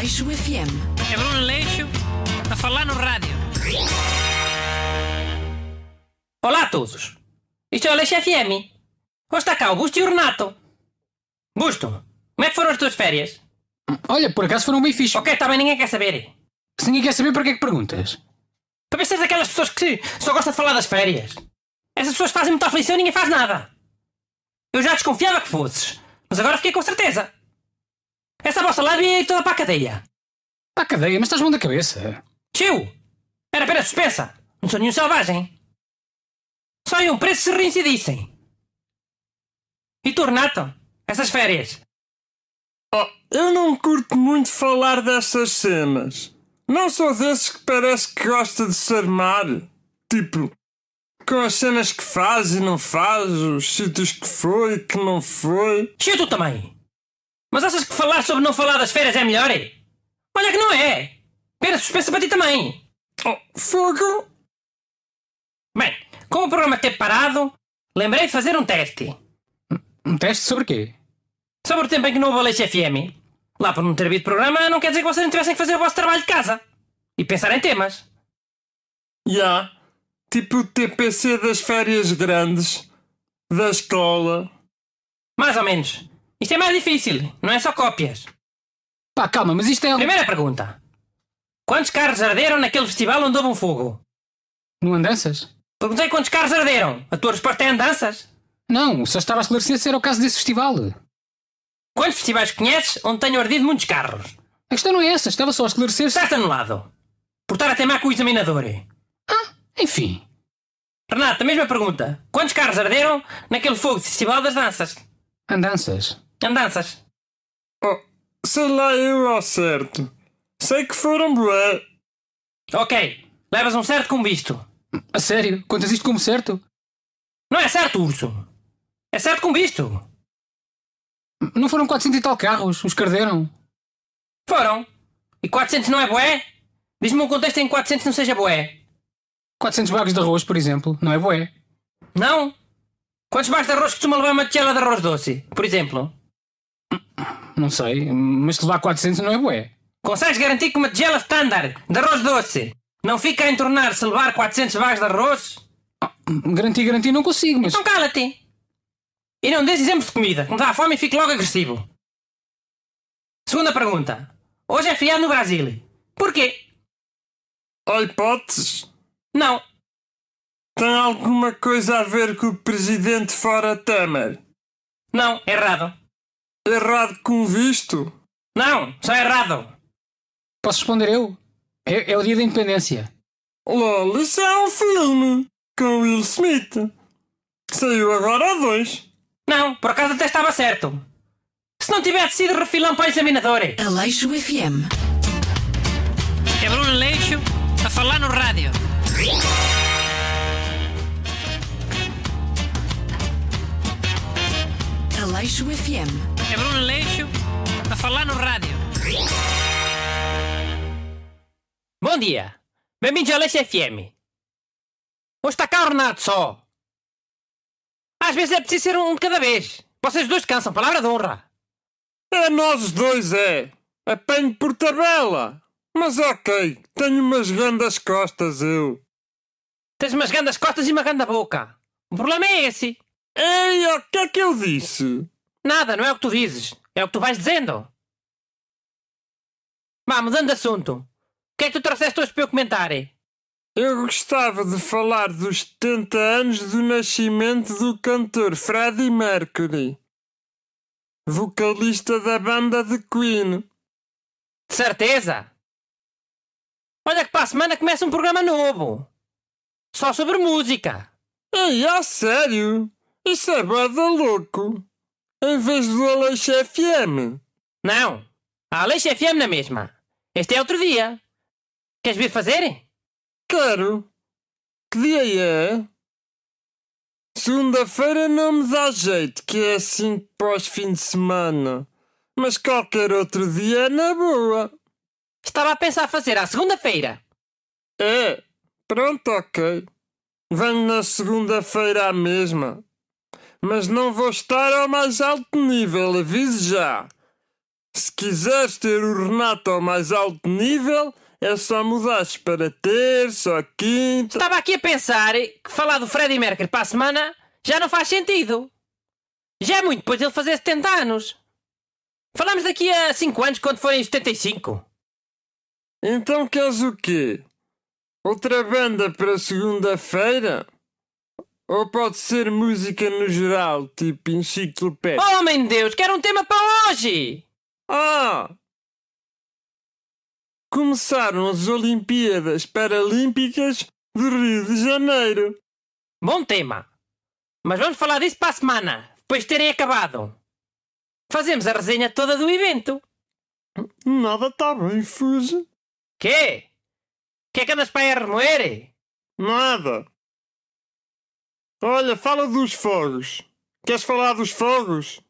Leixo FM. É Bruno Leixo a falar no rádio. Olá a todos. Isto é o Leixo FM. Hoje está cá o Busto e o Renato. Busto, como é que foram as tuas férias? Olha, por acaso foram bem fixe. Ok, também tá ninguém quer saber. Se ninguém quer saber, para que é que perguntas? Para ver se és daquelas pessoas que só gostam de falar das férias. Essas pessoas fazem muita aflição e ninguém faz nada. Eu já desconfiava que fosses, mas agora fiquei com certeza. Essa vossa lábia é toda para a cadeia. Para a cadeia? Mas estás bom da cabeça. Tio! Era pena suspensa. Não sou nenhum selvagem. Só iam preso se reincidissem. E tu, Renato? Essas férias? Oh, eu não curto muito falar dessas cenas. Não sou desses que parece que gosta de se armar. Tipo, com as cenas que faz e não faz, os sítios que foi e que não foi. Cheio tu também! Mas achas que falar sobre não falar das férias é melhor? Eh? Olha que não é! Pera suspensa para ti também! Oh, fogo! Bem, como o programa ter parado, lembrei de fazer um teste. Um teste sobre quê? Sobre o tempo em que não houve a Leixo FM. Lá por não ter havido programa, não quer dizer que vocês não tivessem que fazer o vosso trabalho de casa. E pensar em temas. Já. Yeah. Tipo o TPC das férias grandes. Da escola. Mais ou menos. Isto é mais difícil, não é só cópias. Pá, calma, mas isto é. Primeira pergunta: Quantos carros arderam naquele festival onde houve um fogo? Não andanças? Perguntei quantos carros arderam. A tua resposta é andanças? Não, só estava a esclarecer se era o caso desse festival. Quantos festivais conheces onde tenham ardido muitos carros? A questão não é essa, estava só a esclarecer se. Estás anulado. Por estar a teimar com o examinador. Ah, enfim. a mesma pergunta. Quantos carros arderam naquele fogo de festival das danças? Andanças. Andanças. Oh, sei lá eu ao certo. Sei que foram bué. Ok, levas um certo com visto. A sério? Contas isto como certo? Não é certo, urso. É certo com visto. Não foram 400 e tal carros, os arderam? Foram. E 400 não é boé? Diz-me um contexto em que 400 não seja boé. 400 bagos de arroz, por exemplo, não é boé? Não. Quantos bagos de arroz costuma levar uma tigela de arroz doce, por exemplo? Não sei, mas levar 400 não é bué. Consegues garantir que uma tigela standard de arroz doce não fica a entornar se levar 400 vagos de arroz? Garanti, ah, garantir, garantir não consigo, mas... Então cala-te! E não dês exemplos de comida, que me dá fome e fico logo agressivo. Segunda pergunta. Hoje é feriado no Brasil. Porquê? Há hipóteses? Não. Tem alguma coisa a ver com o presidente fora Tamer? Não, é errado. Errado com visto? Não, só é errado. Posso responder eu? É, é o dia da independência. LOL, isso é um filme com Will Smith. Saiu agora a dois. Não, por acaso até estava certo. Se não tivesse sido refilão para o examinador. Aleixo FM. É Bruno Aleixo a falar no rádio. Aleixo FM. É Bruno Leixo a falar no rádio. Bom dia. Bem-vindos ao Leixo FM. Hoje está cá o Renato só. Às vezes é preciso ser um de cada vez. Vocês dois cansam, palavra de honra. É nós dois, é. Apanho por tabela. Mas ok, tenho umas grandes costas eu. Tens umas grandes costas e uma grande boca. O problema é esse. Ei, o que é que eu disse? Nada, não é o que tu dizes. É o que tu vais dizendo. Vá, mudando de assunto. O que é que tu trouxeste hoje para eu comentar? Eu gostava de falar dos 70 anos do nascimento do cantor Freddie Mercury, vocalista da banda The Queen. De certeza! Olha que para a semana começa um programa novo! Só sobre música! Ei, a sério? Isso é bada louco! em vez do Aleixo FM. Não, a Aleixo FM na mesma. Este é outro dia. Queres vir fazer? Quero. Que dia é? Segunda-feira não me dá jeito, que é assim pós fim de semana. Mas qualquer outro dia é na boa. Estava a pensar fazer à segunda-feira. É, pronto, ok. Venho na segunda-feira à mesma mas não vou estar ao mais alto nível, avise já. Se quiseres ter o Renato ao mais alto nível, é só mudares para terça ou quinta. Estava aqui a pensar que falar do Freddie Mercury para a semana já não faz sentido. Já é muito depois dele fazer 70 anos. Falamos daqui a 5 anos, quando forem 75. Então queres o quê? Outra banda para segunda-feira? Ou pode ser música no geral, tipo enciclopédia? Oh, homem de Deus, quero um tema para hoje! Ah! Começaram as Olimpíadas Paralímpicas do Rio de Janeiro. Bom tema! Mas vamos falar disso para a semana, depois de terem acabado. Fazemos a resenha toda do evento. Nada está bem, Fuji. Quê? que é que andas para aí remoer? Nada. Olha, fala dos fogos. Queres falar dos fogos?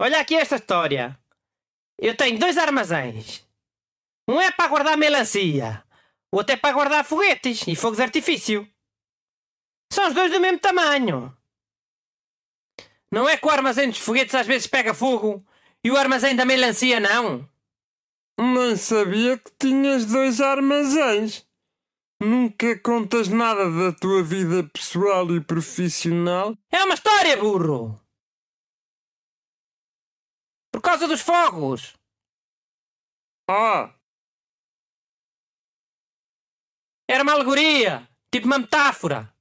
Olha aqui esta história. Eu tenho dois armazéns. Um é para guardar melancia. O outro é para guardar foguetes e fogos de artifício. São os dois do mesmo tamanho. Não é que o armazém dos foguetes às vezes pega fogo e o armazém da melancia não? Nem sabia que tinhas dois armazéns. Nunca contas nada da tua vida pessoal e profissional? É uma história, burro! Por causa dos fogos! Ah! Era uma alegoria! Tipo uma metáfora!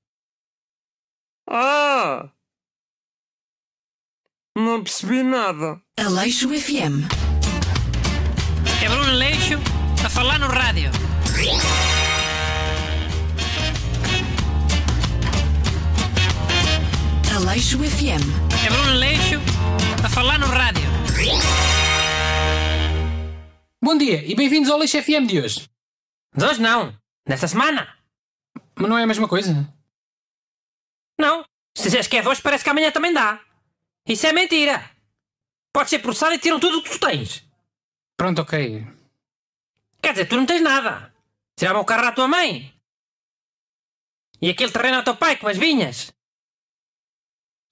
Ah! Não percebi nada. Aleixo FM. É Bruno Aleixo a falar no rádio. Aleixo FM. É Bruno Aleixo a falar no rádio. Bom dia e bem-vindos ao Aleixo FM de hoje. De hoje não, desta semana. Mas não é a mesma coisa? Não, se dizes que é de hoje parece que amanhã também dá. Isso é mentira. Pode ser processado e tiram tudo o que tu tens. Pronto, ok. Quer dizer, tu não tens nada. Tiraram o carro à tua mãe. E aquele terreno ao teu pai com as vinhas.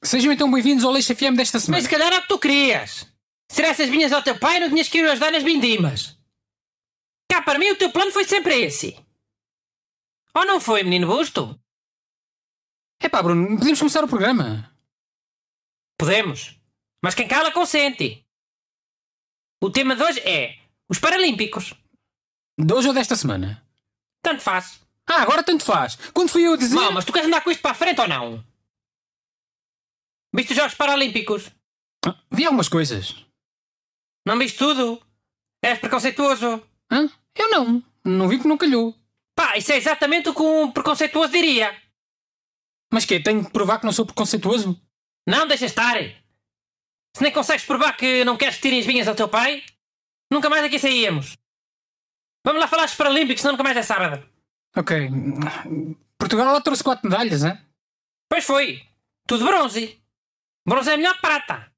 Sejam então bem-vindos ao Leixo FM desta semana. Mas se calhar era é o que tu querias. será essas vinhas ao teu pai, não tinhas que ir ajudar nas bindimas? Cá, para mim, o teu plano foi sempre esse. Ou não foi, menino Busto? É pá, Bruno, podemos começar o programa. Podemos. Mas quem cala consente. O tema de hoje é os Paralímpicos. De hoje ou desta semana? Tanto faz. Ah, agora tanto faz. Quando fui eu a dizer. Não, mas tu queres andar com isto para a frente ou não? Viste os Jogos Paralímpicos? Ah, vi algumas coisas. Não viste tudo? És preconceituoso. Hã? Eu não. Não vi que não calhou. Pá, isso é exatamente o que um preconceituoso diria. Mas quê? Tenho que provar que não sou preconceituoso? Não, deixa estar. Se nem consegues provar que não queres que tirem as vinhas ao teu pai, nunca mais aqui saíamos. Vamos lá falar dos Paralímpicos, senão nunca mais é sábado. Ok. Portugal lá trouxe quatro medalhas, né? Pois foi. Tudo bronze. Bronze é melhor que prata.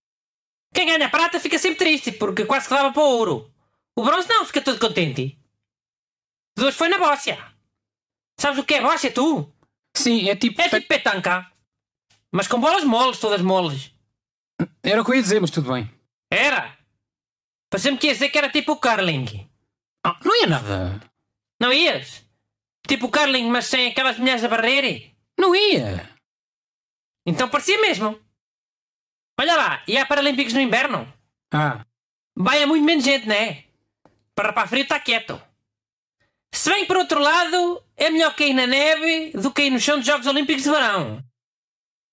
Quem ganha prata fica sempre triste, porque quase que dava para o ouro. O bronze não, fica todo contente. hoje foi na bócia. Sabes o que é bócia, tu? Sim, é tipo... É tipo petanca. Mas com bolas moles, todas moles. Era o que eu ia dizer, mas tudo bem. Era? Parecia-me que ia dizer que era tipo o curling. Ah, não ia nada. Não ias? Tipo o curling, mas sem aquelas mulheres a barreira? Não ia. Então parecia mesmo. Olha lá, e há Paralímpicos no inverno? Ah. Vai a é muito menos gente, não é? Para para frio está quieto. Se bem por outro lado, é melhor cair na neve do que cair no chão dos Jogos Olímpicos de Verão.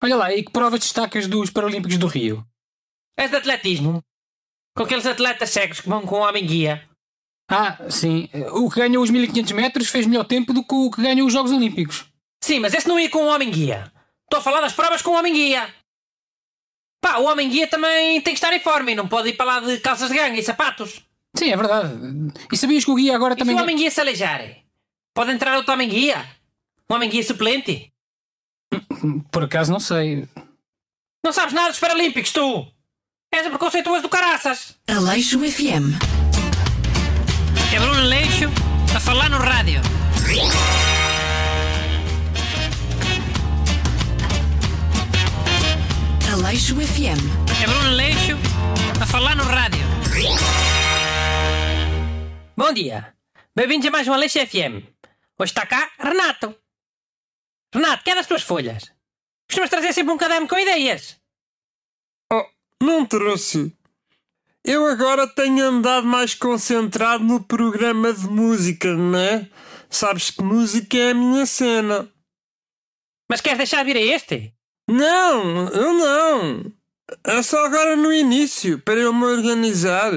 Olha lá, e que provas destacas dos Paralímpicos do Rio? És de atletismo. Com aqueles atletas cegos que vão com o homem-guia. Ah, sim. O que ganhou os 1500 metros fez melhor tempo do que o que ganhou os Jogos Olímpicos. Sim, mas esse não ia com o homem-guia. Estou a falar das provas com o homem-guia. Pá, o homem-guia também tem que estar em forma e não pode ir para lá de calças de gangue e sapatos. Sim, é verdade. E sabias que o guia agora e também. Se o homem-guia se aleijar, pode entrar outro homem-guia? Um homem-guia suplente? Por acaso não sei. Não sabes nada dos Paralímpicos, tu! És a preconceituoso do caraças! Aleixo FM. É Bruno Aleixo a falar no rádio. Aleixo FM. É Bruno Leixo a falar no rádio. Bom dia. Bem-vindos a mais um Aleixo FM. Hoje está cá Renato. Renato, que é das tuas folhas? Costumas trazer sempre um caderno com ideias. Oh, não trouxe. Eu agora tenho andado mais concentrado no programa de música, não é? Sabes que música é a minha cena. Mas queres deixar vir a este? Não, eu não. É só agora no início, para eu me organizar.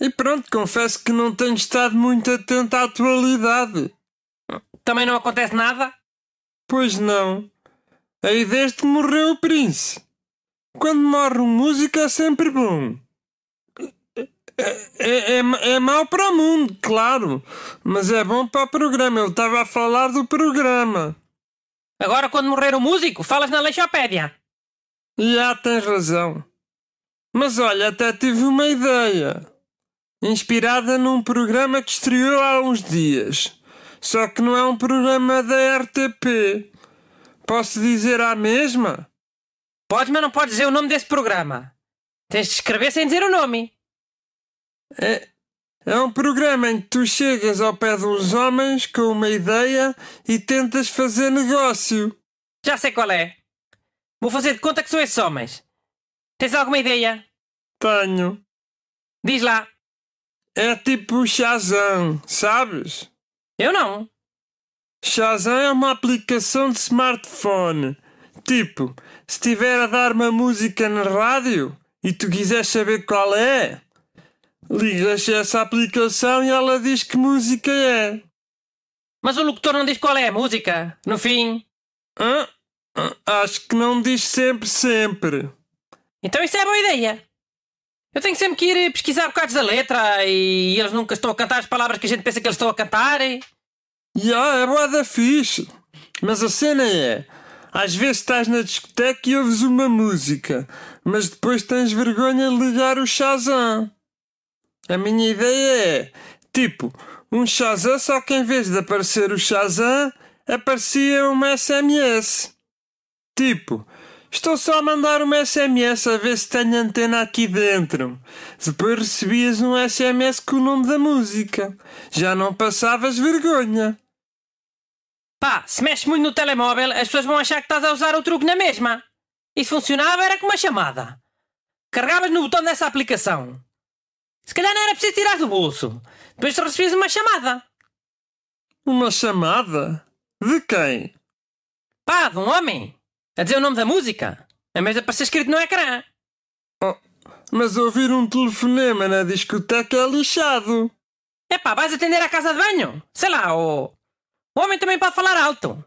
E pronto, confesso que não tenho estado muito atento à atualidade. Também não acontece nada? Pois não. Aí desde que morreu o Prince. Quando morre um músico é sempre bom. É, é, é, é mau para o mundo, claro, mas é bom para o programa. Eu estava a falar do programa. Agora, quando morrer o músico, falas na Leixopédia. Já tens razão. Mas olha, até tive uma ideia. Inspirada num programa que estreou há uns dias. Só que não é um programa da RTP. Posso dizer à mesma? Podes, mas não podes dizer o nome desse programa. Tens de escrever sem dizer o nome. É, é um programa em que tu chegas ao pé dos homens com uma ideia e tentas fazer negócio. Já sei qual é. Vou fazer de conta que são esses homens. Tens alguma ideia? Tenho. Diz lá. É tipo o Shazam, sabes? Eu não. Shazam é uma aplicação de smartphone. Tipo, se tiver a dar uma música na rádio e tu quiseres saber qual é, Ligas essa aplicação e ela diz que música é. Mas o locutor não diz qual é a música, no fim. Hã? Acho que não diz sempre, sempre. Então isso é boa ideia. Eu tenho sempre que ir pesquisar bocados da letra e eles nunca estão a cantar as palavras que a gente pensa que eles estão a cantar. E... Yeah, é boa da fixe. Mas a cena é... Às vezes estás na discoteca e ouves uma música, mas depois tens vergonha de ligar o Shazam. A minha ideia é tipo um Shazam, só que em vez de aparecer o Shazam, aparecia uma SMS. Tipo, estou só a mandar uma SMS a ver se tenho antena aqui dentro. Depois recebias um SMS com o nome da música. Já não passavas vergonha. Pá, se mexes muito no telemóvel, as pessoas vão achar que estás a usar o truque na mesma. se funcionava, era com uma chamada. Carregavas no botão dessa aplicação. Se calhar não era preciso tirar do bolso. Depois recebias uma chamada. Uma chamada? De quem? Pá, de um homem. A dizer o nome da música. A mesmo para ser escrito no ecrã. Oh, mas ouvir um telefonema na discoteca é lixado. É pá, vais atender à casa de banho? Sei lá, o... o homem também pode falar alto.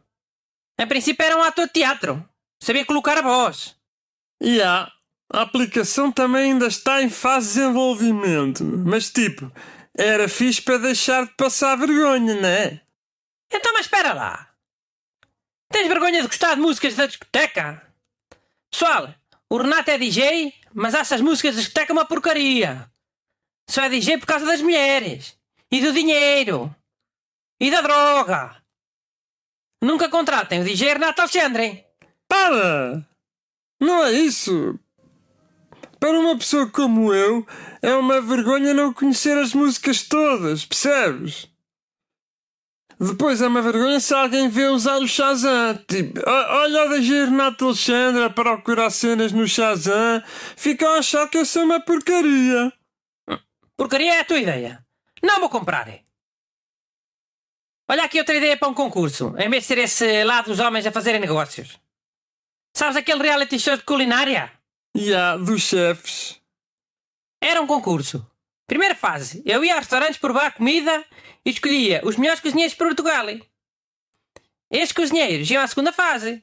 A princípio era um ator de teatro. Sabia colocar a voz. Ya, yeah, a aplicação também ainda está em fase de desenvolvimento, mas tipo, era fixe para deixar de passar vergonha, não é? Então, mas espera lá. Tens vergonha de gostar de músicas da discoteca? Pessoal, o Renato é DJ, mas essas músicas da discoteca uma porcaria. Só é DJ por causa das mulheres, e do dinheiro, e da droga. Nunca contratem o DJ Renato Alexandre. Para! Não é isso! Para uma pessoa como eu, é uma vergonha não conhecer as músicas todas, percebes? Depois é uma vergonha se alguém vê usar o Shazam. Tipo, olha o DG Renato Alexandre a procurar cenas no Shazam, fica a achar que eu sou uma porcaria. Porcaria é a tua ideia. Não vou comprar. É. Olha aqui outra ideia para um concurso, em vez de ser esse lado dos homens a fazerem negócios. Sabes aquele reality show de culinária? yeah, dos chefes. Era um concurso. Primeira fase, eu ia a restaurantes provar comida e escolhia os melhores cozinheiros de Portugal. Estes cozinheiros iam à segunda fase.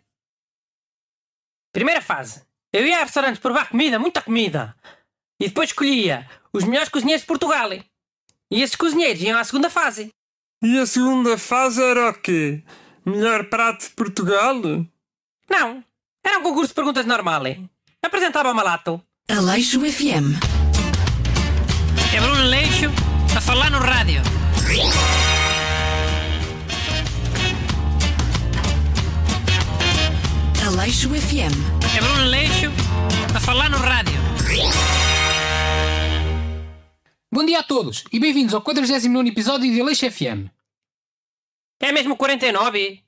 Primeira fase, eu ia a restaurantes provar comida, muita comida. E depois escolhia os melhores cozinheiros de Portugal. E esses cozinheiros iam à segunda fase. E a segunda fase era o quê? Melhor prato de Portugal? Não. Era um concurso de perguntas normal. Hein? Apresentava Malato. Aleixo FM. É Bruno Leixo a falar no rádio. Aleixo FM. É Bruno Leixo a falar no rádio. Bom dia a todos e bem-vindos ao 49 episódio de Aleixo FM. É mesmo 49?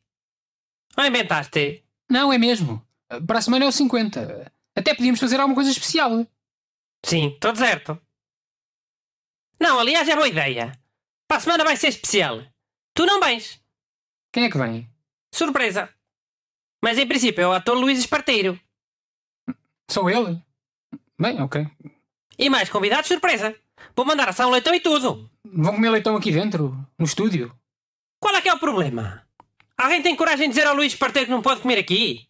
Ou ah, inventaste? Não, é mesmo. Para a semana é o 50. Até podíamos fazer alguma coisa especial. Sim, estou certo. Não, aliás, é boa ideia. Para a semana vai ser especial. Tu não vens. Quem é que vem? Surpresa. Mas em princípio é o ator Luís Esparteiro. Sou ele? Bem, ok. E mais convidados surpresa. Vou mandar ação leitão e tudo. Vão comer leitão aqui dentro, no estúdio. Qual é que é o problema? Alguém tem coragem de dizer ao Luís Esparteiro que não pode comer aqui?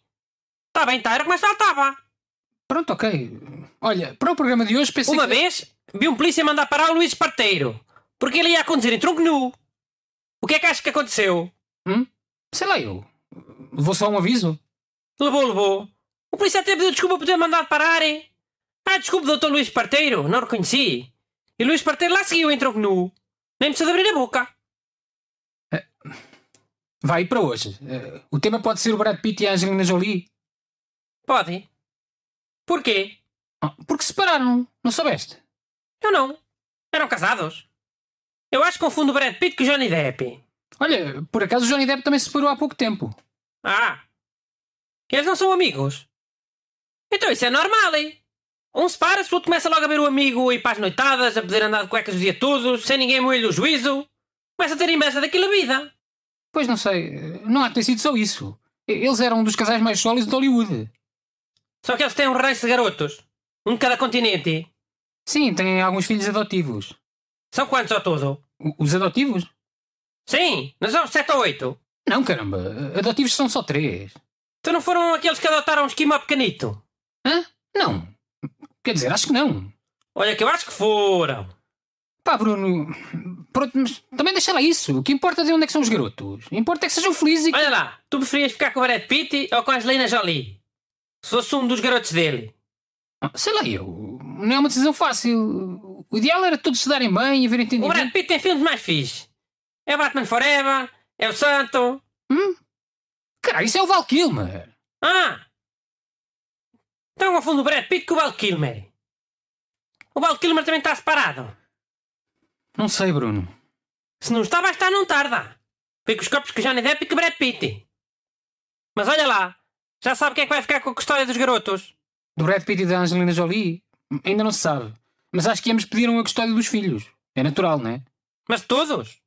Está bem, está. era o que faltava. Pronto, ok. Olha, para o programa de hoje pensei Uma que... vez vi um polícia mandar parar o Luís Parteiro porque ele ia conduzir em tronco nu. O que é que acha que aconteceu? Hum? Sei lá eu. Levou só um aviso? Levou, levou. O polícia até pediu desculpa por ter mandado parar, hein? Ah, desculpe, doutor Luís Parteiro, não reconheci. E Luís Parteiro lá seguiu em tronco nu. Nem precisa abrir a boca. Eh, vai para hoje. Eh, o tema pode ser o Brad Pitt e a Angelina Jolie? Pode. Porquê? Ah, porque separaram, não soubeste? Eu não. Eram casados. Eu acho que confundo Brad Pitt com Johnny Depp. Olha, por acaso o Johnny Depp também se separou há pouco tempo. Ah! Eles não são amigos? Então isso é normal, hein? Um separa-se, o outro começa logo a ver o amigo e para as noitadas, a poder andar de cuecas o dia todo, sem ninguém moer-lhe o juízo. Começa a ter inveja daquela vida. Pois não sei, não há de ter sido só isso. Eles eram um dos casais mais sólidos de Hollywood. Só que eles têm um raio de garotos. Um de cada continente. Sim, têm alguns filhos adotivos. São quantos ao todo? os adotivos? Sim, nós somos sete ou oito. Não, caramba, adotivos são só três. Então não foram aqueles que adotaram um esquema pequenito? Hã? Não. Quer dizer, acho que não. Olha que eu acho que foram. Pá, Bruno, pronto, mas também deixa lá isso. O que importa é de onde é que são os garotos. O que importa é que sejam felizes e Olha lá, tu preferias ficar com o Brad Pitt ou com a Angelina Jolie? Se fosse um dos garotos dele. Ah, sei lá, eu. Não é uma decisão fácil. O ideal era todos se darem bem e verem entendido. O Brad Pitt tem filmes mais fixe. É o Batman Forever, é o Santo. Hum? Caralho, isso é o Val Kilmer. Ah! Então fundo o Brad Pitt com o Val Kilmer. O Val Kilmer também está separado. Não sei, Bruno. Se não está, vai estar não tarda. Fica os copos que já Depp e que Brad Pitt. Mas olha lá, já sabe quem é que vai ficar com a custódia dos garotos? Do Brad Pitt e da Angelina Jolie? Ainda não se sabe. Mas acho que ambos pediram a custódia dos filhos. É natural, não é? Mas todos?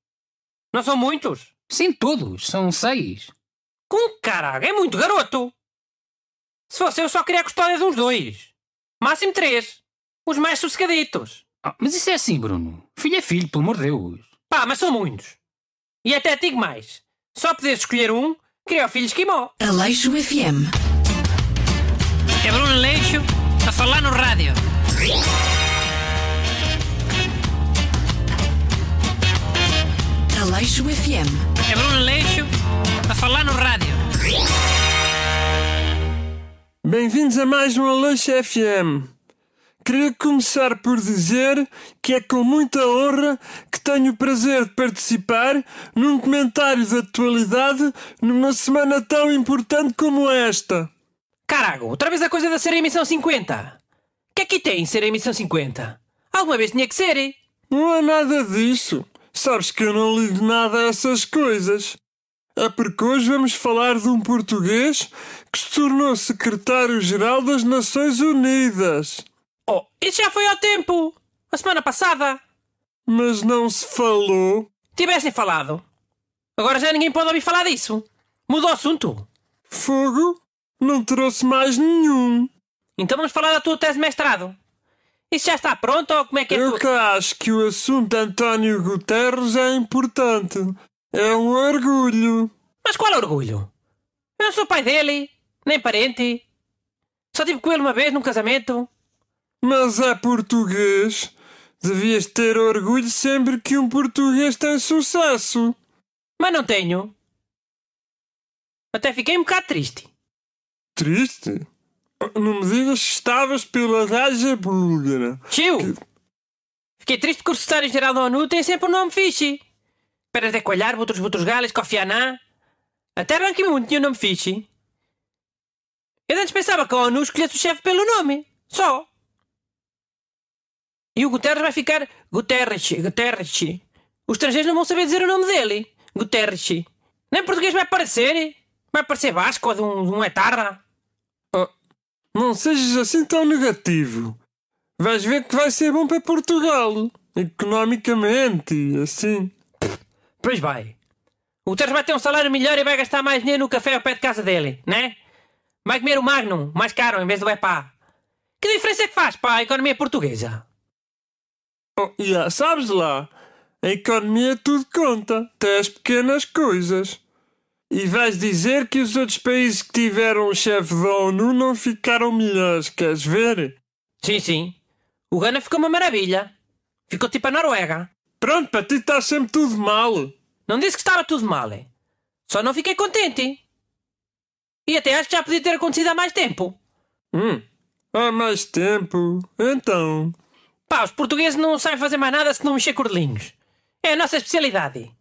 Não são muitos? Sim, todos. São seis. Com caralho, é muito garoto! Se fosse eu só queria a custódia de uns dois. Máximo três. Os mais sossegaditos. Ah, mas isso é assim, Bruno. Filho é filho, pelo amor de Deus. Pá, mas são muitos. E até digo mais. Só podes escolher um Criou filhos, queimou. Aleixo FM. É Bruno Aleixo a falar no rádio. Aleixo FM. É Bruno Aleixo a falar no rádio. Bem-vindos a mais um Aleixo FM queria começar por dizer que é com muita honra que tenho o prazer de participar num comentário de atualidade numa semana tão importante como esta. Carago, outra vez a coisa da ser emissão 50. O que é que tem ser emissão 50? Alguma vez tinha que ser, hein? Não há nada disso. Sabes que eu não ligo nada a essas coisas. É porque hoje vamos falar de um português que se tornou secretário-geral das Nações Unidas. Oh, isso já foi ao tempo! A semana passada! Mas não se falou. Tivessem falado. Agora já ninguém pode ouvir falar disso. Mudou o assunto. Fogo? Não trouxe mais nenhum. Então vamos falar da tua tese de mestrado. Isso já está pronto ou como é que é? Eu tu... que acho que o assunto António Guterres é importante. É um orgulho. Mas qual orgulho? Eu não sou pai dele, nem parente. Só tive com ele uma vez num casamento. Mas é português. Devias ter orgulho sempre que um português tem sucesso. Mas não tenho. Até fiquei um bocado triste. Triste? Não me digas que estavas pela raja búlgara. Tio! Que... Fiquei triste porque o secretário-geral da ONU tem sempre um nome fixe. para de Coalhar, Boutros Boutros Gales, Kofi Até Ban Ki-moon tinha um nome fixe. Eu antes pensava que a ONU escolhesse o chefe pelo nome. Só. E o Guterres vai ficar Guterres, Guterres. Os estrangeiros não vão saber dizer o nome dele. Guterres. Nem português vai parecer. Vai parecer Vasco ou de um, de um etarra. Oh, não sejas assim tão negativo. Vais ver que vai ser bom para Portugal. Economicamente, assim. Pois vai. O Guterres vai ter um salário melhor e vai gastar mais dinheiro no café ao pé de casa dele, né? Vai comer o Magnum, mais caro, em vez do Epá. Que diferença é que faz para a economia portuguesa? Oh, yeah, sabes lá, a economia tudo conta, até as pequenas coisas. E vais dizer que os outros países que tiveram um chefe da ONU não ficaram melhores, queres ver? Sim, sim. O Ghana ficou uma maravilha. Ficou tipo a Noruega. Pronto, para ti está sempre tudo mal. Não disse que estava tudo mal. Hein? Só não fiquei contente. E até acho que já podia ter acontecido há mais tempo. Hum, há mais tempo. Então, Pá, os portugueses não sabem fazer mais nada se não mexer cordelinhos. É a nossa especialidade.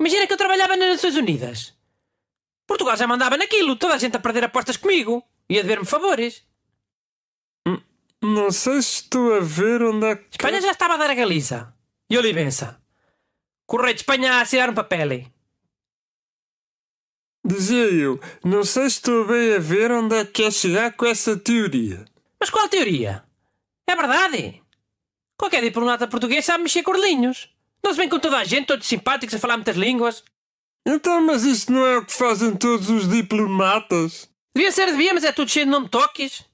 Imagina que eu trabalhava nas Nações Unidas. Portugal já mandava naquilo, toda a gente a perder apostas comigo e a dever-me favores. Hum, não sei se estou a ver onde é que. Espanha já estava a dar a Galiza. E Olivença. Correio de Espanha a assinar um papel. Dizia eu, não sei se estou bem a ver onde é que quer é chegar com essa teoria. Mas qual teoria? É verdade! Qualquer diplomata português sabe mexer corlinhos. Não se vem com toda a gente, todos simpáticos, a falar muitas línguas. Então, mas isso não é o que fazem todos os diplomatas? Devia ser, devia, mas é tudo cheio de não toques.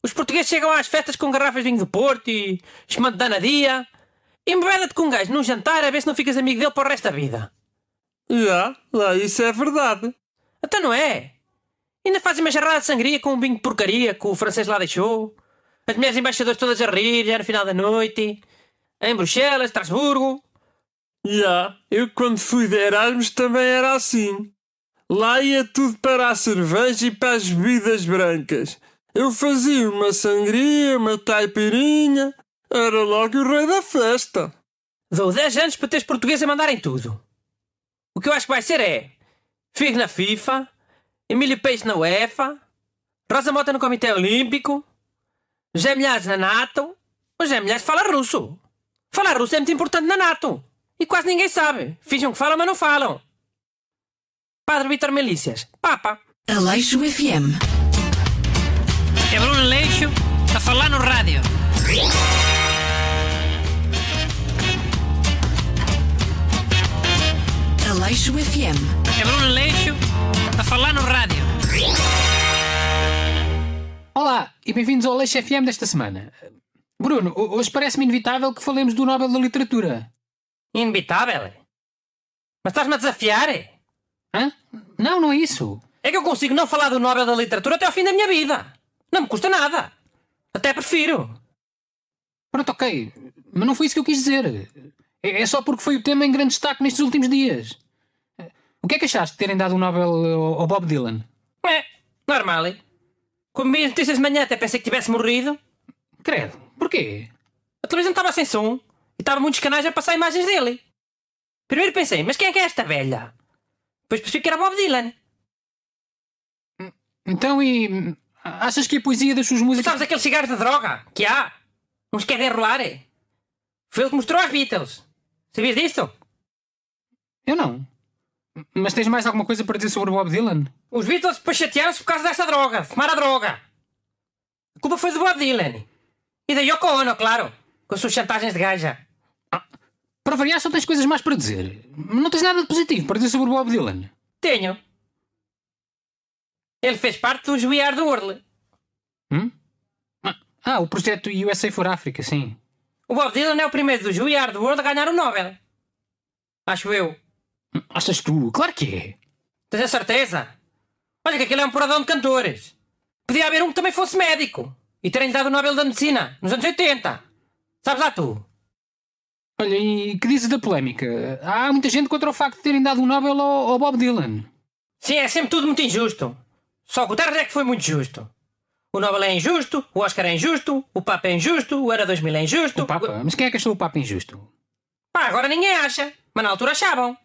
Os portugueses chegam às festas com garrafas de vinho do Porto e espumante danadia. danadia. Embebeda-te com um gajo num jantar a ver se não ficas amigo dele para o resto da vida. Já, lá isso é verdade. Até então não é. Ainda fazem uma jarrada de sangria com um vinho de porcaria que o francês lá deixou as minhas embaixadoras todas a rir, já no final da noite, em Bruxelas, Estrasburgo. Já, yeah, eu quando fui de Erasmus também era assim. Lá ia tudo para a cerveja e para as bebidas brancas. Eu fazia uma sangria, uma taipirinha, era logo o rei da festa. Dou 10 anos para teres português a mandar em tudo. O que eu acho que vai ser é Figo na FIFA, Emílio Peixe na UEFA, Rosa Mota no Comitê Olímpico. Gêmeas na NATO, os Gêmeas falam russo. Falar russo é muito importante na NATO. E quase ninguém sabe. Fizem que falam, mas não falam. Padre Vitor Melícias, Papa. Aleixo FM. É Bruno Aleixo a falar no rádio. Aleixo FM. É Bruno Aleixo a falar no rádio. Olá e bem-vindos ao Leixo FM desta semana. Bruno, hoje parece-me inevitável que falemos do Nobel da Literatura. Inevitável? Mas estás-me a desafiar? Hã? Não, não é isso. É que eu consigo não falar do Nobel da Literatura até ao fim da minha vida. Não me custa nada. Até prefiro. Pronto, ok. Mas não foi isso que eu quis dizer. É, é só porque foi o tema em grande destaque nestes últimos dias. O que é que achaste de terem dado o um Nobel ao Bob Dylan? É, normal. Hein? Quando vi as notícias de manhã até pensei que tivesse morrido. Credo, porquê? A televisão estava sem som e estava muitos canais a passar imagens dele. Primeiro pensei, mas quem é que é esta velha? Depois percebi que era Bob Dylan. Então e. Achas que a poesia das suas músicas. Sabes aqueles cigarros de droga que há? Uns querem é de rolar? É? Foi ele que mostrou aos Beatles. Sabias disto? Eu não. Mas tens mais alguma coisa para dizer sobre Bob Dylan? Os Beatles pachatearam-se por causa desta droga, fumar a droga. A culpa foi do Bob Dylan. E da Yoko Ono, claro, com as suas chantagens de gaja. Ah, para variar, só tens coisas mais para dizer. Não tens nada de positivo para dizer sobre Bob Dylan. Tenho. Ele fez parte dos We Are the World. Hum? Ah, ah o projeto USA for Africa, sim. O Bob Dylan é o primeiro dos We Are the World a ganhar o Nobel. Acho eu. Achas tu? Claro que é. Tens a certeza? Olha que aquilo é um poradão de cantores. Podia haver um que também fosse médico e terem dado o Nobel da Medicina nos anos 80. Sabes lá tu? Olha, e que dizes da polémica? Há muita gente contra o facto de terem dado o Nobel ao, ao Bob Dylan. Sim, é sempre tudo muito injusto. Só que o Tarde é que foi muito justo. O Nobel é injusto, o Oscar é injusto, o Papa é injusto, o Era 2000 é injusto. O Papa? Mas quem é que achou o Papa injusto? Pá, agora ninguém acha. Mas na altura achavam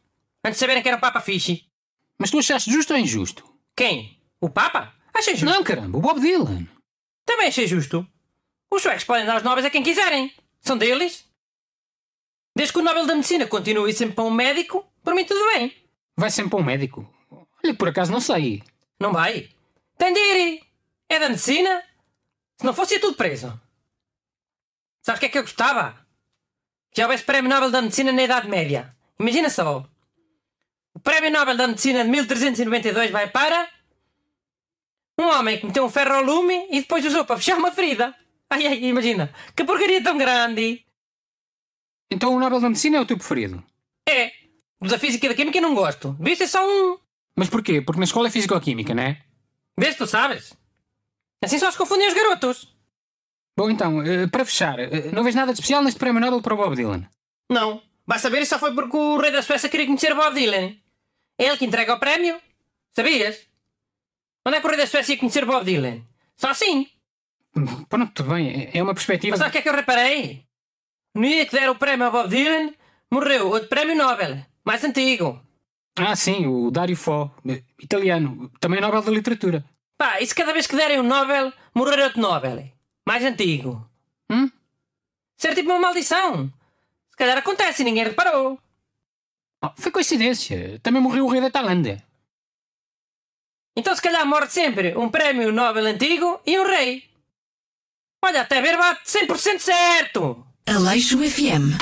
antes de saberem que era o Papa Fish. Mas tu achaste justo ou injusto? Quem? O Papa? Achei justo. Não, caramba, o Bob Dylan. Também achei justo. Os suecos podem dar os nobres a quem quiserem. São deles. Desde que o Nobel da Medicina continue sempre para um médico, para mim tudo bem. Vai sempre para um médico? Olha, por acaso não sei. Não vai? Tem de ir. É da medicina. Se não fosse, ia tudo preso. Sabes o que é que eu gostava? Já houvesse prémio Nobel da Medicina na Idade Média. Imagina só. O Prémio Nobel da Medicina de 1392 vai para. Um homem que meteu um ferro ao lume e depois usou para fechar uma ferida. Ai ai, imagina. Que porcaria tão grande! Então o Nobel da Medicina é o teu preferido? É. da Física e da Química eu não gosto. Devia ser só um. Mas porquê? Porque na escola é Físico-Química, não é? Vês, tu sabes. Assim só se confundem os garotos. Bom, então, eh, para fechar, eh, não vês nada de especial neste Prémio Nobel para o Bob Dylan? Não. Basta ver, isso só foi porque o rei da Suécia queria conhecer Bob Dylan. É ele que entrega o prémio. Sabias? Onde é correr da Suécia e conhecer Bob Dylan? Só assim. Pronto, bem. É uma perspectiva. Mas sabe o que é que eu reparei? No dia que deram o prémio a Bob Dylan, morreu outro prémio Nobel, mais antigo. Ah, sim, o Dario Fo, italiano, também é Nobel da Literatura. Pá, e se cada vez que derem um Nobel, morrer outro Nobel, mais antigo? Hum? Isso era tipo uma maldição. Se calhar acontece e ninguém reparou foi coincidência. Também morreu o rei da Tailândia. Então se calhar morre sempre um prémio Nobel antigo e um rei. Olha, até ver bate 100% certo! Aleixo FM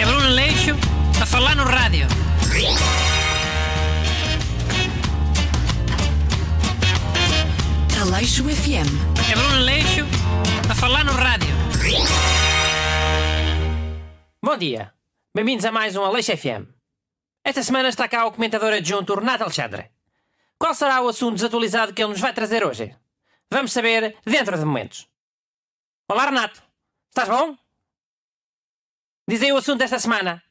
É Bruno Aleixo a falar no rádio. Aleixo FM. É Bruno Aleixo a falar no rádio. Bom dia. Bem-vindos a mais um Aleixo FM. Esta semana está cá o comentador adjunto Renato Alexandre. Qual será o assunto desatualizado que ele nos vai trazer hoje? Vamos saber dentro de momentos. Olá, Renato. Estás bom? Diz aí o assunto desta semana.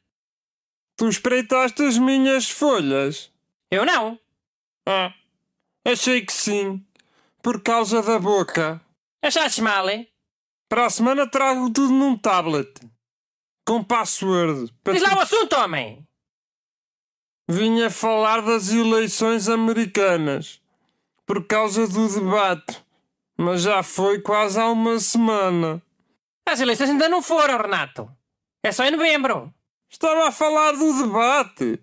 Tu espreitaste as minhas folhas? Eu não. Ah, achei que sim. Por causa da boca. Achaste mal, hein? Para a semana trago tudo num tablet com password. Para Diz lá o assunto, homem! Vinha falar das eleições americanas por causa do debate, mas já foi quase há uma semana. As eleições ainda não foram, Renato. É só em novembro. Estava a falar do debate.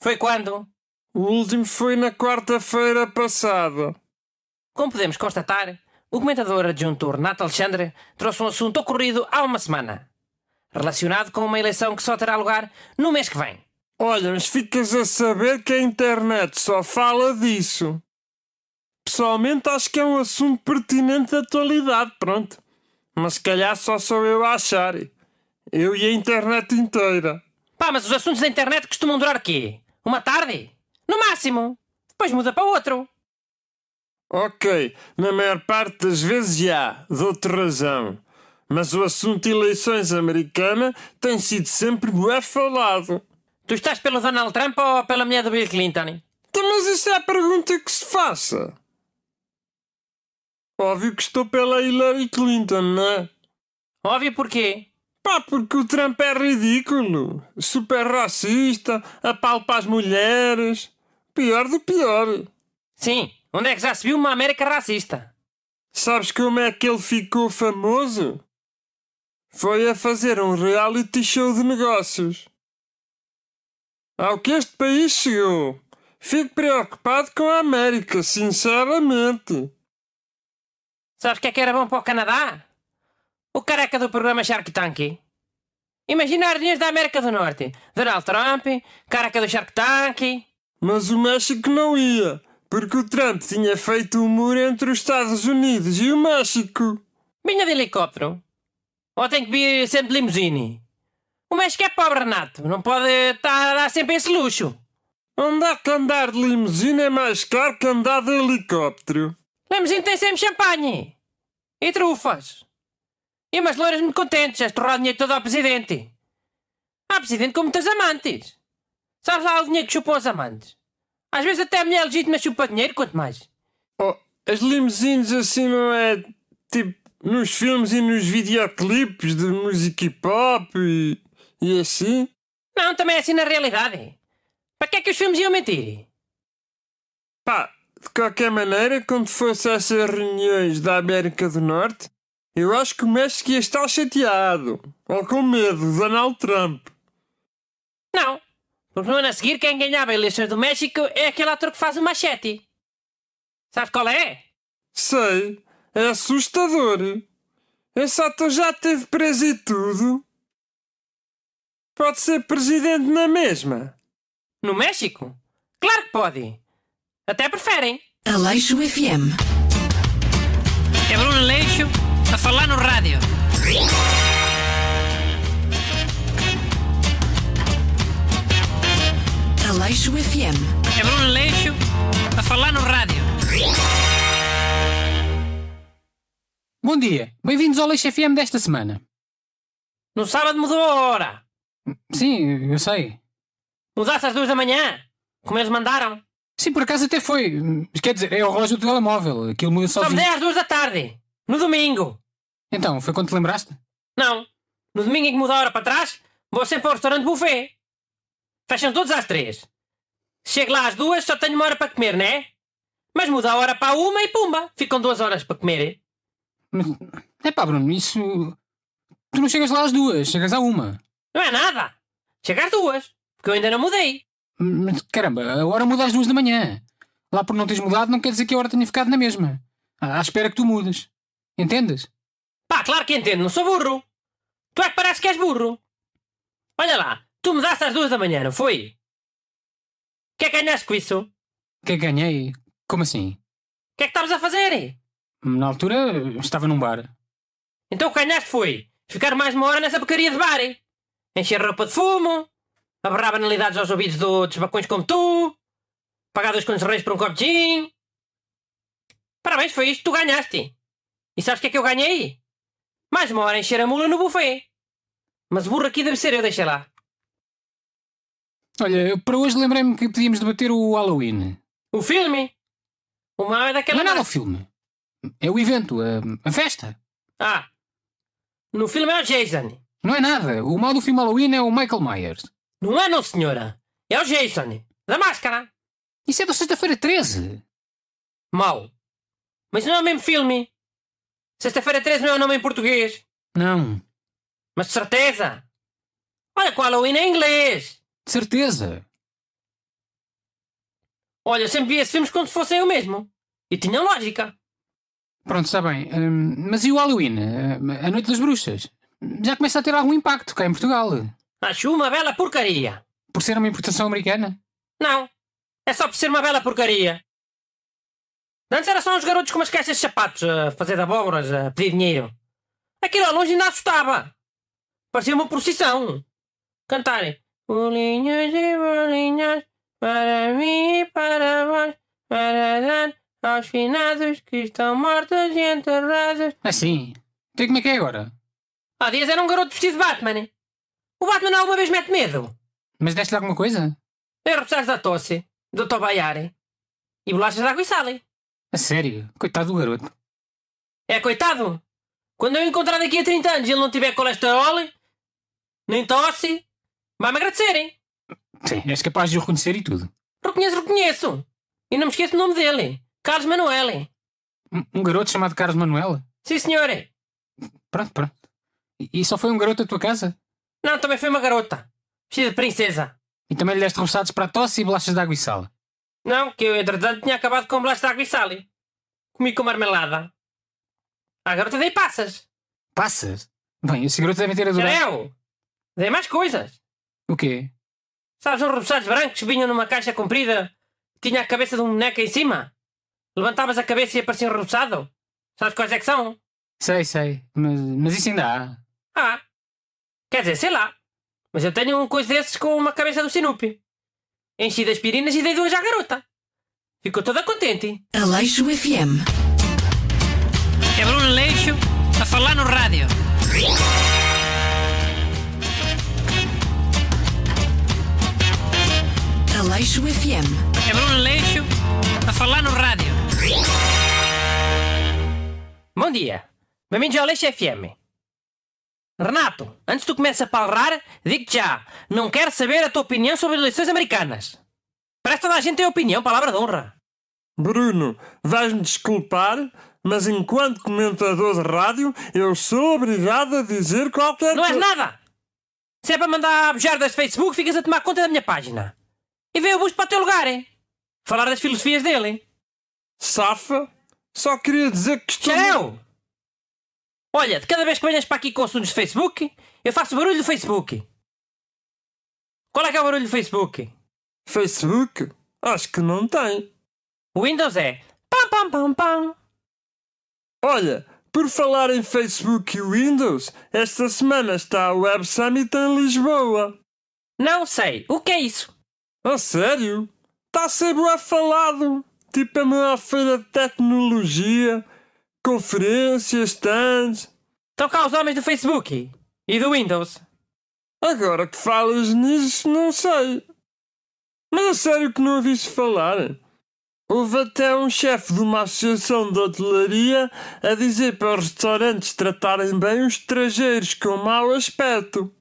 Foi quando? O último foi na quarta-feira passada. Como podemos constatar, o comentador adjunto Renato Alexandre trouxe um assunto ocorrido há uma semana relacionado com uma eleição que só terá lugar no mês que vem. Olha, mas ficas a saber que a internet só fala disso. Pessoalmente acho que é um assunto pertinente da atualidade, pronto. Mas se calhar só sou eu a achar. Eu e a internet inteira. Pá, mas os assuntos da internet costumam durar quê? Uma tarde? No máximo. Depois muda para outro. Ok, na maior parte das vezes já, dou-te razão mas o assunto eleições americana tem sido sempre bem falado. Tu estás pelo Donald Trump ou pela mulher do Bill Clinton? Então, mas isso é a pergunta que se faça. Óbvio que estou pela Hillary Clinton, não é? Óbvio porquê? Pá, porque o Trump é ridículo, super racista, apalpa as mulheres. Pior do pior. Sim, onde é que já se viu uma América racista? Sabes como é que ele ficou famoso? foi a fazer um reality show de negócios. Ao que este país chegou, fico preocupado com a América, sinceramente. Sabes o que é que era bom para o Canadá? O careca do programa Shark Tank. Imagina as da América do Norte. Donald Trump, careca do Shark Tank. Mas o México não ia, porque o Trump tinha feito um muro entre os Estados Unidos e o México. Vinha de helicóptero. Ou tem que vir sempre de limusine? O México é pobre, Renato. Não pode estar sempre esse luxo. Andar que andar de limusine é mais caro que andar de helicóptero. Limusine tem sempre champanhe. E trufas. E umas loiras muito contentes a estorrar dinheiro todo ao presidente. Há presidente com muitas amantes. Sabes lá o dinheiro que chupam os amantes? Às vezes até a mulher legítima chupa dinheiro, quanto mais. Oh, as limusines assim não é tipo nos filmes e nos videoclipes de música e pop e, e assim? Não, também é assim na realidade. Para que é que os filmes iam mentir? Pá, de qualquer maneira, quando fosse a essas reuniões da América do Norte, eu acho que o México ia estar chateado. Ou com medo do Donald Trump. Não. Porque no ano a seguir, quem ganhava eleições do México é aquele ator que faz o machete. sabe qual é? Sei. É assustador. Esse ator já teve preso e tudo. Pode ser presidente na mesma. No México? Claro que pode. Até preferem. Aleixo FM. É Bruno Aleixo a falar no rádio. Aleixo FM. É Bruno Aleixo a falar no rádio. Bom dia, bem-vindos ao Leixo FM desta semana. No sábado mudou a hora. Sim, eu sei. Mudaste às duas da manhã, como eles mandaram. Sim, por acaso até foi. Quer dizer, é o relógio do telemóvel. Aquilo muda Só me dei às duas da tarde, no domingo. Então, foi quando te lembraste? Não, no domingo em que muda a hora para trás, vou sempre ao restaurante buffet. Fecham todos às três. Chego lá às duas, só tenho uma hora para comer, né? Mas muda a hora para uma e pumba, ficam duas horas para comer. Mas, é pá, Bruno, isso. Tu não chegas lá às duas, chegas à uma. Não é nada! Chega às duas, porque eu ainda não mudei. Mas caramba, a hora muda às duas da manhã. Lá por não teres mudado, não quer dizer que a hora tenha ficado na mesma. À espera que tu mudes. Entendes? Pá, claro que entendo, não sou burro. Tu é que parece que és burro. Olha lá, tu mudaste às duas da manhã, não foi? O que é que ganhaste com isso? O que é que ganhei? Como assim? O que é que estavas a fazer? Na altura estava num bar. Então o que ganhaste foi ficar mais uma hora nessa porcaria de bar. Hein? Encher roupa de fumo, aberrar banalidades aos ouvidos do, dos bacões como tu, pagar dois contos reis por um copo de gin. Parabéns, foi isto que tu ganhaste. E sabes o que é que eu ganhei? Mais uma hora encher a mula no buffet. Mas o burro aqui deve ser eu, deixa lá. Olha, para hoje lembrei-me que podíamos debater o Halloween. O filme? O mal é daquela. Não é nada o filme. É o evento, a, a festa. Ah! No filme é o Jason. Não é nada. O mal do filme Halloween é o Michael Myers. Não é, não, senhora. É o Jason. Da máscara. Isso é da sexta-feira 13. Mal. Mas não é o mesmo filme. Sexta-feira 13 não é o nome em português. Não. Mas de certeza. Olha o Halloween é em inglês. De certeza. Olha, eu sempre vi esses filmes como se fossem o mesmo. E tinha lógica. Pronto, está bem. Hum, mas e o Halloween? Eh, a Noite das Bruxas? Já começa a ter algum impacto cá em Portugal. Acho uma bela porcaria. Por ser uma importação americana? Não. É só por ser uma bela porcaria. Antes era só uns garotos com umas caixas de sapatos a fazer abóboras, a pedir dinheiro. Aquilo ao longe ainda assustava. Parecia uma procissão. Cantarem. Bolinhas e bolinhas, para mim e para vós, para dar, aos finados que estão mortos e enterrados. Assim? Então como é que é agora? Há dias era um garoto vestido de Batman. O Batman alguma vez mete medo. Mas deste-lhe alguma coisa? Eu é represados da tosse, do Tobaiari e bolachas de água e sal. A sério? Coitado do garoto. É coitado? Quando eu encontrar daqui a 30 anos e ele não tiver colesterol, nem tosse, vai-me agradecer, hein? Sim, és capaz de o reconhecer e tudo. Reconheço, reconheço. E não me esqueço do nome dele. Carlos Manuel. Um, um garoto chamado Carlos Manuel? Sim, senhor. Pronto, pronto. E só foi um garoto da tua casa? Não, também foi uma garota. Vestida de princesa. E também lhe deste roçados para a tosse e bolachas de água e sal? Não, que eu entretanto tinha acabado com bolachas de água e sal. E comi com marmelada. A garota dei passas. Passas? Bem, esse garoto deve ter adorado... Era eu! Dei mais coisas. O quê? Sabes, uns roçados brancos que vinham numa caixa comprida tinha a cabeça de um boneco em cima? Levantavas a cabeça e aparecia rebuçado? Sabes quais é que são? Sei, sei. Mas, mas isso ainda há. Ah, quer dizer, sei lá. Mas eu tenho um coisa desses com uma cabeça do Snoopy. Enchi das pirinas e dei duas à garota. Ficou toda contente. Aleixo FM. É Bruno Aleixo a falar no rádio. Aleixo FM. É Bruno Aleixo a falar no rádio. Bom dia, bem-vindos ao Leixo FM. Renato, antes tu comeces a palrar, digo-te já, não quero saber a tua opinião sobre as eleições americanas. Parece toda a gente tem opinião, palavra de honra. Bruno, vais-me desculpar, mas enquanto comentador de rádio, eu sou obrigado a dizer qualquer é Não és nada! Se é para mandar bujar das Facebook, ficas a tomar conta da minha página. E vem o Bush para o teu lugar, hein? Falar das filosofias dele, hein? Safa, só queria dizer que estou. Tchau! Olha, de cada vez que venhas para aqui com assuntos de Facebook, eu faço barulho do Facebook. Qual é que é o barulho do Facebook? Facebook? Acho que não tem. O Windows é pam pam pam pam. Olha, por falar em Facebook e Windows, esta semana está o Web Summit em Lisboa. Não sei, o que é isso? A sério? Está a ser bué falado tipo é a maior feira de tecnologia, conferências, stands. Estão cá os homens do Facebook e do Windows. Agora que falas nisso, não sei. Mas é sério que não ouviste falar? Houve até um chefe de uma associação de hotelaria a dizer para os restaurantes tratarem bem os estrangeiros com mau aspecto.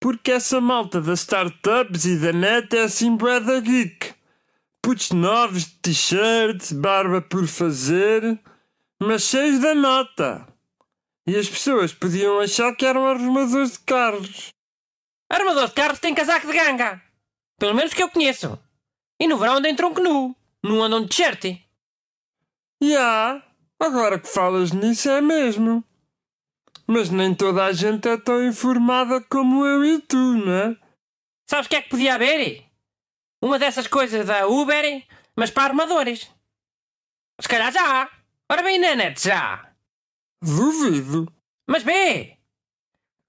Porque essa malta das startups e da net é assim bué da geek putos novos de t-shirt, barba por fazer, mas cheios da nota. E as pessoas podiam achar que eram armadores de carros. Armador de carros tem casaco de ganga. Pelo menos que eu conheço. E no verão andam em tronco nu. Não andam de t-shirt. Já, yeah, agora que falas nisso é mesmo. Mas nem toda a gente é tão informada como eu e tu, não é? Sabes o que é que podia haver? uma dessas coisas da Uber, mas para armadores. Se calhar já há. Ora bem, Nenet, já. Duvido. Mas vê!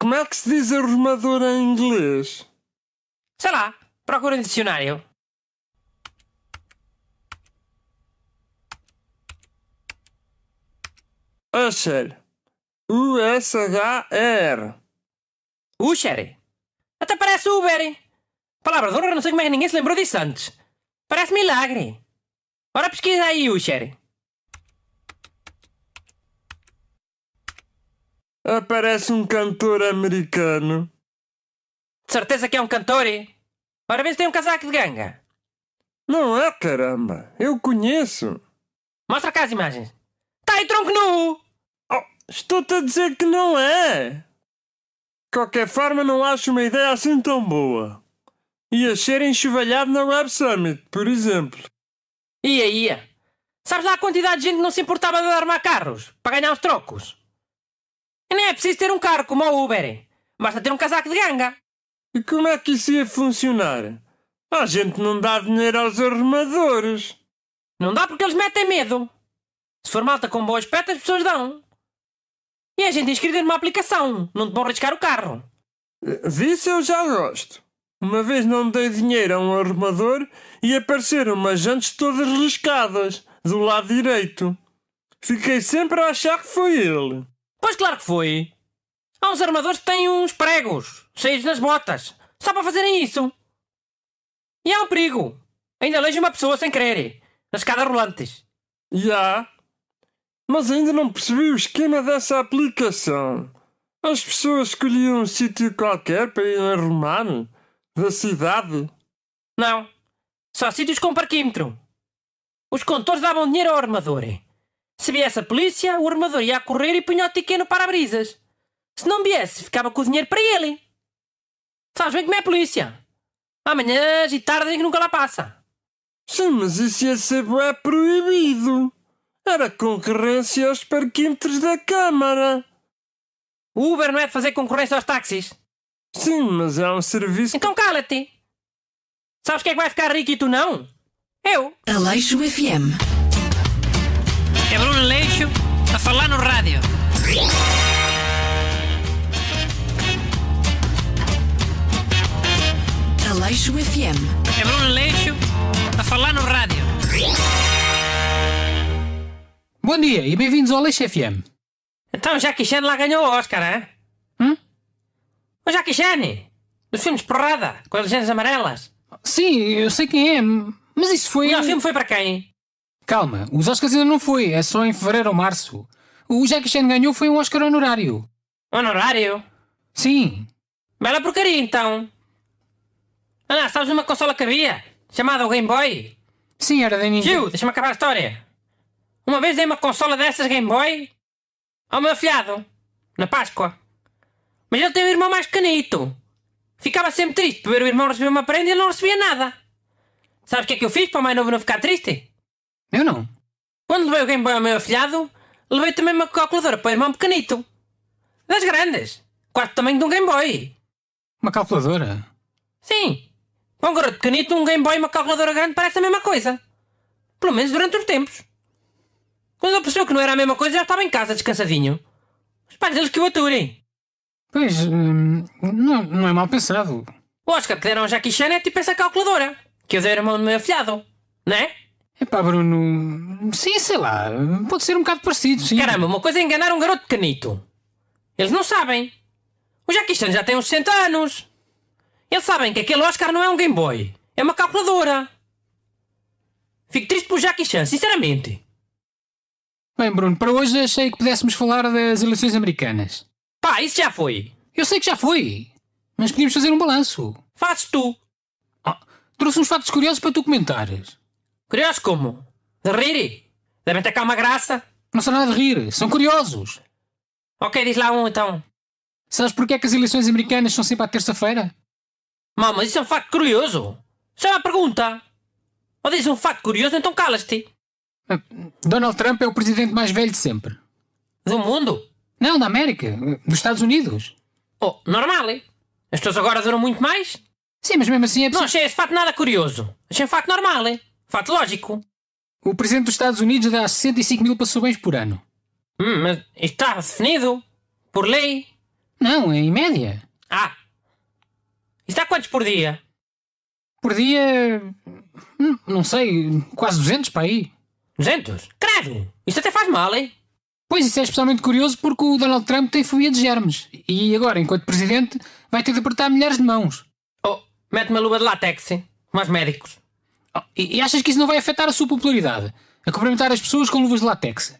Como é que se diz armador em inglês? Sei lá, procura um dicionário. Usher. U-S-H-R. Usher? Até parece Uber. Palavra de honra, não sei como é que ninguém se lembrou disso antes. Parece milagre. Ora pesquisa aí, Usher. Aparece ah, um cantor americano. De certeza que é um cantor, hein? Ora vê se tem um casaco de ganga. Não é, caramba. Eu conheço. Mostra cá as imagens. Tá aí tronco nu! Oh, Estou-te a dizer que não é. De qualquer forma, não acho uma ideia assim tão boa e a ser enxovalhado na Web Summit, por exemplo. Ia, ia. Sabes lá a quantidade de gente que não se importava de armar carros para ganhar os trocos? E nem é preciso ter um carro como o Uber, basta ter um casaco de ganga. E como é que isso ia funcionar? A gente não dá dinheiro aos armadores. Não dá porque eles metem medo. Se for malta com boas petas, as pessoas dão. E a gente inscreve numa aplicação, não te vão riscar o carro. Disso eu já gosto. Uma vez não dei dinheiro a um armador e apareceram umas jantes todas riscadas, do lado direito. Fiquei sempre a achar que foi ele. Pois claro que foi. Há uns armadores que têm uns pregos, cheios nas botas, só para fazerem isso. E há um perigo. Ainda leis uma pessoa sem querer, nas escadas rolantes. Já. Yeah. Mas ainda não percebi o esquema dessa aplicação. As pessoas escolhiam um sítio qualquer para ir arrumar da cidade? Não. Só sítios com parquímetro. Os condutores davam dinheiro ao armador. Se viesse a polícia, o armador ia a correr e punha o tiquê no para-brisas. Se não viesse, ficava com o dinheiro para ele. Sabes bem como é a polícia. Amanhãs e tardes em que nunca lá passa. Sim, mas isso ia ser é proibido. Era concorrência aos parquímetros da Câmara. O Uber não é de fazer concorrência aos táxis. Sim, mas é um serviço. Então cala-te! Sabes quem é que vai ficar rico e tu não? Eu! Aleixo FM. É Bruno Aleixo a falar no rádio. Aleixo FM. É Bruno Aleixo a falar no rádio. Bom dia e bem-vindos ao Aleixo FM. Então, já que Xen lá ganhou o Oscar, é? O Jackie Chan! Dos filmes Porrada, com as legendas amarelas. Sim, eu sei quem é, mas isso foi. O filme foi para quem? Calma, os Oscars ainda não foi, é só em fevereiro ou março. O Jackie Chan ganhou foi um Oscar honorário. Honorário? Sim. Bela porcaria então. Ah, sabes uma consola que havia? Chamada o Game Boy? Sim, era da Nintendo. Gil, deixa-me acabar a história. Uma vez dei uma consola dessas Game Boy ao meu afiado, na Páscoa. Mas ele tem um irmão mais pequenito. Ficava sempre triste por ver o irmão receber uma prenda e ele não recebia nada. Sabes o que é que eu fiz para o mais novo não ficar triste? Eu não. Quando levei o Game Boy ao meu afilhado, levei também uma calculadora para o irmão pequenito. Das grandes. Quase do tamanho de um Game Boy. Uma calculadora? Sim. Para um garoto pequenito, um Game Boy e uma calculadora grande parece a mesma coisa. Pelo menos durante os tempos. Quando ele percebeu que não era a mesma coisa, já estava em casa descansadinho. Os pais deles que o aturem. Pois, hum, não, não é mal pensado. O Oscar que deram ao Jackie Chan é tipo essa calculadora que eu dei a mão do meu afilhado, não é? Epá, Bruno, sim, sei lá, pode ser um bocado parecido, sim. Caramba, uma coisa é enganar um garoto pequenito. Eles não sabem. O Jackie Chan já tem uns 60 anos. Eles sabem que aquele Oscar não é um Game Boy, é uma calculadora. Fico triste por Jackie Chan, sinceramente. Bem, Bruno, para hoje achei que pudéssemos falar das eleições americanas. Pá, isso já foi. Eu sei que já foi, mas podíamos fazer um balanço. Fazes tu. Ah, trouxe uns fatos curiosos para tu comentares. Curiosos como? De rir? Devem ter cá uma graça? Não são nada de rir, são curiosos. Ok, diz lá um então. Sabes porquê é que as eleições americanas são sempre à terça-feira? Mal, mas isso é um facto curioso. Isso é uma pergunta. Ou diz um facto curioso, então calas-te. Ah, Donald Trump é o presidente mais velho de sempre. Do mundo? Não, da América. Dos Estados Unidos. Oh, normal, hein? As pessoas agora duram muito mais? Sim, mas mesmo assim é preciso... Não achei esse fato nada curioso. Achei um facto normal, hein? Fato lógico. O presidente dos Estados Unidos dá 65 mil bens por ano. Hum, mas está definido? Por lei? Não, é em média. Ah! Está quantos por dia? Por dia. Hum, não sei, quase 200 para aí. 200? Credo! Isto até faz mal, hein? Pois, isso é especialmente curioso porque o Donald Trump tem fobia de germes e agora, enquanto presidente, vai ter de apertar milhares de mãos. Oh, mete uma luva de látex, hein? mais médicos. Oh, e, e, achas que isso não vai afetar a sua popularidade? A cumprimentar as pessoas com luvas de látex?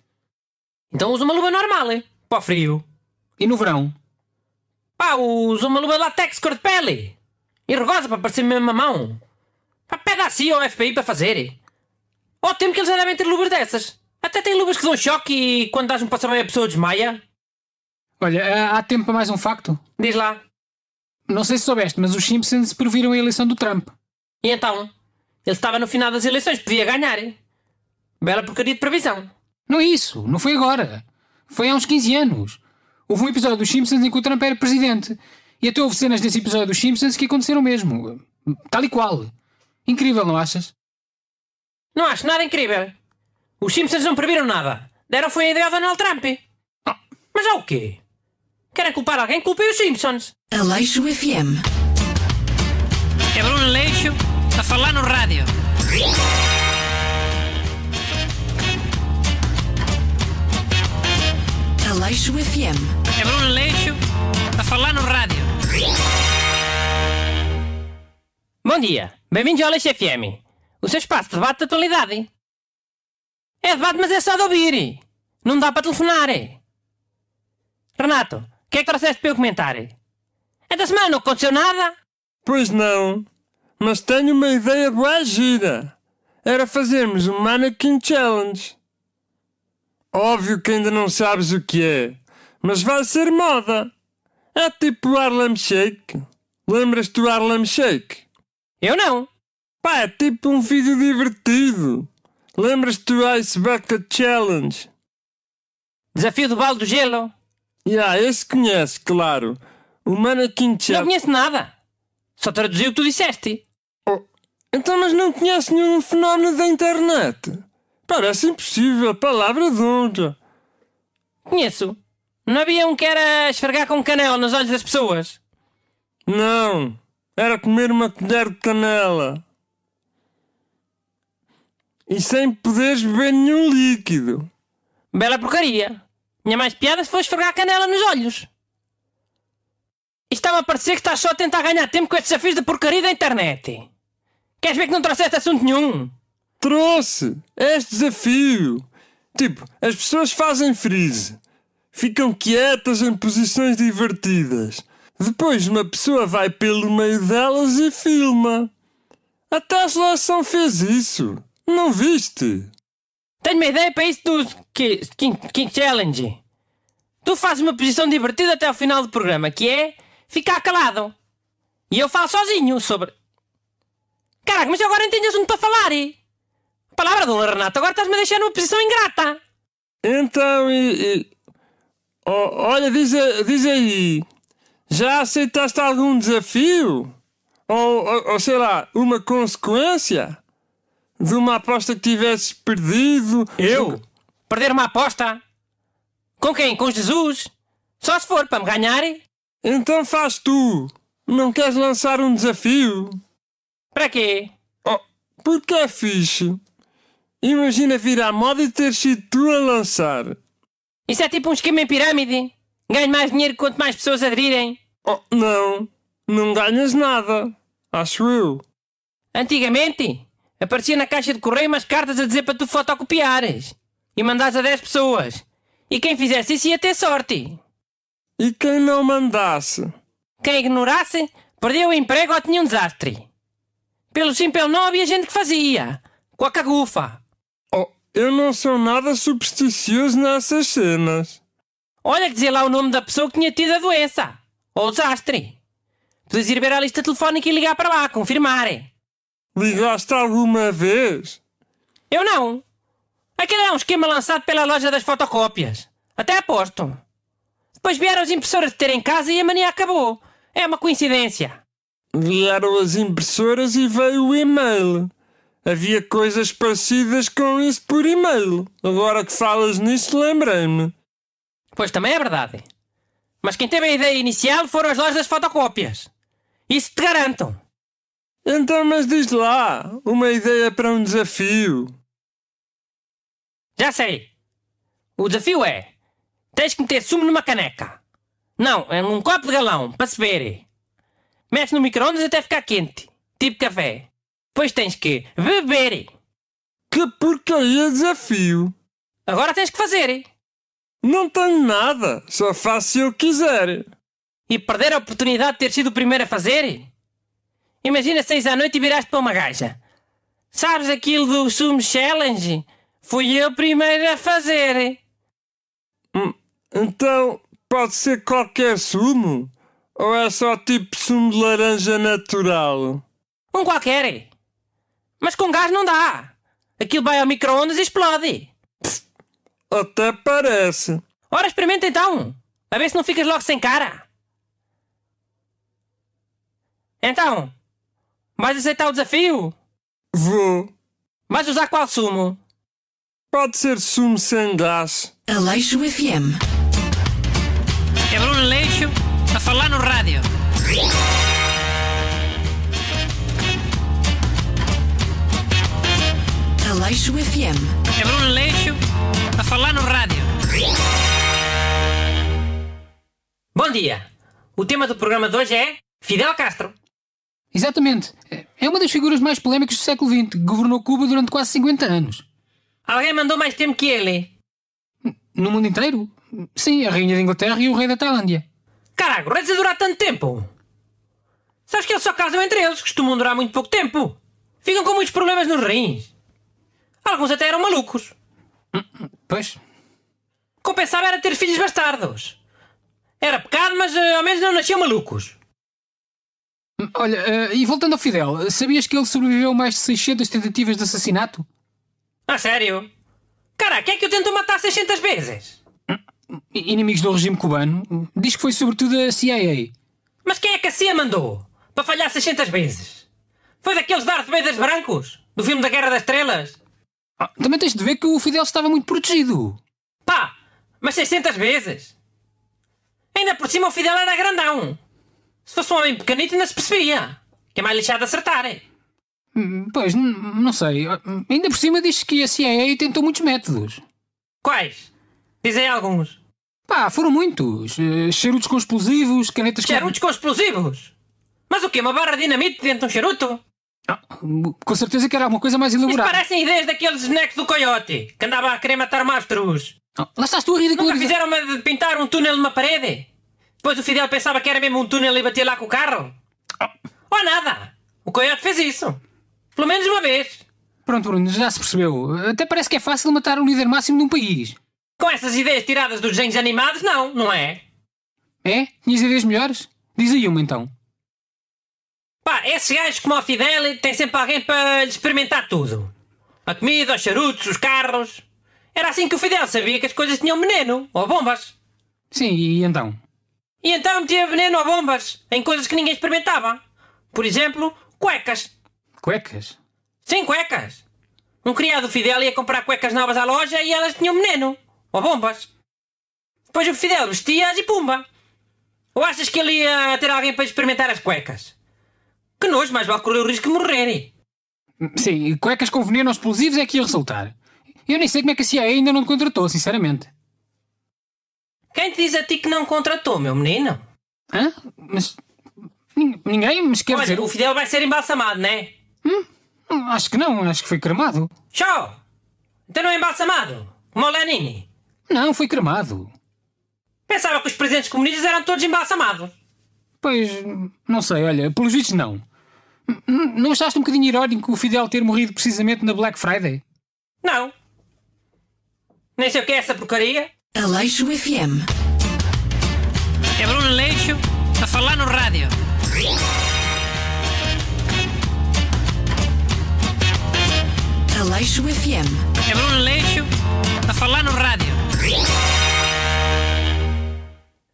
Então usa uma luva normal, hein? Para o frio. E no verão? Pá, usa uma luva de látex cor de pele. E rugosa para parecer mesmo mão. Pá, pede assim ao FBI para fazer. Ó, oh, temo que eles já devem ter luvas dessas. Até tem luvas que dão choque e quando dás um passo a pessoa desmaia. Olha, há tempo para mais um facto. Diz lá. Não sei se soubeste, mas os Simpsons previram a eleição do Trump. E então? Ele estava no final das eleições, podia ganhar. Hein? Bela porcaria de previsão. Não é isso, não foi agora. Foi há uns 15 anos. Houve um episódio dos Simpsons em que o Trump era presidente. E até houve cenas desse episódio dos Simpsons que aconteceram mesmo. Tal e qual. Incrível, não achas? Não acho nada incrível. Os Simpsons não previram nada. Deram foi a ideia ao Donald Trump. Oh. Mas é o quê? Querem culpar alguém? Culpem os Simpsons. Aleixo FM. É Bruno Aleixo a falar no rádio. Aleixo FM. É Bruno Aleixo a falar no rádio. Bom dia. Bem-vindos ao Aleixo FM. O seu espaço de debate de atualidade. É debate, mas é só de ouvir. Não dá para telefonar. Renato, o que é que trouxeste para eu comentar? Esta é semana não aconteceu nada? Pois não, mas tenho uma ideia boa gira. Era fazermos um Mannequin Challenge. Óbvio que ainda não sabes o que é, mas vai ser moda. É tipo o Harlem Shake. Lembras-te do Harlem Shake? Eu não. Pá, é tipo um vídeo divertido Lembras-te do Ice Bucket Challenge? Desafio do balde do gelo? Yeah, esse conhece, claro. O Mannequin Challenge. Não conheço nada. Só traduzi o que tu disseste. Oh, então, mas não conhece nenhum fenómeno da internet? Parece impossível, palavra de honra. Conheço. Não havia um que era esfregar com canela nos olhos das pessoas? Não, era comer uma colher de canela e sem poderes beber nenhum líquido. Bela porcaria. Minha mais piada se foi esfregar a canela nos olhos. estava a parecer que estás só a tentar ganhar tempo com estes desafios de porcaria da internet. Queres ver que não trouxeste assunto nenhum? Trouxe! Este desafio! Tipo, as pessoas fazem freeze. Ficam quietas em posições divertidas. Depois uma pessoa vai pelo meio delas e filma. A Tesla só fez isso. Não viste? Tenho uma ideia para isso do King, Challenge. Tu fazes uma posição divertida até ao final do programa, que é ficar calado. E eu falo sozinho sobre. Caraca, mas eu agora entendi estou para falar. E... Palavra do Renato, agora estás-me a deixar numa posição ingrata. Então, e, e... Oh, olha, diz, diz aí. Já aceitaste algum desafio? Ou, ou, ou sei lá, uma consequência? de uma aposta que tivesses perdido. Eu? Perder uma aposta? Com quem? Com Jesus? Só se for para me ganhar? Então faz tu. Não queres lançar um desafio? Para quê? Oh, porque é fixe. Imagina vir à moda e ter sido tu a lançar. Isso é tipo um esquema em pirâmide. Ganho mais dinheiro quanto mais pessoas aderirem. Oh, não. Não ganhas nada. Acho eu. Antigamente, Aparecia na caixa de correio umas cartas a dizer para tu fotocopiares e mandares a 10 pessoas. E quem fizesse isso ia ter sorte. E quem não mandasse? Quem ignorasse, perdia o emprego ou tinha um desastre. Pelo sim, pelo não, havia gente que fazia. Com a cagufa. Oh, eu não sou nada supersticioso nessas cenas. Olha que dizia lá o nome da pessoa que tinha tido a doença. Ou o desastre. Podes ir ver a lista telefónica e ligar para lá, confirmar. Ligaste alguma vez? Eu não. Aquele é um esquema lançado pela loja das fotocópias. Até aposto. Depois vieram as impressoras de ter em casa e a mania acabou. É uma coincidência. Vieram as impressoras e veio o e-mail. Havia coisas parecidas com isso por e-mail. Agora que falas nisso, lembrei-me. Pois também é verdade. Mas quem teve a ideia inicial foram as lojas das fotocópias. Isso te garanto. Então, mas diz lá, uma ideia para um desafio. Já sei. O desafio é: tens que meter sumo numa caneca. Não, é num copo de galão, para se ver. Mexe no micro-ondas até ficar quente, tipo café. Depois tens que beber. Que porcaria desafio! Agora tens que fazer. Não tenho nada, só faço se eu quiser. E perder a oportunidade de ter sido o primeiro a fazer? Imagina seis à noite e viraste para uma gaja. Sabes aquilo do Sumo Challenge? Fui eu primeiro a fazer. Hum, então, pode ser qualquer sumo? Ou é só tipo sumo de laranja natural? Um qualquer. Mas com gás não dá. Aquilo vai ao micro-ondas e explode. Pff, até parece. Ora, experimenta então. A ver se não ficas logo sem cara. Então, mas aceitar o desafio? Vou. Mas usar qual sumo? Pode ser sumo sem gás. Aleixo FM. É Bruno Aleixo a falar no rádio. Aleixo FM. É Bruno Aleixo a falar no rádio. Bom dia. O tema do programa de hoje é Fidel Castro. Exatamente. É uma das figuras mais polémicas do século XX. Governou Cuba durante quase 50 anos. Alguém mandou mais tempo que ele? No mundo inteiro? Sim, a Rainha da Inglaterra e o Rei da Tailândia. Caraca, reis a durar tanto tempo! Sabes que eles só casam entre eles, costumam durar muito pouco tempo. Ficam com muitos problemas nos rins. Alguns até eram malucos. Pois. Compensava era ter filhos bastardos. Era pecado, mas eh, ao menos não nasciam malucos. Olha, uh, e voltando ao Fidel, sabias que ele sobreviveu a mais de 600 tentativas de assassinato? A sério? quem é que eu tento matar 600 vezes? Inimigos do regime cubano? Diz que foi sobretudo a CIA. Mas quem é que a CIA mandou? Para falhar 600 vezes? Foi daqueles Darth Vader brancos? Do filme da Guerra das Estrelas? Ah, também tens de ver que o Fidel estava muito protegido. Pá, mas 600 vezes? Ainda por cima o Fidel era grandão. Se fosse um homem pequenito ainda se percebia. Que é mais lixado acertar, hein? Hum, pois, não sei. Ainda por cima diz que a CIA tentou muitos métodos. Quais? Dizem alguns. Pá, foram muitos. Eh, charutos com explosivos, canetas Charutos com... explosivos? Mas o quê? Uma barra de dinamite dentro de um charuto? Ah, com certeza que era alguma coisa mais elaborada. Isso parecem ideias daqueles bonecos do coiote que andava a querer matar mastros. Ah, lá estás tu a rir Nunca fizeram de pintar um túnel numa parede? Pois o Fidel pensava que era mesmo um túnel e bater lá com o carro. Ah. Ou nada. O coiote fez isso. Pelo menos uma vez. Pronto, Bruno, já se percebeu. Até parece que é fácil matar o líder máximo de um país. Com essas ideias tiradas dos desenhos animados, não, não é? É? Tinhas ideias melhores? Diz aí uma então. Pá, esses gajos como o Fidel tem sempre alguém para lhe experimentar tudo. A comida, os charutos, os carros. Era assim que o Fidel sabia que as coisas tinham veneno, ou bombas. Sim, e então? E então metia veneno a bombas em coisas que ninguém experimentava. Por exemplo, cuecas. Cuecas? Sim, cuecas. Um criado Fidel ia comprar cuecas novas à loja e elas tinham veneno. Ou bombas. Depois o Fidel vestia-as e pumba. Ou achas que ele ia ter alguém para experimentar as cuecas? Que nojo, mais vale correr o risco de morrerem. Sim, cuecas com veneno explosivos é que ia resultar. Eu nem sei como é que a CIA ainda não te contratou, sinceramente. Quem te diz a ti que não contratou, meu menino? Hã? Mas. Ninguém, me esquece. Olha, dizer. O Fidel vai ser embalsamado, né? hum? não é? Hum? Acho que não, acho que foi cremado. Show! Então não é embalsamado? Molanini? Não, foi cremado. Pensava que os presentes comunistas eram todos embalsamados. Pois, não sei, olha, pelos vistos não. Hum, hum, não achaste um bocadinho irónico o Fidel ter morrido precisamente na Black Friday? Não. Nem sei o que é essa porcaria. Aleixo FM. É Bruno Leixo a falar no rádio. Aleixo FM. É Bruno Leixo a falar no rádio.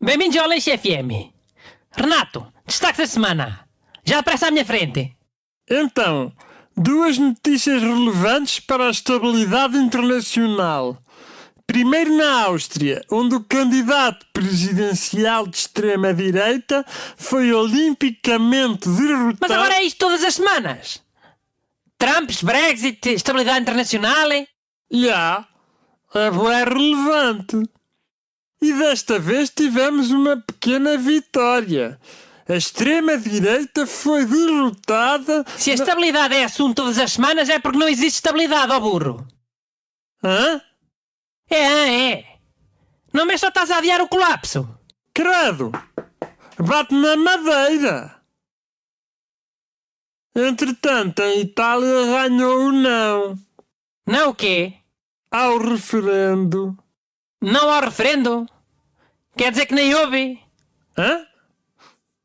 Bem-vindos ao Aleixo FM. Renato, destaque da semana. Já aparece à minha frente. Então, duas notícias relevantes para a estabilidade internacional. Primeiro na Áustria, onde o candidato presidencial de extrema-direita foi olimpicamente derrotado. Mas agora é isto todas as semanas? Trumps, Brexit, estabilidade internacional? Já. Yeah, agora é relevante. E desta vez tivemos uma pequena vitória. A extrema-direita foi derrotada. Se a estabilidade é assunto todas as semanas, é porque não existe estabilidade, ó burro. Hã? É, é. Não me só estás a adiar o colapso. Credo! Bate na madeira! Entretanto, a Itália ganhou o não. Não o quê? Ao referendo. Não ao referendo? Quer dizer que nem houve? Hã?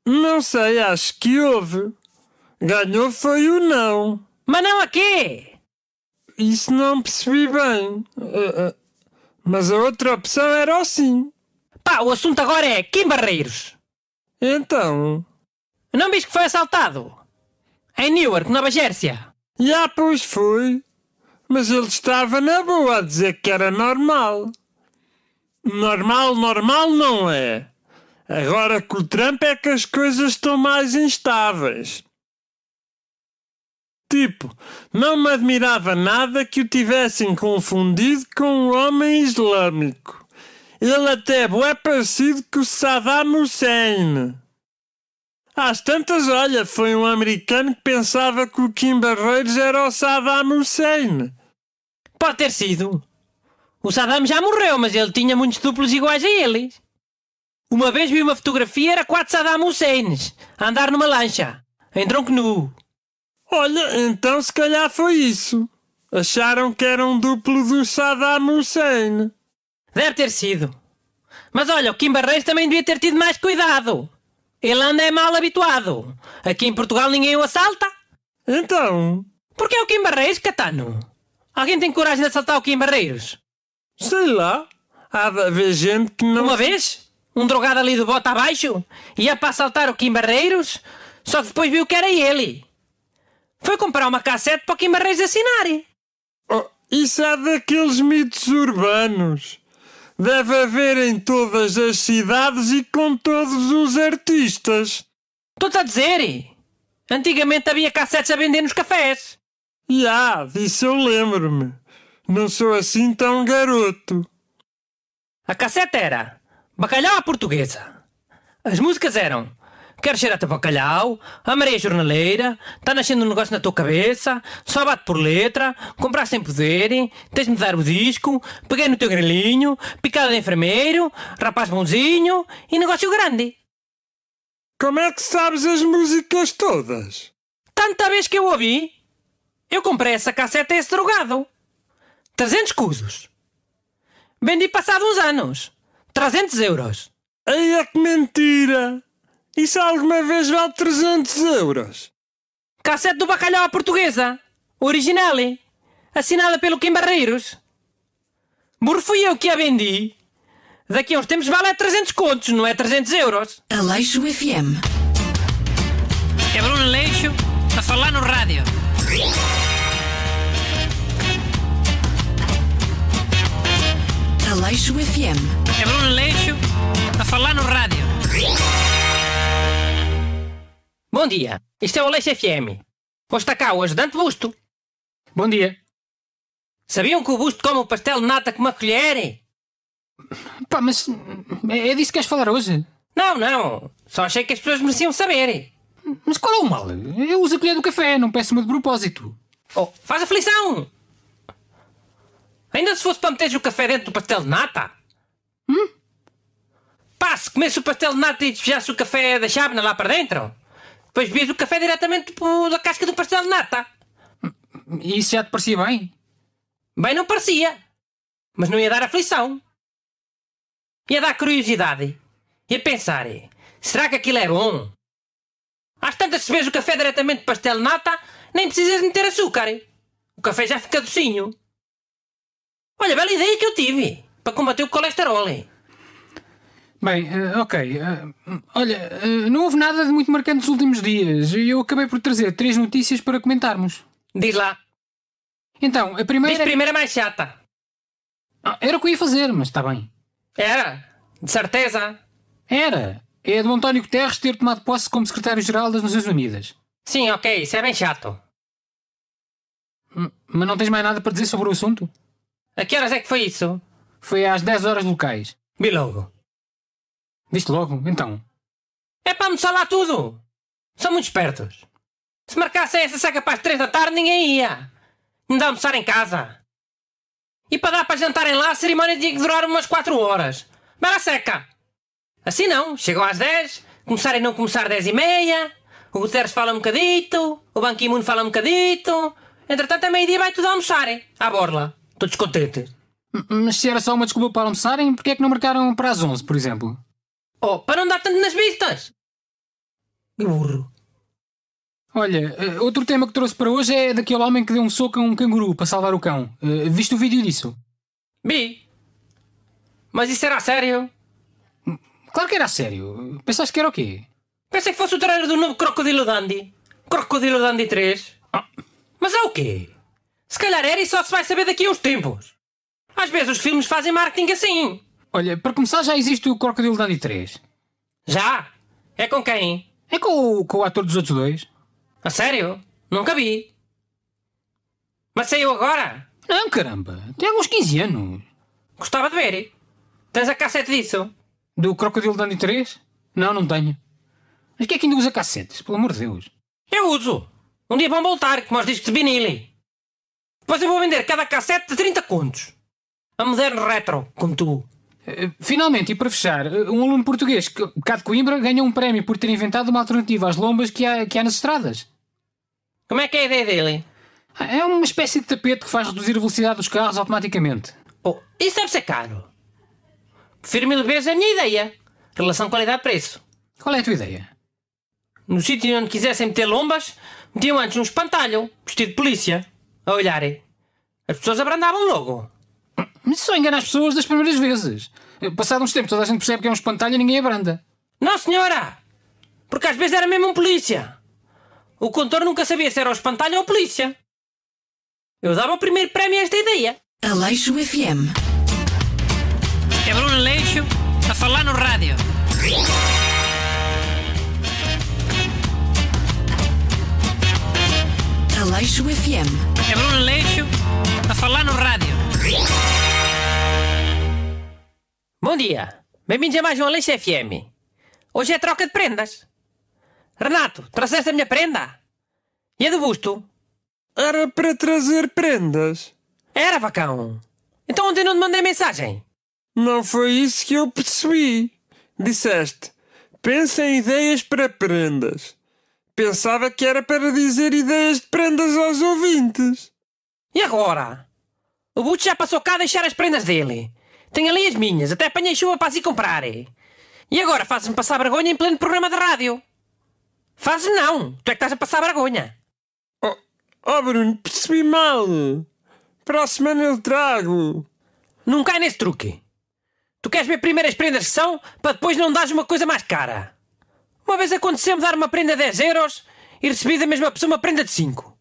Não sei, acho que houve. Ganhou foi o não. Mas não a quê? Isso não percebi bem. Uh, uh, mas a outra opção era o sim. Pá, o assunto agora é Kim Barreiros. Então? Não viste que foi assaltado? Em Newark, Nova Gércia. Já, pois foi. Mas ele estava na boa a dizer que era normal. Normal, normal não é. Agora com o Trump é que as coisas estão mais instáveis. Tipo, não me admirava nada que o tivessem confundido com um homem islâmico. Ele até é parecido com o Saddam Hussein. Às tantas, olha, foi um americano que pensava que o Kim Barreiros era o Saddam Hussein. Pode ter sido. O Saddam já morreu, mas ele tinha muitos duplos iguais a eles. Uma vez vi uma fotografia, era quatro Saddam Husseins a andar numa lancha, em tronco nu. Olha, então se calhar foi isso. Acharam que era um duplo do Saddam Hussein. Deve ter sido. Mas olha, o Kim Barreiros também devia ter tido mais cuidado. Ele anda é mal habituado. Aqui em Portugal ninguém o assalta. Então? Porque é o Kim Barreiros, Catano. Alguém tem coragem de assaltar o Kim Barreiros? Sei lá. Há de haver gente que não... Uma vez, um drogado ali do bota abaixo ia para assaltar o Kim Barreiros, só que depois viu que era ele. Foi comprar uma cassete para o me ensinar. Oh, isso é daqueles mitos urbanos. Deve haver em todas as cidades e com todos os artistas. Estou-te a dizer? Eh? Antigamente havia cassetes a vender nos cafés. Já, yeah, disso eu lembro-me. Não sou assim tão garoto. A cassete era Bacalhau à Portuguesa. As músicas eram Queres cheirar-te para o calhau? A Maria é jornaleira? Está nascendo um negócio na tua cabeça? Só bate por letra? Comprar sem poderem? Tens de me dar o disco? Peguei no teu grelhinho? Picada de enfermeiro? Rapaz bonzinho? E negócio grande? Como é que sabes as músicas todas? Tanta vez que eu ouvi. Eu comprei essa casseta a esse drogado. 300 escudos. Vendi passado uns anos. 300 euros. Ai, é que mentira! Isso alguma vez vale 300 euros? Cassete do bacalhau à portuguesa. Original. Assinada pelo Kim Barreiros. Burro fui eu que a vendi. Daqui a uns tempos vale 300 contos, não é 300 euros. Aleixo FM. É Bruno Aleixo a falar no rádio. Aleixo FM. É Bruno Aleixo a falar no rádio. Bom dia, isto é o Aleixo FM. Hoje está cá o ajudante Busto. Bom dia. Sabiam que o Busto come o pastel de nata com uma colher? Pá, mas é, é disso que queres falar hoje? Não, não. Só achei que as pessoas mereciam saber. Mas qual é o mal? Eu uso a colher do café, não peço uma de propósito. Oh, faz aflição! Ainda se fosse para meteres o café dentro do pastel de nata? Hum? Pá, se comesse o pastel de nata e despejasse o café da chávena lá para dentro? Depois bebes o café diretamente tipo, da casca do pastel de nata. Isso já te parecia bem? Bem não parecia. Mas não ia dar aflição. Ia dar curiosidade. Ia pensar, eh, será que aquilo é bom? Às tantas se o café diretamente de pastel de nata, nem precisas meter açúcar. O café já fica docinho. Olha, bela ideia que eu tive para combater o colesterol. Bem, eh, ok. Eh, olha, eh, não houve nada de muito marcante nos últimos dias e eu acabei por trazer três notícias para comentarmos. Diz lá. Então, a primeira. Diz a primeira mais chata. Ah, era o que eu ia fazer, mas está bem. Era? De certeza? Era. É do António Guterres ter tomado posse como secretário-geral das Nações Unidas. Sim, ok, isso é bem chato. Mas não tens mais nada para dizer sobre o assunto? A que horas é que foi isso? Foi às 10 horas locais. Vi logo. Viste logo? Então. É para almoçar lá tudo! São muito espertos. Se marcassem essa seca para as 3 da tarde, ninguém ia. Me dá almoçar em casa. E para dar para jantarem lá, a cerimónia tinha que durar umas 4 horas. Vai lá seca! Assim não, chegam às 10, começarem não começar 10 e meia, o Guterres fala um bocadito, o Banco Imune fala um bocadito, entretanto a meio-dia vai tudo almoçarem, à borla. Todos contentes. Mas se era só uma desculpa para almoçarem, porquê é que não marcaram para as 11, por exemplo? Oh, para não dar tanto nas vistas! Que burro. Olha, eh, outro tema que trouxe para hoje é daquele homem que deu um soco a um canguru para salvar o cão. Eh, viste o vídeo disso? Vi. Mas isso era a sério? Claro que era a sério. Pensaste que era o quê? Pensei que fosse o trailer do novo Crocodilo Dandy. Crocodilo Dandy 3. Ah. Mas é o quê? Se calhar era e só se vai saber daqui a uns tempos. Às vezes os filmes fazem marketing assim. Olha, para começar já existe o Crocodile Dandy 3. Já? É com quem? É com o, com o ator dos outros dois. A sério? Nunca vi. Mas saiu agora? Não, caramba. Tem alguns 15 anos. Gostava de ver. Tens a cassete disso? Do Crocodile Dandy 3? Não, não tenho. Mas que é que ainda usa cassetes? Pelo amor de Deus. Eu uso. Um dia vão voltar, como os discos de vinil. Depois eu vou vender cada cassete de 30 contos. A moderno é retro, como tu. Eh, finalmente, e para fechar, eh, um aluno português, cá de Coimbra, ganhou um prémio por ter inventado uma alternativa às lombas que há, que há nas estradas. Como é que é a ideia dele? Ah, é uma espécie de tapete que faz reduzir a velocidade dos carros automaticamente. Oh, isso deve ser caro. Prefiro mil vezes a minha ideia. Relação qualidade-preço. Qual é a tua ideia? No sítio onde quisessem meter lombas, metiam antes um espantalho, vestido de polícia, a olharem. As pessoas abrandavam logo. Mas só engana as pessoas das primeiras vezes. Passado uns tempos toda a gente percebe que é um espantalho e ninguém abranda. Não, senhora! Porque às vezes era mesmo um polícia. O contorno nunca sabia se era o espantalho ou a polícia. Eu dava o primeiro prémio a esta ideia. Aleixo FM. É Bruno Aleixo a falar no rádio. Aleixo FM. É Bruno Aleixo a falar no rádio. Bom dia. Bem-vindos a mais um Aleixo FM. Hoje é troca de prendas. Renato, trouxeste a minha prenda? E a do busto? Era para trazer prendas. Era, vacão. Então ontem não te mandei mensagem. Não foi isso que eu percebi. Disseste, pensa em ideias para prendas. Pensava que era para dizer ideias de prendas aos ouvintes. E agora? O Butch já passou cá a deixar as prendas dele. Tenho ali as minhas, até apanhei chuva para as ir comprar. E agora fazes-me passar vergonha em pleno programa de rádio. Fazes não, tu é que estás a passar vergonha. Oh, oh Bruno, percebi mal. Para a semana eu trago. Não cai nesse truque. Tu queres ver primeiro as prendas que são, para depois não dares uma coisa mais cara. Uma vez aconteceu-me dar uma prenda a 10 euros e recebi da mesma pessoa uma prenda de 5.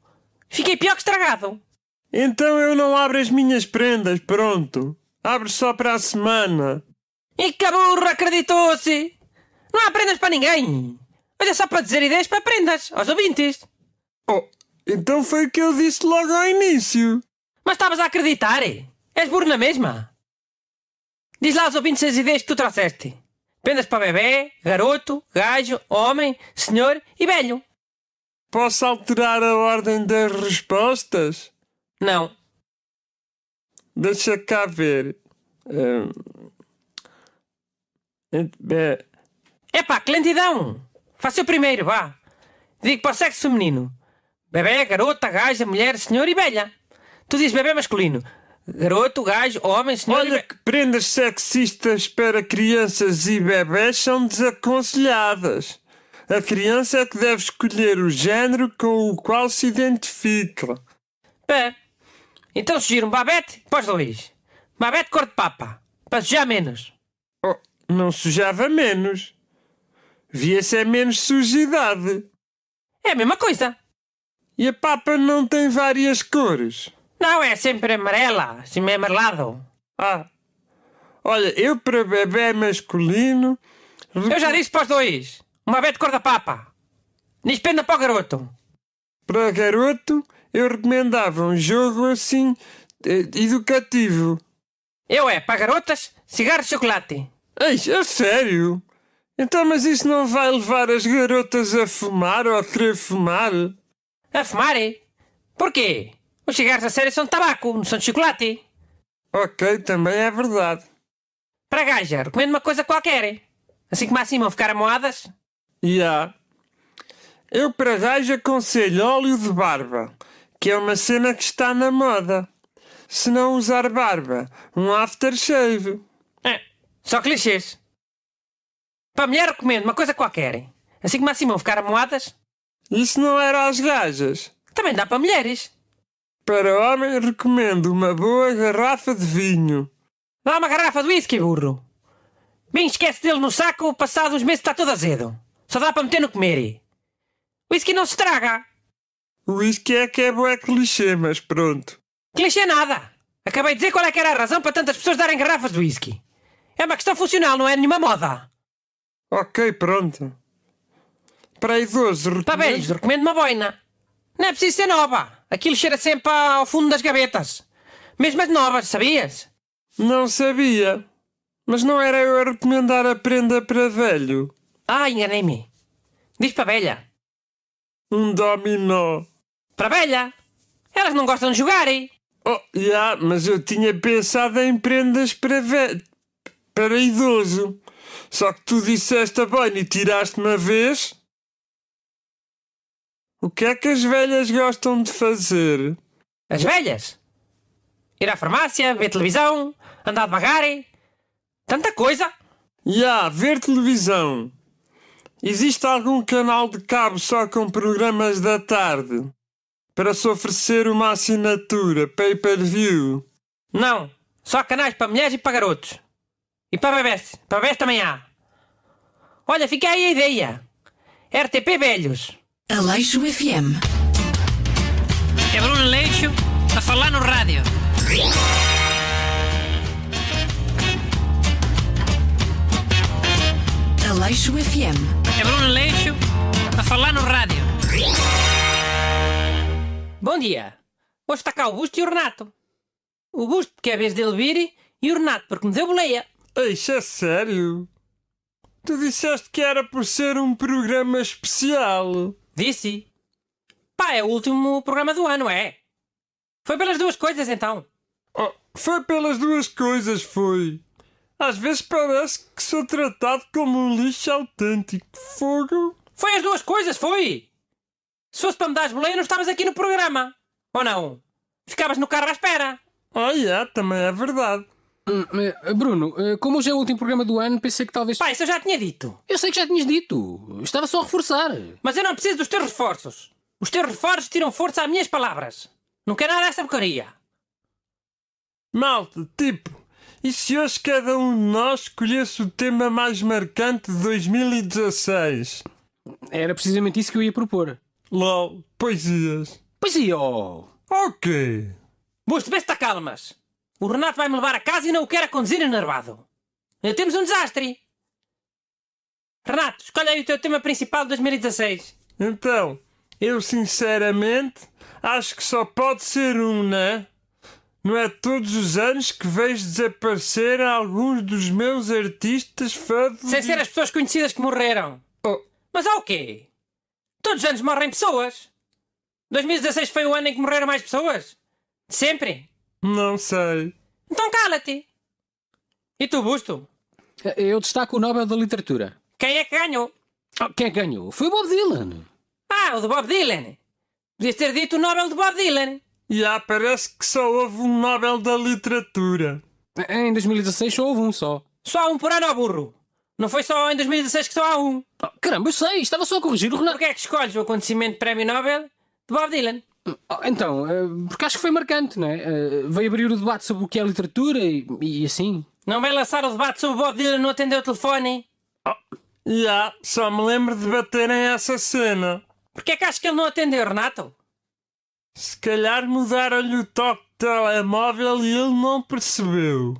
Fiquei pior que estragado. Então eu não abro as minhas prendas, pronto. Abre só para a semana. E que burra acreditou-se! Não há prendas para ninguém! Olha só para dizer ideias para prendas, aos ouvintes! Oh, então foi o que eu disse logo ao início! Mas estavas a acreditar! És burro na mesma! Diz lá aos ouvintes as ideias que tu trouxeste. Prendas para bebê, garoto, gajo, homem, senhor e velho. Posso alterar a ordem das respostas? Não. Deixa cá ver. É... Epá, que lentidão! Faça o primeiro, vá. Digo para o sexo feminino. Bebé, garota, gaja, mulher, senhor e velha. Tu dizes bebê masculino. Garoto, gajo, homem, senhor Olha que prendas sexistas para crianças e bebés são desaconselhadas. A criança é que deve escolher o género com o qual se identifica. Pé, então sugiro um babete para os Luís. Babete cor de papa. Para sujar menos. Oh, não sujava menos. Via-se é menos sujidade. É a mesma coisa. E a papa não tem várias cores? Não, é sempre amarela. Sempre amarelado. Ah. Olha, eu para bebê masculino... Eu já disse para os dois. Um babete cor da papa. Nispenda para o garoto. Para o garoto eu recomendava um jogo assim, eh, educativo. Eu é, para garotas, cigarro e chocolate. Eis, é sério? Então, mas isso não vai levar as garotas a fumar ou a querer fumar? A fumar? É? Porquê? Os cigarros a sério são de tabaco, não são de chocolate. Ok, também é verdade. Para gaja, recomendo uma coisa qualquer. É? Assim como assim vão ficar amoadas? Ya. Yeah. Eu para gaja aconselho óleo de barba que é uma cena que está na moda. Se não usar barba, um aftershave. É, só clichês. Para a mulher recomendo uma coisa qualquer. Assim como assim vão ficar amoadas. Isso não era às gajas. Também dá para mulheres. Para homem recomendo uma boa garrafa de vinho. Dá uma garrafa de whisky, burro. Bem, esquece dele no saco, passado uns meses está todo azedo. Só dá para meter no comer. Whisky não se estraga. O whisky é que é bué clichê, mas pronto. Clichê nada. Acabei de dizer qual é que era a razão para tantas pessoas darem garrafas de whisky. É uma questão funcional, não é nenhuma moda. Ok, pronto. Para idosos, recomendo... Para velhos, recomendo uma boina. Não é preciso ser nova. Aquilo cheira sempre ao fundo das gavetas. Mesmo as novas, sabias? Não sabia. Mas não era eu a recomendar a prenda para velho. Ah, enganei-me. Diz para velha. Um dominó. Para velha! Elas não gostam de jogar, hein? Oh, yeah, mas eu tinha pensado em prendas para ve... para idoso. Só que tu disseste ah, a boina e tiraste uma vez. O que é que as velhas gostam de fazer? As velhas? Ir à farmácia, ver televisão, andar devagar. Tanta coisa! Ya, yeah, ver televisão. Existe algum canal de cabo só com programas da tarde? para se oferecer uma assinatura pay-per-view. Não, só canais para mulheres e para garotos. E para bebés, para bebés também há. Olha, fica aí a ideia. RTP Velhos. Aleixo FM. É Bruno Aleixo a falar no rádio. Aleixo FM. É Bruno Aleixo a falar no rádio. Bom dia. Hoje está cá o Busto e o Renato. O Busto, porque é a vez dele vir, e o Renato, porque me deu boleia. Isso é sério? Tu disseste que era por ser um programa especial. Disse. Pá, é o último programa do ano, é? Foi pelas duas coisas, então. Oh, foi pelas duas coisas, foi. Às vezes parece que sou tratado como um lixo autêntico. Fogo. Foi as duas coisas, foi! Se fosse para me dar boleia, não estavas aqui no programa. Ou não? Ficavas no carro à espera. Oh, yeah, é, também é verdade. Hum, eh, Bruno, eh, como hoje é o último programa do ano, pensei que talvez. Pá, isso eu já tinha dito. Eu sei que já tinhas dito. Estava só a reforçar. Mas eu não preciso dos teus reforços. Os teus reforços tiram força às minhas palavras. Não quero nada dessa porcaria. Malta, tipo, e se hoje cada um de nós escolhesse o tema mais marcante de 2016? Era precisamente isso que eu ia propor. LOL, poesias. Poesia, oh. Ok. Mosto, vê se te acalmas. O Renato vai-me levar a casa e não o quer a conduzir enervado. Eh, temos um desastre. Renato, escolha aí o teu tema principal de 2016. Então, eu sinceramente acho que só pode ser um, né? Não é todos os anos que vejo desaparecer alguns dos meus artistas favoritos. Sem ser as pessoas conhecidas que morreram. Oh. Mas há o quê? Todos os anos morrem pessoas. 2016 foi o ano em que morreram mais pessoas? sempre? Não sei. Então cala-te. E tu, Busto? Eu destaco o Nobel da Literatura. Quem é que ganhou? Oh, quem é ganhou? Foi o Bob Dylan. Ah, o de Bob Dylan. Podias ter dito o Nobel de Bob Dylan. E yeah, parece que só houve um Nobel da Literatura. Em 2016 só houve um só. Só um por ano, burro. Não foi só em 2016 que só há um. Oh, caramba, eu sei, estava só a corrigir o Renato. Porquê é que escolhes o acontecimento de Prémio Nobel de Bob Dylan? Oh, então, ah, porque acho que foi marcante, não é? Ah, veio abrir o debate sobre o que é literatura e, e assim. Não vai lançar o debate sobre o Bob Dylan não atender o telefone? Oh. Yeah, só me lembro de baterem essa cena. Porquê é que acho que ele não atendeu, Renato? Se calhar mudaram-lhe o toque de telemóvel e ele não percebeu.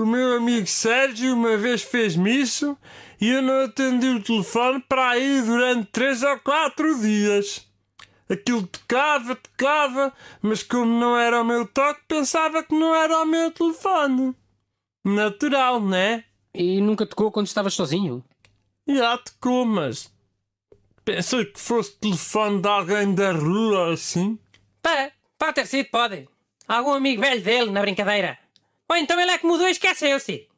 O meu amigo Sérgio uma vez fez-me isso e eu não atendi o telefone para aí durante três ou quatro dias. Aquilo tocava, tocava, mas como não era o meu toque, pensava que não era o meu telefone. Natural, né? E nunca tocou quando estavas sozinho? Já tocou, mas. Pensei que fosse telefone de alguém da rua assim. Pá, pode ter sido, pode. Algum amigo velho dele na brincadeira. Ou então ele é que mudou e esqueceu-se. É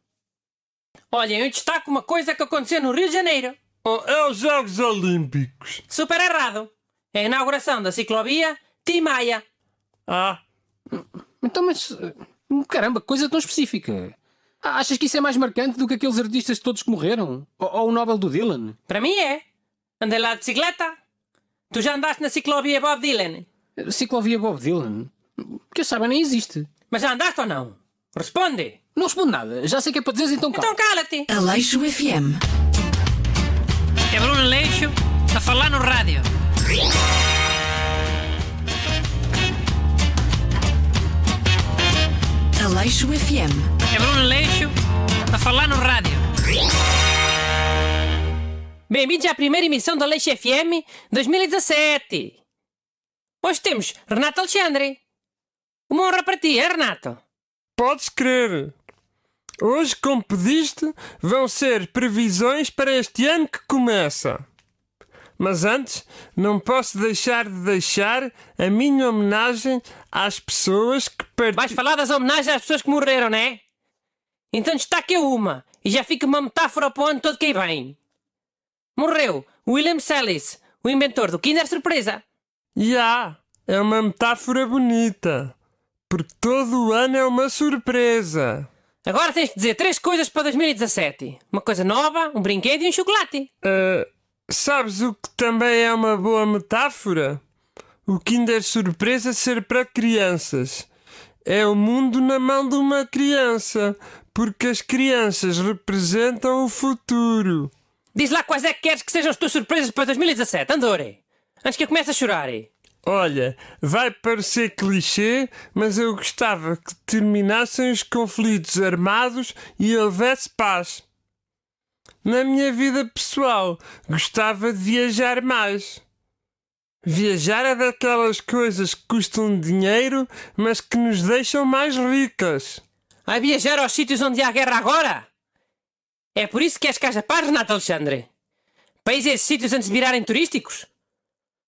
Olhem, eu destaco uma coisa que aconteceu no Rio de Janeiro. Oh, é os Jogos Olímpicos. Super errado. É a inauguração da ciclovia Timaya. Ah. Então, mas. Caramba, coisa tão específica. Achas que isso é mais marcante do que aqueles artistas todos que morreram? Ou, ou o Nobel do Dylan? Para mim é. Andei lá de bicicleta. Tu já andaste na ciclovia Bob Dylan? Ciclovia Bob Dylan? Que eu saiba, nem existe. Mas já andaste ou não? Responde! Não respondo nada. Já sei que é para dizer, então cala. Então cala-te! Aleixo FM. É Bruno Aleixo a falar no rádio. Aleixo FM. É Bruno Aleixo a falar no rádio. Bem-vindos à primeira emissão da Aleixo FM 2017. Hoje temos Renato Alexandre. Uma honra para ti, é, Renato? Podes crer! Hoje, como pediste, vão ser previsões para este ano que começa. Mas antes, não posso deixar de deixar a minha homenagem às pessoas que part... Vais falar das homenagens às pessoas que morreram, não é? Então destaque uma, e já fica uma metáfora para o ano todo que aí vem. Morreu William Sellis, o inventor do Kinder Surpresa. Já, yeah, é uma metáfora bonita. Porque todo o ano é uma surpresa. Agora tens que dizer três coisas para 2017: uma coisa nova, um brinquedo e um chocolate. Uh, sabes o que também é uma boa metáfora? O Kinder Surpresa ser para crianças. É o mundo na mão de uma criança, porque as crianças representam o futuro. Diz lá quais é que queres que sejam as tuas surpresas para 2017, Andoré. Antes que eu comece a chorar! Olha, vai parecer clichê, mas eu gostava que terminassem os conflitos armados e houvesse paz. Na minha vida pessoal, gostava de viajar mais. Viajar é daquelas coisas que custam dinheiro, mas que nos deixam mais ricas. A viajar aos sítios onde há guerra agora? É por isso que és casa paz, Renato Alexandre? esses sítios antes de virarem turísticos?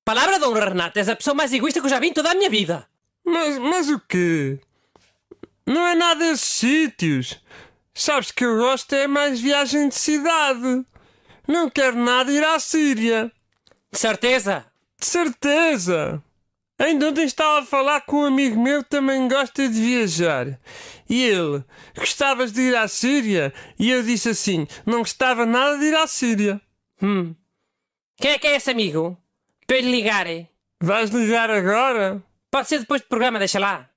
Palavra Dom Renato, és a pessoa mais egoísta que eu já vi em toda a minha vida. Mas, mas o quê? Não é nada esses sítios. Sabes que eu gosto é mais viagem de cidade. Não quero nada ir à Síria. De certeza? De certeza! Ainda ontem estava a falar com um amigo meu que também gosta de viajar. E ele, gostavas de ir à Síria? E eu disse assim, não gostava nada de ir à Síria. Hum. Quem é que é esse amigo? Para lhe ligar. Vais ligar agora? Pode ser depois do programa, deixa lá.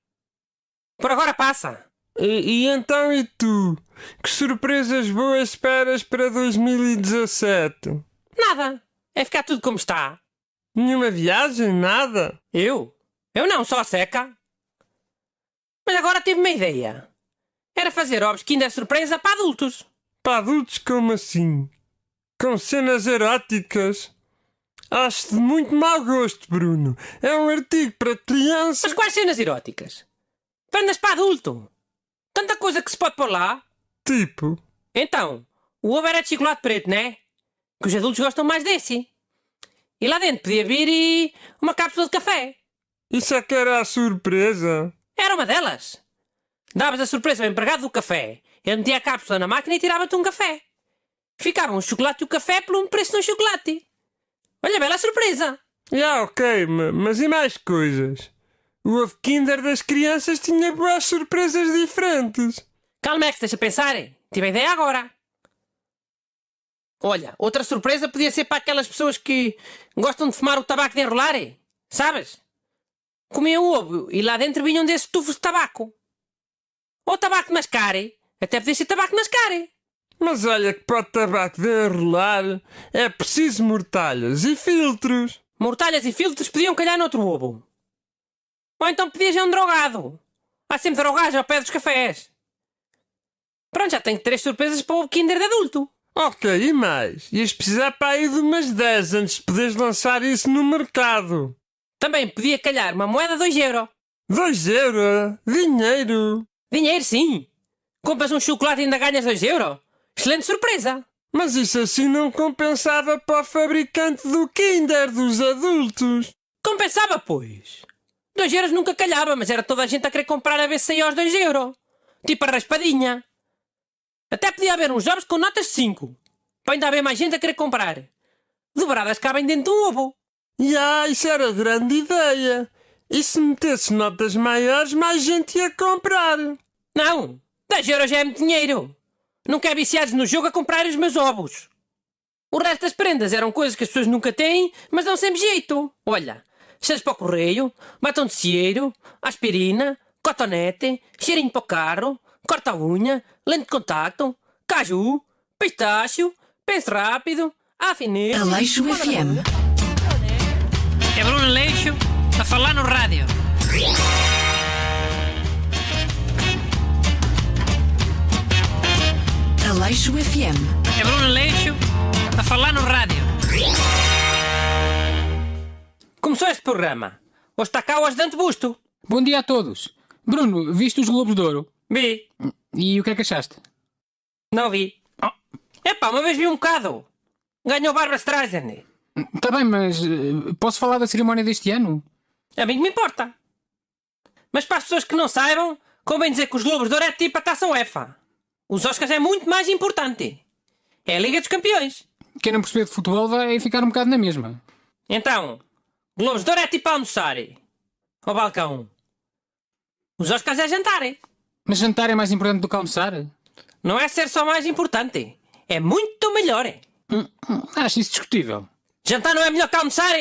Por agora passa. E, e então e tu? Que surpresas boas esperas para 2017? Nada. É ficar tudo como está. Nenhuma viagem, nada. Eu? Eu não, só seca. Mas agora tive uma ideia. Era fazer obras que ainda é surpresa para adultos. Para adultos como assim? Com cenas eróticas? Acho de muito mau gosto, Bruno. É um artigo para crianças. Mas quais cenas eróticas? Pernas para adulto! Tanta coisa que se pode pôr lá! Tipo. Então, o ovo era de chocolate preto, né? Que os adultos gostam mais desse. E lá dentro podia vir e. uma cápsula de café. Isso é que era a surpresa. Era uma delas. Davas a surpresa ao empregado do café. Ele metia a cápsula na máquina e tirava-te um café. Ficavam o chocolate e o café por um preço de um chocolate. Olha, bela surpresa! Yeah, ok, mas e mais coisas? O ovo kinder das crianças tinha boas surpresas diferentes. Calmex, é deixa pensar. Tive a ideia agora. Olha, outra surpresa podia ser para aquelas pessoas que gostam de fumar o tabaco de enrolar, sabes? Comiam o ovo e lá dentro vinham desses tufos de tabaco. Ou tabaco de mascar, até podia ser tabaco de mascar. Mas olha que para o tabaco de enrolar é preciso mortalhas e filtros. Mortalhas e filtros podiam calhar noutro bobo. Ou então pedias a um drogado. Há sempre drogados ao pé dos cafés. Pronto, já tenho três surpresas para o Kinder de adulto. Ok, e mais? Ias precisar para aí de umas 10 antes de poderes lançar isso no mercado. Também podia calhar uma moeda de 2 euro. 2 euro? Dinheiro! Dinheiro, sim! Compras um chocolate e ainda ganhas 2 euro? Excelente surpresa! Mas isso assim não compensava para o fabricante do Kinder dos adultos. Compensava, pois. 2 euros nunca calhava, mas era toda a gente a querer comprar a BCI aos 2 euros. Tipo a raspadinha. Até podia haver uns jogos com notas 5. Para ainda haver mais gente a querer comprar. Dobradas cabem dentro de um ovo. Ya, ah, isso era grande ideia. E se metesse notas maiores, mais gente ia comprar. Não, 10 euros já é muito dinheiro. Nunca é viciados no jogo a comprar os meus ovos. O resto das prendas eram coisas que as pessoas nunca têm, mas dão sempre jeito. Olha, cheiros para o correio, batom de cieiro, aspirina, cotonete, cheirinho para o carro, corta-unha, lente de contacto, caju, pistácio, penso rápido, afinete... Aleixo FM. É Bruno Leixo a falar no rádio. Aleixo FM. É Bruno Aleixo a falar no rádio. Começou este programa. Hoje está cá o ajudante Busto. Bom dia a todos. Bruno, viste os Globos de Ouro? Vi. E o que é que achaste? Não vi. É Epá, uma vez vi um bocado. Ganhou Barbara Streisand. Está bem, mas eh, posso falar da cerimónia deste ano? A mim que me importa. Mas para as pessoas que não saibam, convém dizer que os Globos de Ouro é tipo a taça UEFA. Os Oscars é muito mais importante. É a Liga dos Campeões. Quem não perceber de futebol vai ficar um bocado na mesma. Então, Globos de Ouro é tipo almoçar. Eh, ao balcão. Os Oscars é jantar. Eh. Mas jantar é mais importante do que almoçar? Não é ser só mais importante. É muito melhor. hein? Eh. Hum, hum, acho isso discutível. Jantar não é melhor que almoçar?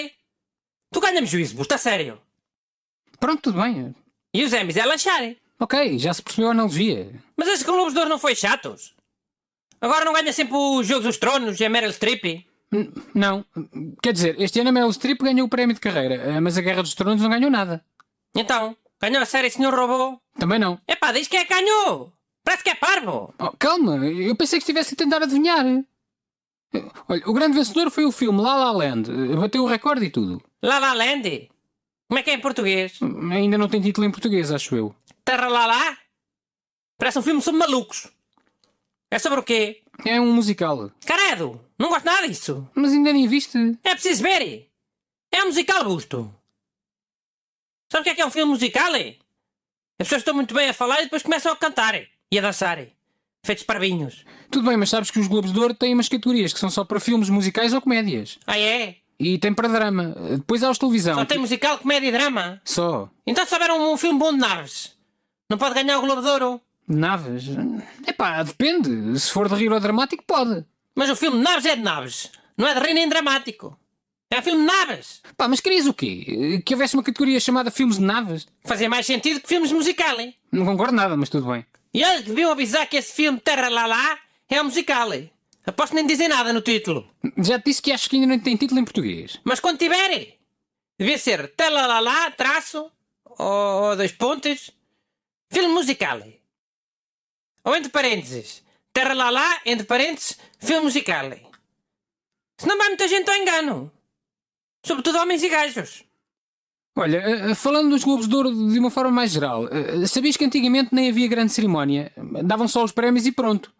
Tu ganha-me juízo, está sério. Pronto, tudo bem. E os Emmys é lanchar. Ok, já se percebeu a analogia. Mas esses Globos de Ouro não foi chatos? Agora não ganha sempre o Jogo dos Tronos e a Meryl Streep? N não. Quer dizer, este ano a Meryl Streep ganhou o prémio de carreira, eh, mas a Guerra dos Tronos não ganhou nada. Então, ganhou a série Senhor Robô? Também não. Epá, diz que é ganhou! Parece que é parvo! Oh, calma, eu pensei que estivesse a tentar adivinhar. Eh, olha, o grande vencedor foi o filme La La Land. Eh, bateu o recorde e tudo. La La Land? Como é que é em português? Hum, ainda não tem título em português, acho eu lá! Parece um filme sobre malucos. É sobre o quê? É um musical. Caredo, não gosto nada disso. Mas ainda nem viste. É preciso ver. É um musical, Busto. Sabe o que é que é um filme musical? As pessoas estão muito bem a falar e depois começam a cantar e a dançar. Feitos parvinhos. Tudo bem, mas sabes que os Globos de Ouro têm umas categorias que são só para filmes musicais ou comédias. Ah, é? E tem para drama. Depois há os televisão. Só tem musical, comédia e drama? Só. Então se houver um, um filme bom de naves, não pode ganhar o Globo de Ouro. Naves? Epá, depende. Se for de rir ou dramático, pode. Mas o filme Naves é de Naves. Não é de rir nem dramático. É um filme de naves! Pá, mas querias o quê? Que houvesse uma categoria chamada filmes de naves? Fazia mais sentido que filmes musical, hein? Não concordo nada, mas tudo bem. E eles deviam avisar que esse filme Terra Lá Lá é um musical, hein? Aposto nem dizer nada no título. Já te disse que acho que ainda não tem título em português. Mas quando tiverem! Devia ser Terra Lá Lá, traço, ou, ou dois pontos, Filme musical. Ou entre parênteses. Terra lá lá, entre parênteses, filme musical. Se não vai muita gente ao engano. Sobretudo homens e gajos. Olha, eh, eh, falando dos Globos de Ouro de uma forma mais geral, eh, sabias que antigamente nem havia grande cerimónia. Davam só os prémios e pronto.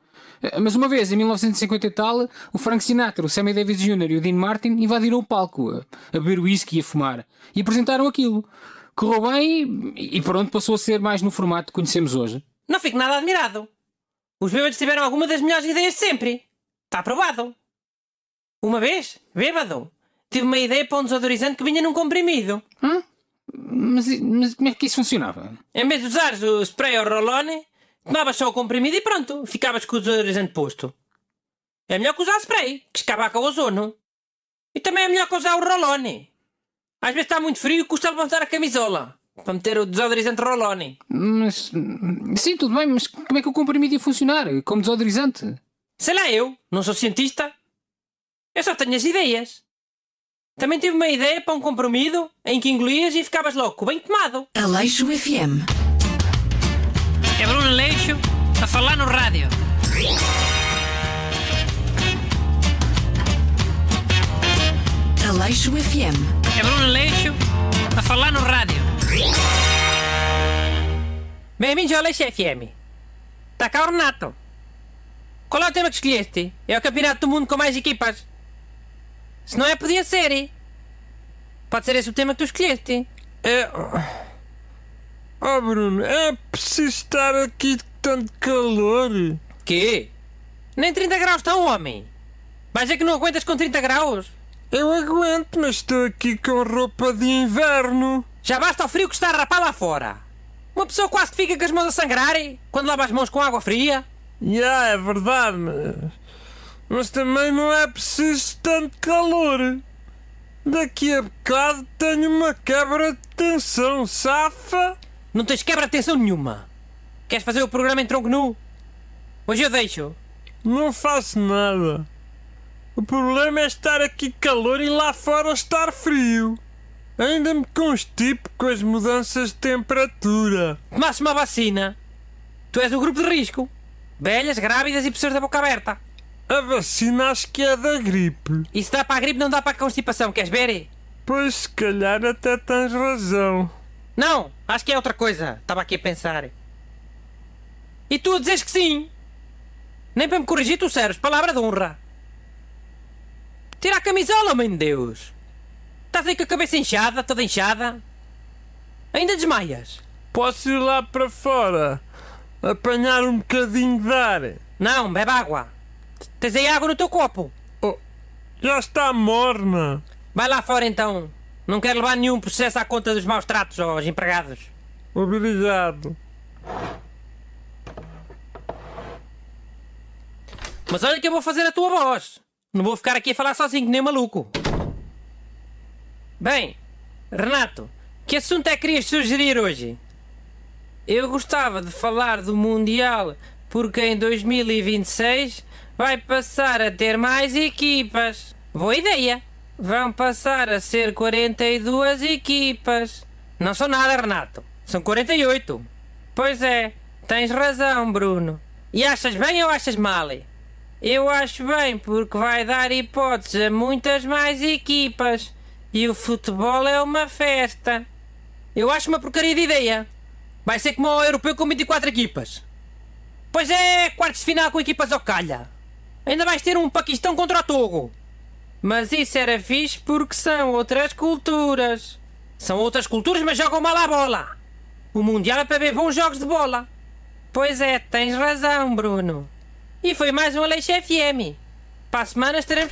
Mas uma vez, em 1950 e tal, o Frank Sinatra, o Sammy Davis Jr. e o Dean Martin invadiram o palco, a beber whisky e a fumar, e apresentaram aquilo correu bem e pronto, passou a ser mais no formato que conhecemos hoje. Não fico nada admirado. Os bêbados tiveram alguma das melhores ideias de sempre. Está aprovado. Uma vez, bêbado, tive uma ideia para um desodorizante que vinha num comprimido. Hã? Mas, mas como é que isso funcionava? Em vez de usares o spray ou o rolone, tomavas só o comprimido e pronto, ficavas com o desodorizante posto. É melhor que usar spray, que com o ozono. E também é melhor que usar o rolone, às vezes está muito frio e custa levantar a camisola. Para meter o desodorizante Roloni. Mas. Sim, tudo bem, mas como é que o comprimido ia funcionar? Como desodorizante? Sei lá, eu. Não sou cientista. Eu só tenho as ideias. Também tive uma ideia para um comprimido em que engolias e ficavas logo bem tomado. Aleixo FM. É Bruno Aleixo a falar no rádio. Aleixo FM. É Bruno Leixo a falar no rádio. Bem-vindos ao Leixo FM. Tá cá o Renato. Qual é o tema que escolheste? É o campeonato do mundo com mais equipas. Se não é, podia ser. Hein? Pode ser esse o tema que tu escolheste. É... Oh, Bruno, é preciso estar aqui de tanto calor. Quê? Nem 30 graus está um homem. Mas é que não aguentas com 30 graus? Eu aguento, mas estou aqui com roupa de inverno. Já basta o frio que está a rapar lá fora. Uma pessoa quase que fica com as mãos a sangrarem quando lava as mãos com água fria. Yeah, é verdade, mas... mas também não é preciso tanto calor. Daqui a bocado tenho uma quebra de tensão, safa. Não tens quebra de tensão nenhuma. Queres fazer o programa em tronco nu? Hoje eu deixo. Não faço nada. O problema é estar aqui calor e lá fora estar frio. Ainda me constipo com as mudanças de temperatura. Tomaste uma vacina? Tu és do grupo de risco. Velhas, grávidas e pessoas da boca aberta. A vacina acho que é da gripe. E se dá para a gripe, não dá para a constipação, queres ver? Pois se calhar até tens razão. Não, acho que é outra coisa. Estava aqui a pensar. E tu a dizes que sim? Nem para me corrigir tu sério. palavra de honra. Tira a camisola, mãe de Deus! Estás aí com a cabeça inchada, toda inchada? Ainda desmaias? Posso ir lá para fora? Apanhar um bocadinho de ar? Não, bebe água! Tens aí água no teu copo! Oh, já está morna! Vai lá fora então! Não quero levar nenhum processo à conta dos maus tratos aos empregados! Obrigado! Mas olha que eu vou fazer a tua voz! Não vou ficar aqui a falar sozinho, nem maluco. Bem, Renato, que assunto é que querias sugerir hoje? Eu gostava de falar do Mundial, porque em 2026 vai passar a ter mais equipas. Boa ideia! Vão passar a ser 42 equipas. Não são nada, Renato. São 48. Pois é, tens razão, Bruno. E achas bem ou achas mal? Eu acho bem, porque vai dar hipóteses a muitas mais equipas. E o futebol é uma festa. Eu acho uma porcaria de ideia. Vai ser como o europeu com 24 equipas. Pois é, quartos de final com equipas ao calha. Ainda vais ter um Paquistão contra o Togo. Mas isso era fixe porque são outras culturas. São outras culturas, mas jogam mal à bola. O Mundial é para ver bons jogos de bola. Pois é, tens razão, Bruno. E foi mais um Aleixo FM. Para semanas semana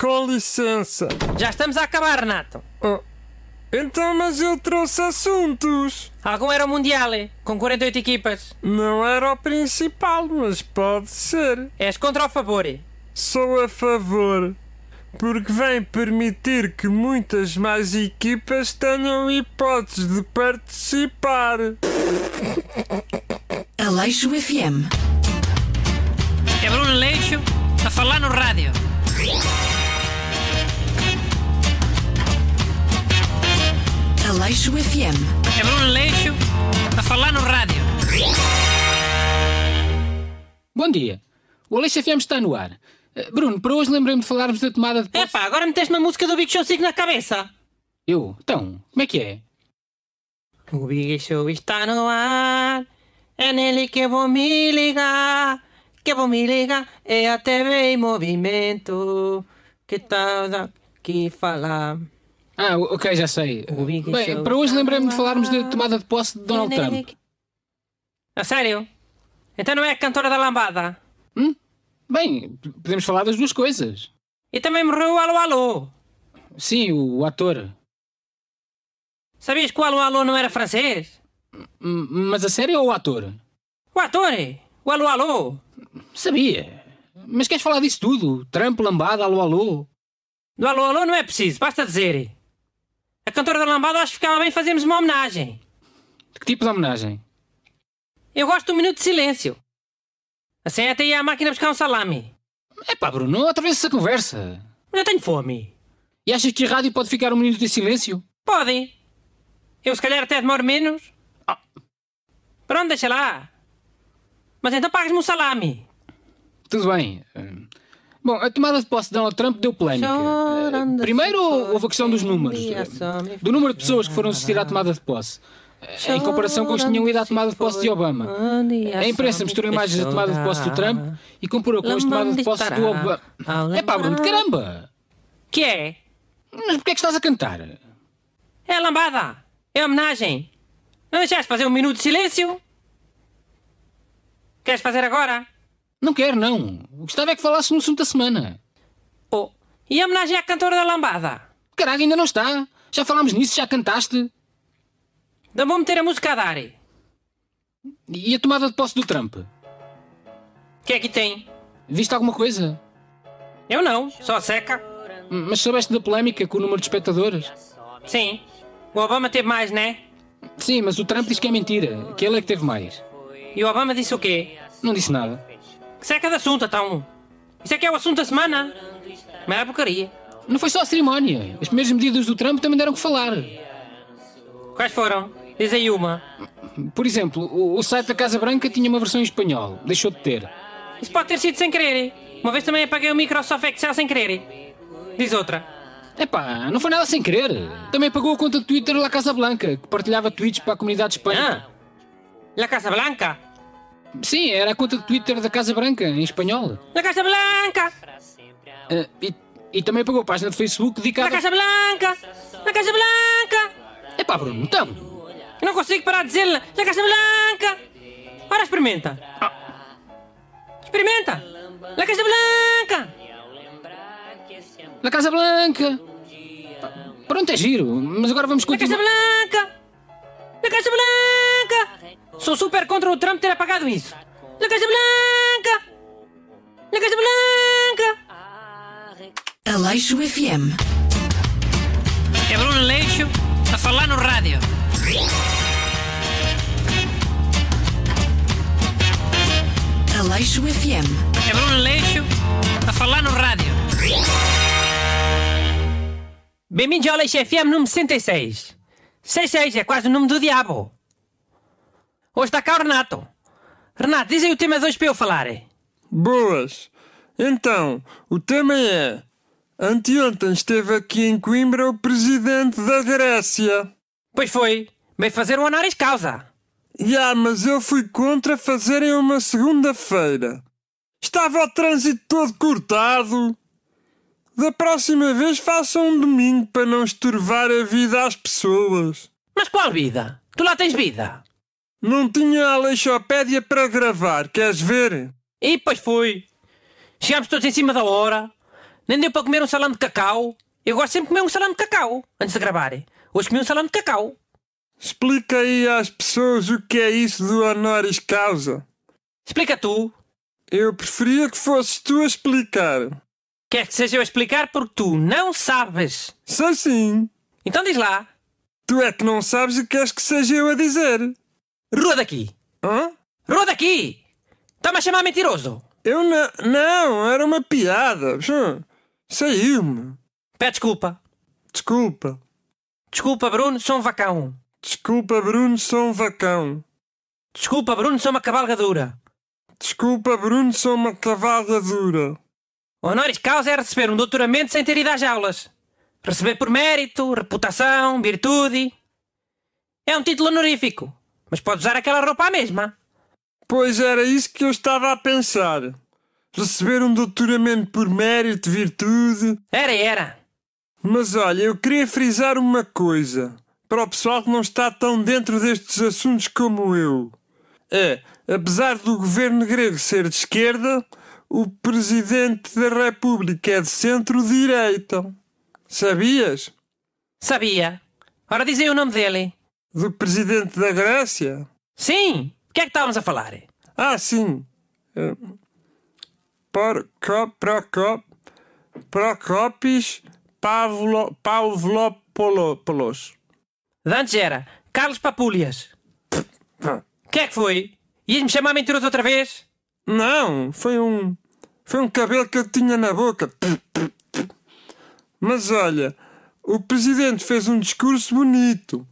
Com licença. Já estamos a acabar, Renato. Oh. Então, mas eu trouxe assuntos. Algum era o Mundial, eh? com 48 equipas. Não era o principal, mas pode ser. És contra ou a favor? Eh? Sou a favor. Porque vem permitir que muitas mais equipas tenham hipótese de participar. Aleixo FM. É Bruno Leixo a falar no rádio. Aleixo FM. É Bruno Leixo a falar no rádio. Bom dia. O Aleixo FM está no ar. Eh, Bruno, para hoje lembrei-me de falarmos da tomada de Epá, agora meteste uma música do Big Show 5 na cabeça. Eu? Então, como é que é? O Big Show está no ar, é nele que eu vou me ligar que bom me ligar, é a TV em movimento, que tá aqui falar. Ah, ok, já sei. Bem, para hoje lembrei-me de falarmos da ah. tomada de posse de Donald Trump. A sério? Então não é a cantora da lambada? Hum? Bem, podemos falar das duas coisas. E também morreu o Alô Alô. Sim, o, o ator. Sabias que o Alô Alô não era francês? M mas a série ou é o ator? O ator! É? O Alô Alô! Sabia. Mas queres falar disso tudo? Trampo, lambada, alô, alô? Do alô, alô não é preciso, basta dizer. A cantora da lambada acho que ficava bem fazermos uma homenagem. De que tipo de homenagem? Eu gosto de um minuto de silêncio. Assim até ia à máquina buscar um salame. É pá, Bruno, outra vez essa conversa. Mas eu tenho fome. E achas que a rádio pode ficar um minuto de silêncio? Pode. Eu se calhar até demoro menos. Oh. Pronto, deixa lá. Mas então pagas-me um salame. Tudo bem. Bom, a tomada de posse de Donald Trump deu polémica. Eh, assim primeiro houve a questão assim dos números. Eh, do número de pessoas que foram assistir à tomada de posse. Eh, em comparação com os que tinham ido à assim tomada de posse de Obama. A imprensa misturou imagens da tomada de posse do Trump e comparou com as tomadas de posse do Obama. É pá, Bruno, caramba! Que é? Mas porquê é que estás a cantar? É a lambada! É a homenagem! Não deixaste fazer um minuto de silêncio? Queres fazer agora? Não quero, não. Gostava é que falasse no assunto da semana. Oh, e a homenagem à cantora da lambada? Caralho, ainda não está. Já falámos nisso, já cantaste. Não vou meter a música a dar. E a tomada de posse do Trump? O que é que tem? Viste alguma coisa? Eu não, só seca. Hum, mas soubeste da polémica com o número de espectadores? Sim. O Obama teve mais, né? Sim, mas o Trump diz que é mentira, que ele é que teve mais. E o Obama disse o quê? Não disse nada. Que seca de assunto, então. Isso é que é o assunto da semana. Mas é porcaria. Não foi só a cerimónia. As primeiras medidas do Trump também deram que falar. Quais foram? Diz aí uma. Por exemplo, o, site da Casa Branca tinha uma versão em espanhol. Deixou de ter. Isso pode ter sido sem querer. Uma vez também apaguei o Microsoft Excel sem querer. Diz outra. Epá, não foi nada sem querer. Também pagou a conta de Twitter La Casa Blanca, que partilhava tweets para a comunidade espanhola. Ah, La Casa Blanca? Sim, era a conta de Twitter da Casa Branca, em espanhol. La Casa Branca! Uh, e, e, também pagou a página de Facebook dedicada. La Casa Branca! La Casa Branca! pá Bruno, então. Eu não consigo parar de dizer-lhe La Casa Branca! Ora, experimenta! Ah. Experimenta! La Casa Branca! La Casa Branca! Pronto, é giro, mas agora vamos continuar. La Casa Branca! Na Casa Blanca! Sou super contra o Trump ter apagado isso. Na Casa Blanca! na Casa Blanca! Aleixo FM. É Bruno Aleixo a falar no rádio. Aleixo FM. É Bruno Aleixo a falar no rádio. Bem-vindos ao Aleixo FM número 66. 66, é quase o nome do diabo. Hoje está cá o Renato. Renato, diz aí o tema 2 para eu falar. Boas. Então, o tema é... Anteontem esteve aqui em Coimbra o presidente da Grécia. Pois foi. Veio fazer um honoris causa. Ya, yeah, mas eu fui contra fazerem uma segunda-feira. Estava o trânsito todo cortado. Da próxima vez faça um domingo para não estorvar a vida às pessoas. Mas qual vida? Tu lá tens vida. Não tinha a leixopédia para gravar, queres ver? E pois foi Chegámos todos em cima da hora. Nem deu para comer um salão de cacau. Eu gosto sempre de comer um salão de cacau antes de gravar. Hoje comi um salão de cacau. Explica aí às pessoas o que é isso do honoris causa. Explica tu. Eu preferia que fosses tu a explicar. Quer que seja eu a explicar porque tu não sabes? Sei sim. Então diz lá. Tu é que não sabes e queres que seja eu a dizer. Rua daqui. Hã? Rua daqui! Está-me a chamar mentiroso. Eu não... Não, era uma piada. Saiu-me. Pede desculpa. Desculpa. Desculpa, Bruno, sou um vacão. Desculpa, Bruno, sou um vacão. Desculpa, Bruno, sou uma cavalgadura. Desculpa, Bruno, sou uma cavalgadura. O honoris causa é receber um doutoramento sem ter ido às aulas. Receber por mérito, reputação, virtude. É um título honorífico, mas pode usar aquela roupa à mesma. Pois era isso que eu estava a pensar. Receber um doutoramento por mérito, virtude. Era, era. Mas olha, eu queria frisar uma coisa. Para o pessoal que não está tão dentro destes assuntos como eu. É, apesar do governo grego ser de esquerda, o presidente da República é de centro-direita. Sabias? Sabia. Ora dizem o nome dele. Do presidente da Grécia? Sim! O que é que estávamos a falar? Ah, sim. Eh, Porcop Procop, Procopis Pavlo, Pavlopoulos. Dantes era Carlos Papulias. O que é que foi? Ias-me chamar mentiroso outra vez? Não, foi um. Foi um cabelo que eu tinha na boca. Mas olha, o presidente fez um discurso bonito.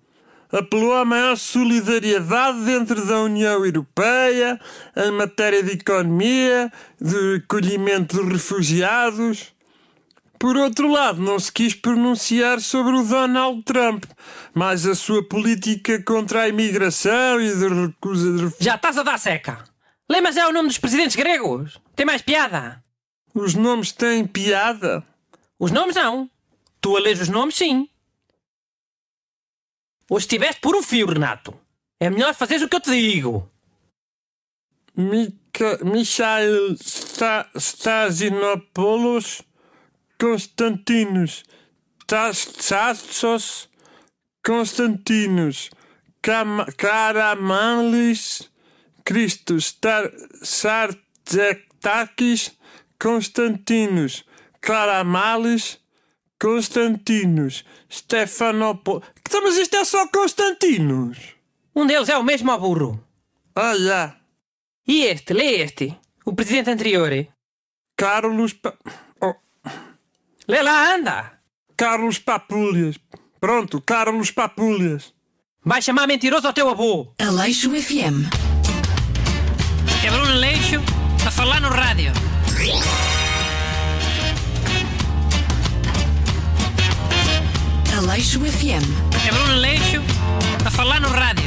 Apelou à maior solidariedade dentro da União Europeia em matéria de economia, de acolhimento de refugiados. Por outro lado, não se quis pronunciar sobre o Donald Trump, mas a sua política contra a imigração e de recusa de. Já estás a dar seca! Lembras é o nome dos presidentes gregos? Tem mais piada? Os nomes têm piada? Os nomes não. Tu a lês os nomes, sim. Hoje estiveste por um fio, Renato. É melhor fazeres o que eu te digo. Mica Michael Sta Stasinopoulos, Constantinos, Tassassos, Constantinos, Karamanlis Cristos, Sargetakis, Constantinos, Claramales, Constantinos, Stefanopoulos. Então, mas isto é só Constantinos. Um deles é o mesmo aburro. Olha! Ah, e este, lê este. O presidente anterior. Eh? Carlos. Pa... Oh. Lê lá, anda. Carlos Papulhas. Pronto, Carlos Papulhas. Vai chamar mentiroso ao teu avô. Aleixo FM é Bruno Leixo a falar no rádio. Aleixo FM. É Bruno Leixo a falar no rádio.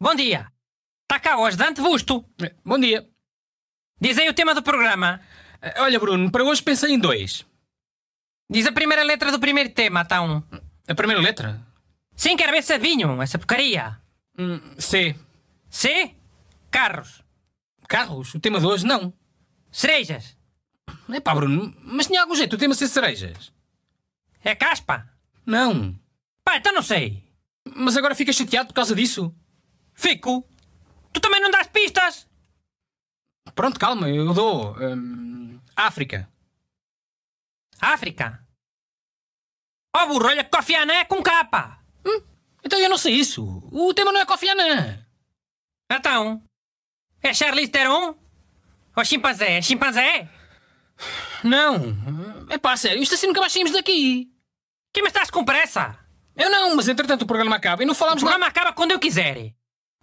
Bom dia. Está cá hoje Dante Busto. É, bom dia. Dizem o tema do programa. Eh, olha, Bruno, para hoje pensei em dois. Diz a primeira letra do primeiro tema, então. A primeira letra? Sim, quero ver se é vinho, essa porcaria. Hum, C. C? Carros. Carros? O tema de hoje não. Cerejas. É pá, Bruno, mas tinha algum jeito o tema ser cerejas. É caspa? Não. Pá, então não sei. Mas agora ficas chateado por causa disso? Fico. Tu também não dás pistas? Pronto, calma, eu dou. Hum, África. África? Ó oh, borrolha, cofiana é com capa. Hum? Então eu não sei isso. O tema não é Kofi Annan. Então? É Charlize Theron? Ou chimpanzé? É chimpanzé? Não. É pá, sério. Isto assim nunca mais saímos daqui. Que me estás com pressa? Eu não, mas entretanto o programa acaba e não falamos nada. O programa na... acaba quando eu quiser.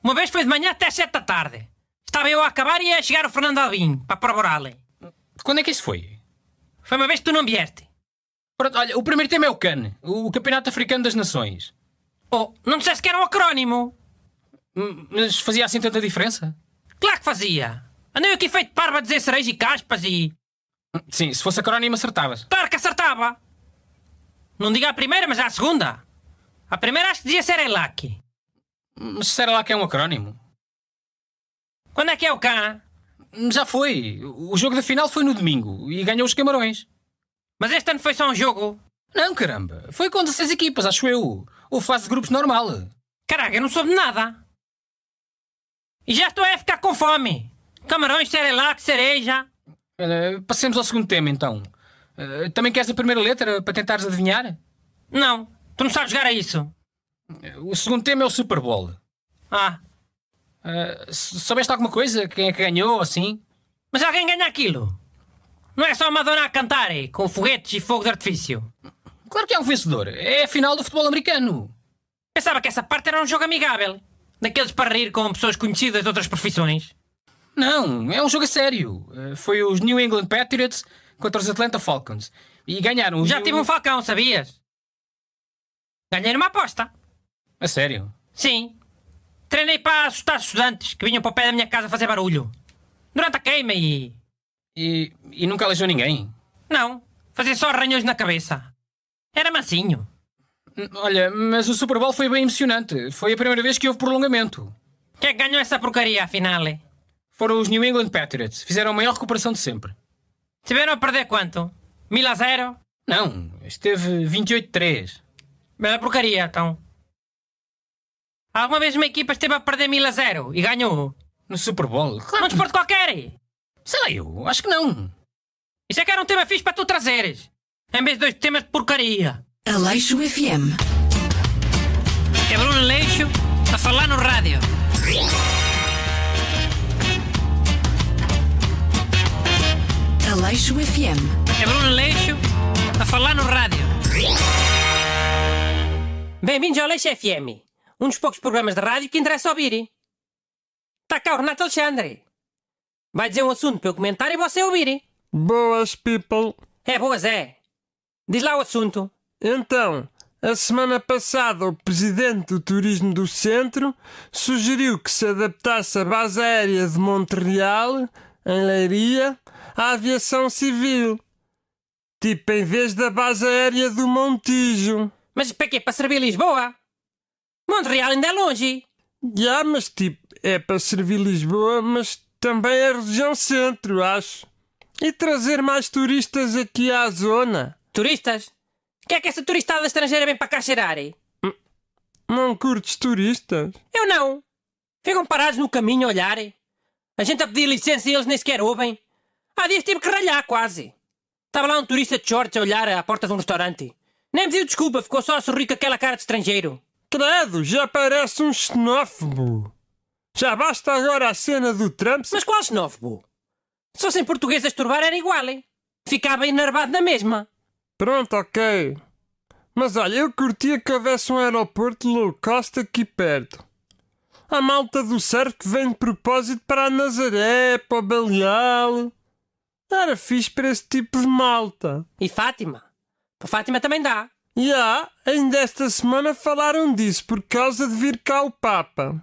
Uma vez foi de manhã até às sete da tarde. Estava eu a acabar e ia chegar o Fernando Albim para proborá-lo. Quando é que isso foi? Foi uma vez que tu não vieste. Pronto, olha, o primeiro tema é o CAN, o Campeonato Africano das Nações. Oh, não disseste que era um acrónimo? Hum, mas fazia assim tanta diferença? Claro que fazia! Andei aqui feito parva a dizer cereja e caspas e... Sim, se fosse acrónimo acertavas. Claro que acertava! Não diga a primeira, mas à segunda. A primeira acho que dizia Serelac. Mas Serelac é um acrónimo. Quando é que é o cá? Já foi. O jogo da final foi no domingo e ganhou os Camarões. Mas este ano foi só um jogo. Não, caramba. Foi com 16 equipas, acho eu ou faço grupos normal. Caraca, eu não soube nada. E já estou a ficar com fome. Camarões, serelac, cereja. Uh, passemos ao segundo tema então. Uh, também queres a primeira letra para tentares adivinhar? Não, tu não sabes jogar a isso. Uh, o segundo tema é o Super Bowl. Ah. Uh, soubeste alguma coisa? Quem é que ganhou assim? Mas alguém ganha aquilo. Não é só a Madonna a cantar, é com foguetes e fogo de artifício. Claro que é um vencedor. É a final do futebol americano. Pensava que essa parte era um jogo amigável. Daqueles para rir com pessoas conhecidas de outras profissões. Não, é um jogo a sério. Eh, foi os New England Patriots contra os Atlanta Falcons. E ganharam Já New... tive um Falcão, sabias? Ganhei uma aposta. A sério? Sim. Treinei para assustar estudantes que vinham para o pé da minha casa fazer barulho. Durante a queima e. E, e nunca aleijou ninguém? Não. Fazia só arranhões na cabeça. Era massinho. Hum, olha, mas o Super Bowl foi bem emocionante. Foi a primeira vez que houve prolongamento. Quem ganhou essa porcaria, afinal? Foram os New England Patriots. Fizeram a maior recuperação de sempre. Tiveram a perder quanto? 1000 a 0? Não, esteve 28-3. Bela porcaria, então. Alguma vez uma equipa esteve a perder 1000 a 0 e ganhou? No Super Bowl? Claro. Num desporto qualquer! Sei lá eu, acho que não. Isso é que era um tema fixe para tu trazeres em vez de dois temas de porcaria. Aleixo FM. É Bruno Aleixo a falar no rádio. Aleixo FM. É Bruno Aleixo a falar no rádio. Bem-vindos ao Aleixo FM, um dos poucos programas de rádio que interessa ouvir. Está cá o Renato Alexandre. Vai dizer um assunto para eu comentar e você é ouvir. Boas, people. É, boas é. Diz lá o assunto. Então, a semana passada, o presidente do Turismo do Centro sugeriu que se adaptasse a base aérea de Montreal, em Leiria, à aviação civil. Tipo, em vez da base aérea do Montijo. Mas para quê? Para servir Lisboa? Montreal ainda é longe. Já, yeah, mas tipo, é para servir Lisboa, mas também a é região centro, acho. E trazer mais turistas aqui à zona turistas? Que é que essa turistada estrangeira vem para cá cheirar? Hum, não curtes turistas? Eu não. Ficam parados no caminho a olhar. A gente a pedir licença e eles nem sequer ouvem. Há dias tive que ralhar quase. Estava lá um turista de shorts a olhar à porta de um restaurante. Nem me pediu desculpa, ficou só a sorrir com aquela cara de estrangeiro. Credo, já parece um xenófobo. Já basta agora a cena do Trump. Mas qual xenófobo? Se fossem portugueses a esturbar era igual. Hein? Ficava enervado na mesma. Pronto, ok. Mas olha, eu curtia que houvesse um aeroporto low cost aqui perto. A malta do surf que vem de propósito para a Nazaré, para o Baleal. Era fixe para esse tipo de malta. E Fátima? Para Fátima também dá. Já, yeah, ainda esta semana falaram disso por causa de vir cá o Papa.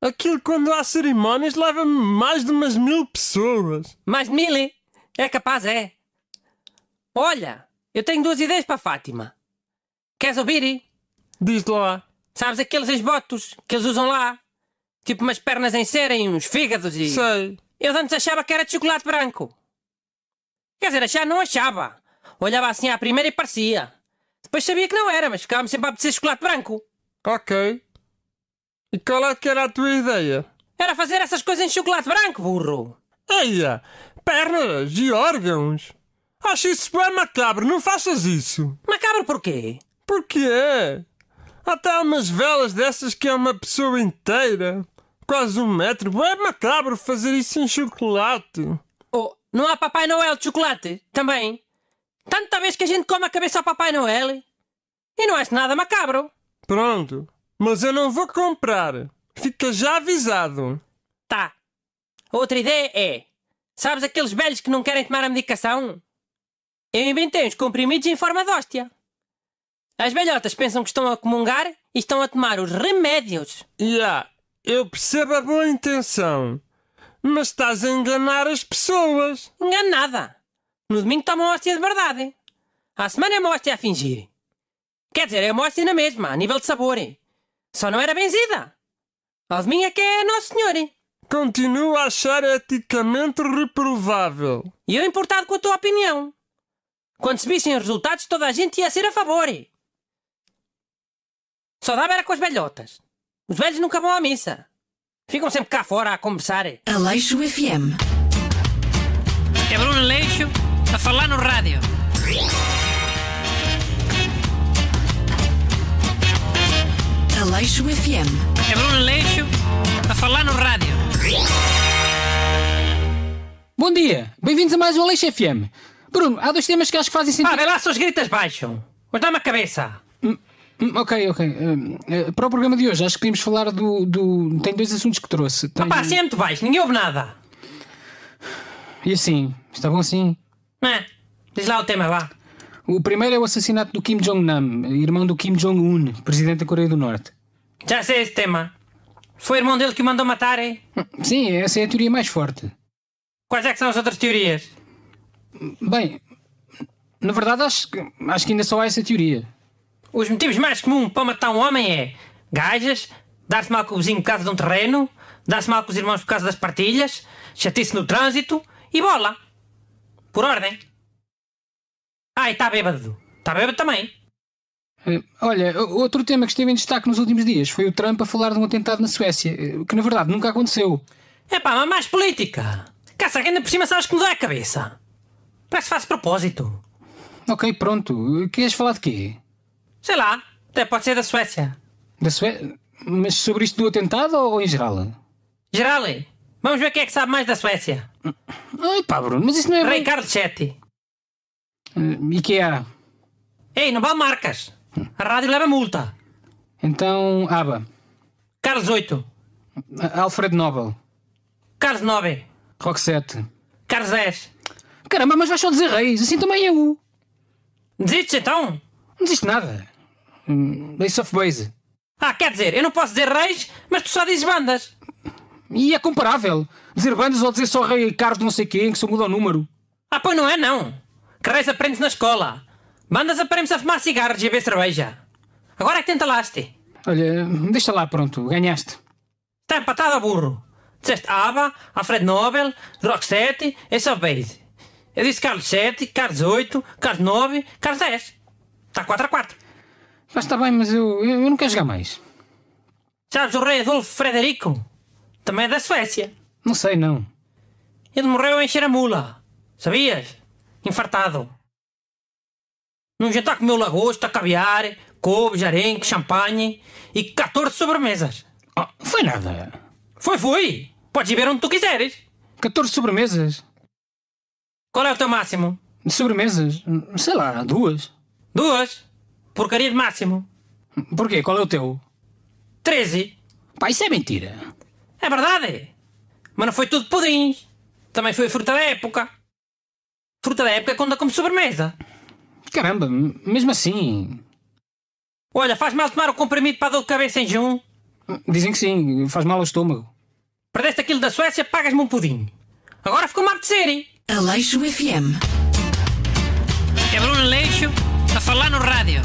Aquilo quando há cerimónias leva mais de umas mil pessoas. Mais de mil, hein? É? é capaz, é. Olha, eu tenho duas ideias para a Fátima. Queres ouvir? Diz lá. Sabes aqueles esbotos que eles usam lá? Tipo umas pernas em cera e uns fígados e. Sei. Eu antes achava que era de chocolate branco. Quer dizer, achava, não achava. Olhava assim à primeira e parecia. Depois sabia que não era, mas ficava-me sempre a apetecer chocolate branco. Ok. E qual é que era a tua ideia? Era fazer essas coisas em chocolate branco, burro. Eia! Pernas e órgãos! Acho isso super macabro, não faças isso. Macabro porquê? Porque é. Até umas velas dessas que é uma pessoa inteira. Quase um metro. É macabro fazer isso em chocolate. Oh, não há Papai Noel de chocolate? Também? Tanta vez que a gente come a cabeça ao Papai Noel. E não é nada macabro. Pronto. Mas eu não vou comprar. Fica já avisado. Tá. Outra ideia é... Sabes aqueles velhos que não querem tomar a medicação? Eu inventei uns comprimidos em forma de hóstia. As velhotas pensam que estão a comungar e estão a tomar os remédios. Lá, eu percebo a boa intenção, mas estás a enganar as pessoas. Enganada. No domingo toma hóstia de verdade. À semana é uma hóstia a fingir. Quer dizer, é uma hóstia na mesma, a nível de sabor. Só não era benzida. Ao domingo é que é Nosso Senhor. Continuo a achar eticamente reprovável. E eu importado com a tua opinião. Quando se vissem os resultados, toda a gente ia ser a favor. Só dava era com as velhotas. Os velhos nunca vão à missa. Ficam sempre cá fora a conversar. Aleixo FM. É Bruno Aleixo a falar no rádio. Aleixo FM. É Bruno Aleixo a falar no rádio. Bom dia, bem-vindos a mais um Aleixo FM. Bruno, há dois temas que acho que fazem sentido. Ah, vê lá se os gritas baixam. Mas dá-me a cabeça. Hum, hum, ok, ok. Uh, para o programa de hoje, acho que podíamos falar do. do... Tem dois assuntos que trouxe. Tem... Papá, assim é muito baixo, ninguém ouve nada. E assim, está bom assim? É. Diz lá o tema, lá. O primeiro é o assassinato do Kim Jong-nam, irmão do Kim Jong-un, presidente da Coreia do Norte. Já sei esse tema. Foi o irmão dele que o mandou matar, é? hein? Sim, essa é a teoria mais forte. Quais é que são as outras teorias? Bem, na verdade acho que, acho que ainda só há essa teoria. Os motivos mais comuns para matar um homem é gajas, dar-se mal com o vizinho por causa de um terreno, dar-se mal com os irmãos por causa das partilhas, chatice no trânsito e bola. Por ordem. Ah, e está bêbado. Está bêbado também. Eh, olha, outro tema que esteve em destaque nos últimos dias foi o Trump a falar de um atentado na Suécia, eh, que na verdade nunca aconteceu. É pá, mas mais política. Caça, ainda por cima sabes que me dá a cabeça. Parece que faz propósito. Ok, pronto. Queres falar de quê? Sei lá. Até pode ser da Suécia. Da Suécia? Mas sobre isto do atentado ou em geral? Geral, é. vamos ver quem é que sabe mais da Suécia. Ai pá, Bruno, mas isso não é bem... Sete. Chetti. Uh, IKEA. É Ei, não vá marcas. A rádio leva multa. Então, Aba. Carlos VIII. Alfred Nobel. Carlos IX. Rock 7. Carlos X. Caramba, mas vais só dizer reis, assim também eu. Desistes então? Não desisto nada. Hum, Ace of Base. Ah, quer dizer, eu não posso dizer reis, mas tu só dizes bandas. E é comparável. Dizer bandas ou dizer só rei Carlos não sei quem, que só muda o número. Ah, pois não é não. Que reis aprendes na escola. Bandas aprendes a fumar cigarros e a beber cerveja. Agora é que te entalaste. Olha, deixa lá, pronto, ganhaste. Está empatado, burro. Dizeste ABBA, Alfred Nobel, Rock 7, Ace of Base. Eu disse Carlos 7, Carlos 8, Carlos 9, Carlos 10. Está 4 a 4. Mas está bem, mas eu, eu, eu não quero jogar mais. Sabes o rei Adolfo Frederico? Também é da Suécia. Não sei, não. Ele morreu a encher a mula. Sabias? Infartado. Num jantar comeu lagosta, caviar, couve, jarenco, champanhe e 14 sobremesas. Oh, foi nada. Foi, foi. Podes ir ver onde tu quiseres. 14 sobremesas? Qual é o teu máximo? De sobremesas? Sei lá, duas. Duas? Porcaria de máximo. Porquê? Qual é o teu? Treze. Pá, isso é mentira. É verdade. Mas não foi tudo pudins. Também foi fruta da época. Fruta da época conta é como sobremesa. Caramba, mesmo assim. Olha, faz mal tomar o comprimido para a dor de cabeça em junho? Dizem que sim, faz mal ao estômago. Perdeste aquilo da Suécia, pagas-me um pudim. Agora ficou-me de série. Aleixo FM. É Bruno Aleixo a falar no rádio.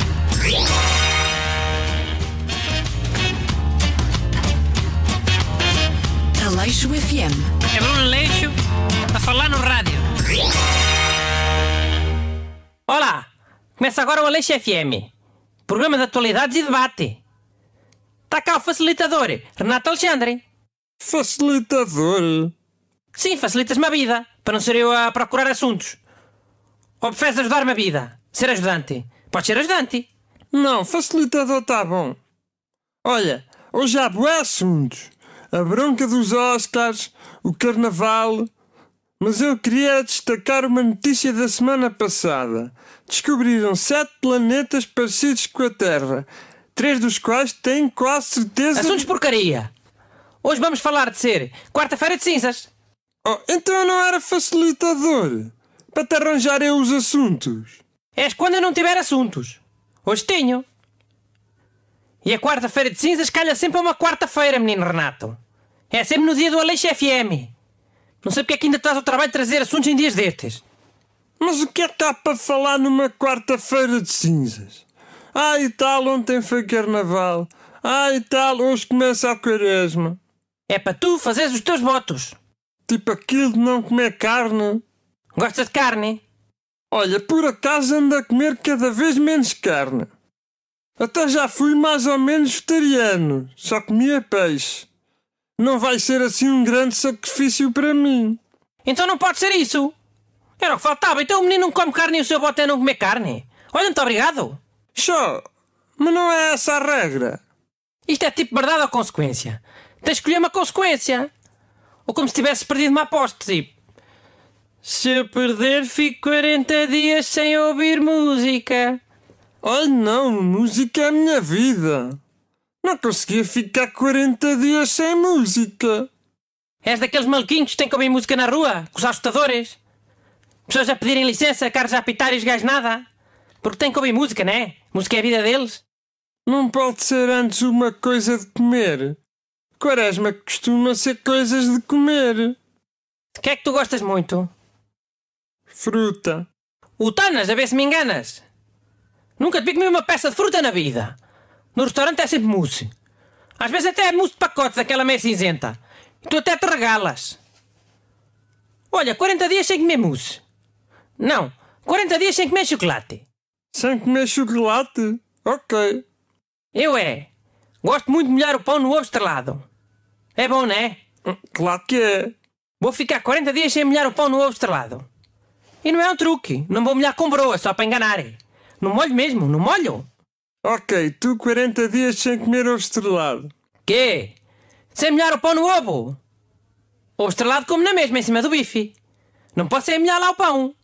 Aleixo FM. É Bruno Aleixo a falar no rádio. Olá! Começa agora o Aleixo FM. Programa de atualidades e debate. Está cá o facilitador, Renato Alexandre. Facilitador? Sim, facilitas-me a vida, para não ser eu a procurar assuntos. Ou preferes ajudar-me a vida? Ser ajudante? Pode ser ajudante. Não, facilitador está bom. Olha, hoje há boas assuntos. A bronca dos Oscars, o carnaval. Mas eu queria destacar uma notícia da semana passada. Descobriram sete planetas parecidos com a Terra, três dos quais têm quase certeza. Assuntos porcaria! Hoje vamos falar de ser quarta-feira de cinzas. Oh, então não era facilitador para te arranjar eu os assuntos. És quando eu não tiver assuntos. Hoje tenho. E a quarta-feira de cinzas calha sempre a uma quarta-feira, menino Renato. É sempre no dia do Aleixo FM. Não sei porque é que ainda estás ao trabalho de trazer assuntos em dias destes. Mas o que é que há para falar numa quarta-feira de cinzas? Ah, e tal, ontem foi carnaval. Ah, e tal, hoje começa a quaresma. É para tu fazeres os teus votos. Tipo aquilo de não comer carne. Gosta de carne? Olha, por acaso ando a comer cada vez menos carne. Até já fui mais ou menos vegetariano, só comia peixe. Não vai ser assim um grande sacrifício para mim. Então não pode ser isso. Era o que faltava. Então o menino não come carne e o seu bote é não comer carne. Olha, muito obrigado. Só, mas não é essa a regra. Isto é tipo verdade ou consequência. Tens de escolher uma consequência. Ou como se tivesse perdido uma aposta, tipo. Se eu perder, fico 40 dias sem ouvir música. Oh não, música é a minha vida. Não conseguia ficar 40 dias sem música. És daqueles maluquinhos que têm que ouvir música na rua, com os assustadores. Pessoas a pedirem licença, caras a apitar e os gajos nada. Porque têm que ouvir música, não é? Música é a vida deles. Não pode ser antes uma coisa de comer quaresma costuma ser coisas de comer. O que é que tu gostas muito? Fruta. Utanas, a ver se me enganas. Nunca te vi comer uma peça de fruta na vida. No restaurante é sempre mousse. Às vezes até é mousse de pacotes, aquela meia cinzenta. E tu até te regalas. Olha, 40 dias sem comer mousse. Não, 40 dias sem comer chocolate. Sem comer chocolate? Ok. Eu é. Gosto muito de molhar o pão no ovo estrelado. É bom, não é? Claro que é. Vou ficar 40 dias sem molhar o pão no ovo estrelado. E não é um truque. Não vou molhar com broa, só para enganar. Não molho mesmo, não molho. Ok, tu 40 dias sem comer ovo estrelado. Quê? Sem molhar o pão no ovo? Ovo estrelado como na mesma, em cima do bife. Não posso sem molhar lá o pão.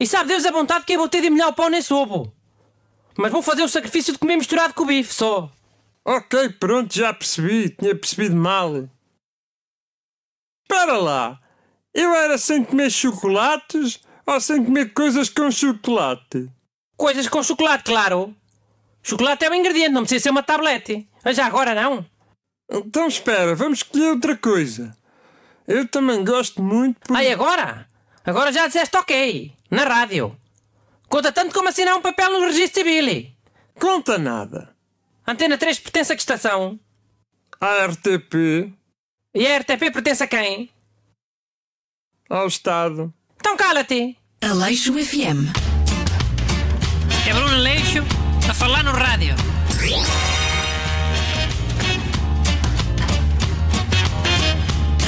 E sabe Deus a vontade que eu vou ter de molhar o pão nesse ovo. Mas vou fazer o sacrifício de comer misturado com o bife só. Ok, pronto, já percebi, tinha percebido mal. Espera lá, eu era sem comer chocolates ou sem comer coisas com chocolate? Coisas com chocolate, claro. Chocolate é um ingrediente, não precisa ser uma tablete. Mas já agora não. Então espera, vamos escolher outra coisa. Eu também gosto muito por... Ai, agora? Agora já disseste ok, na rádio. Conta tanto como assinar um papel no registro civil. Conta nada. Antena 3 pertence a que estação? A RTP. E a RTP pertence a quem? Ao Estado. Então cala-te! Aleixo FM. É Bruno Aleixo a falar no rádio.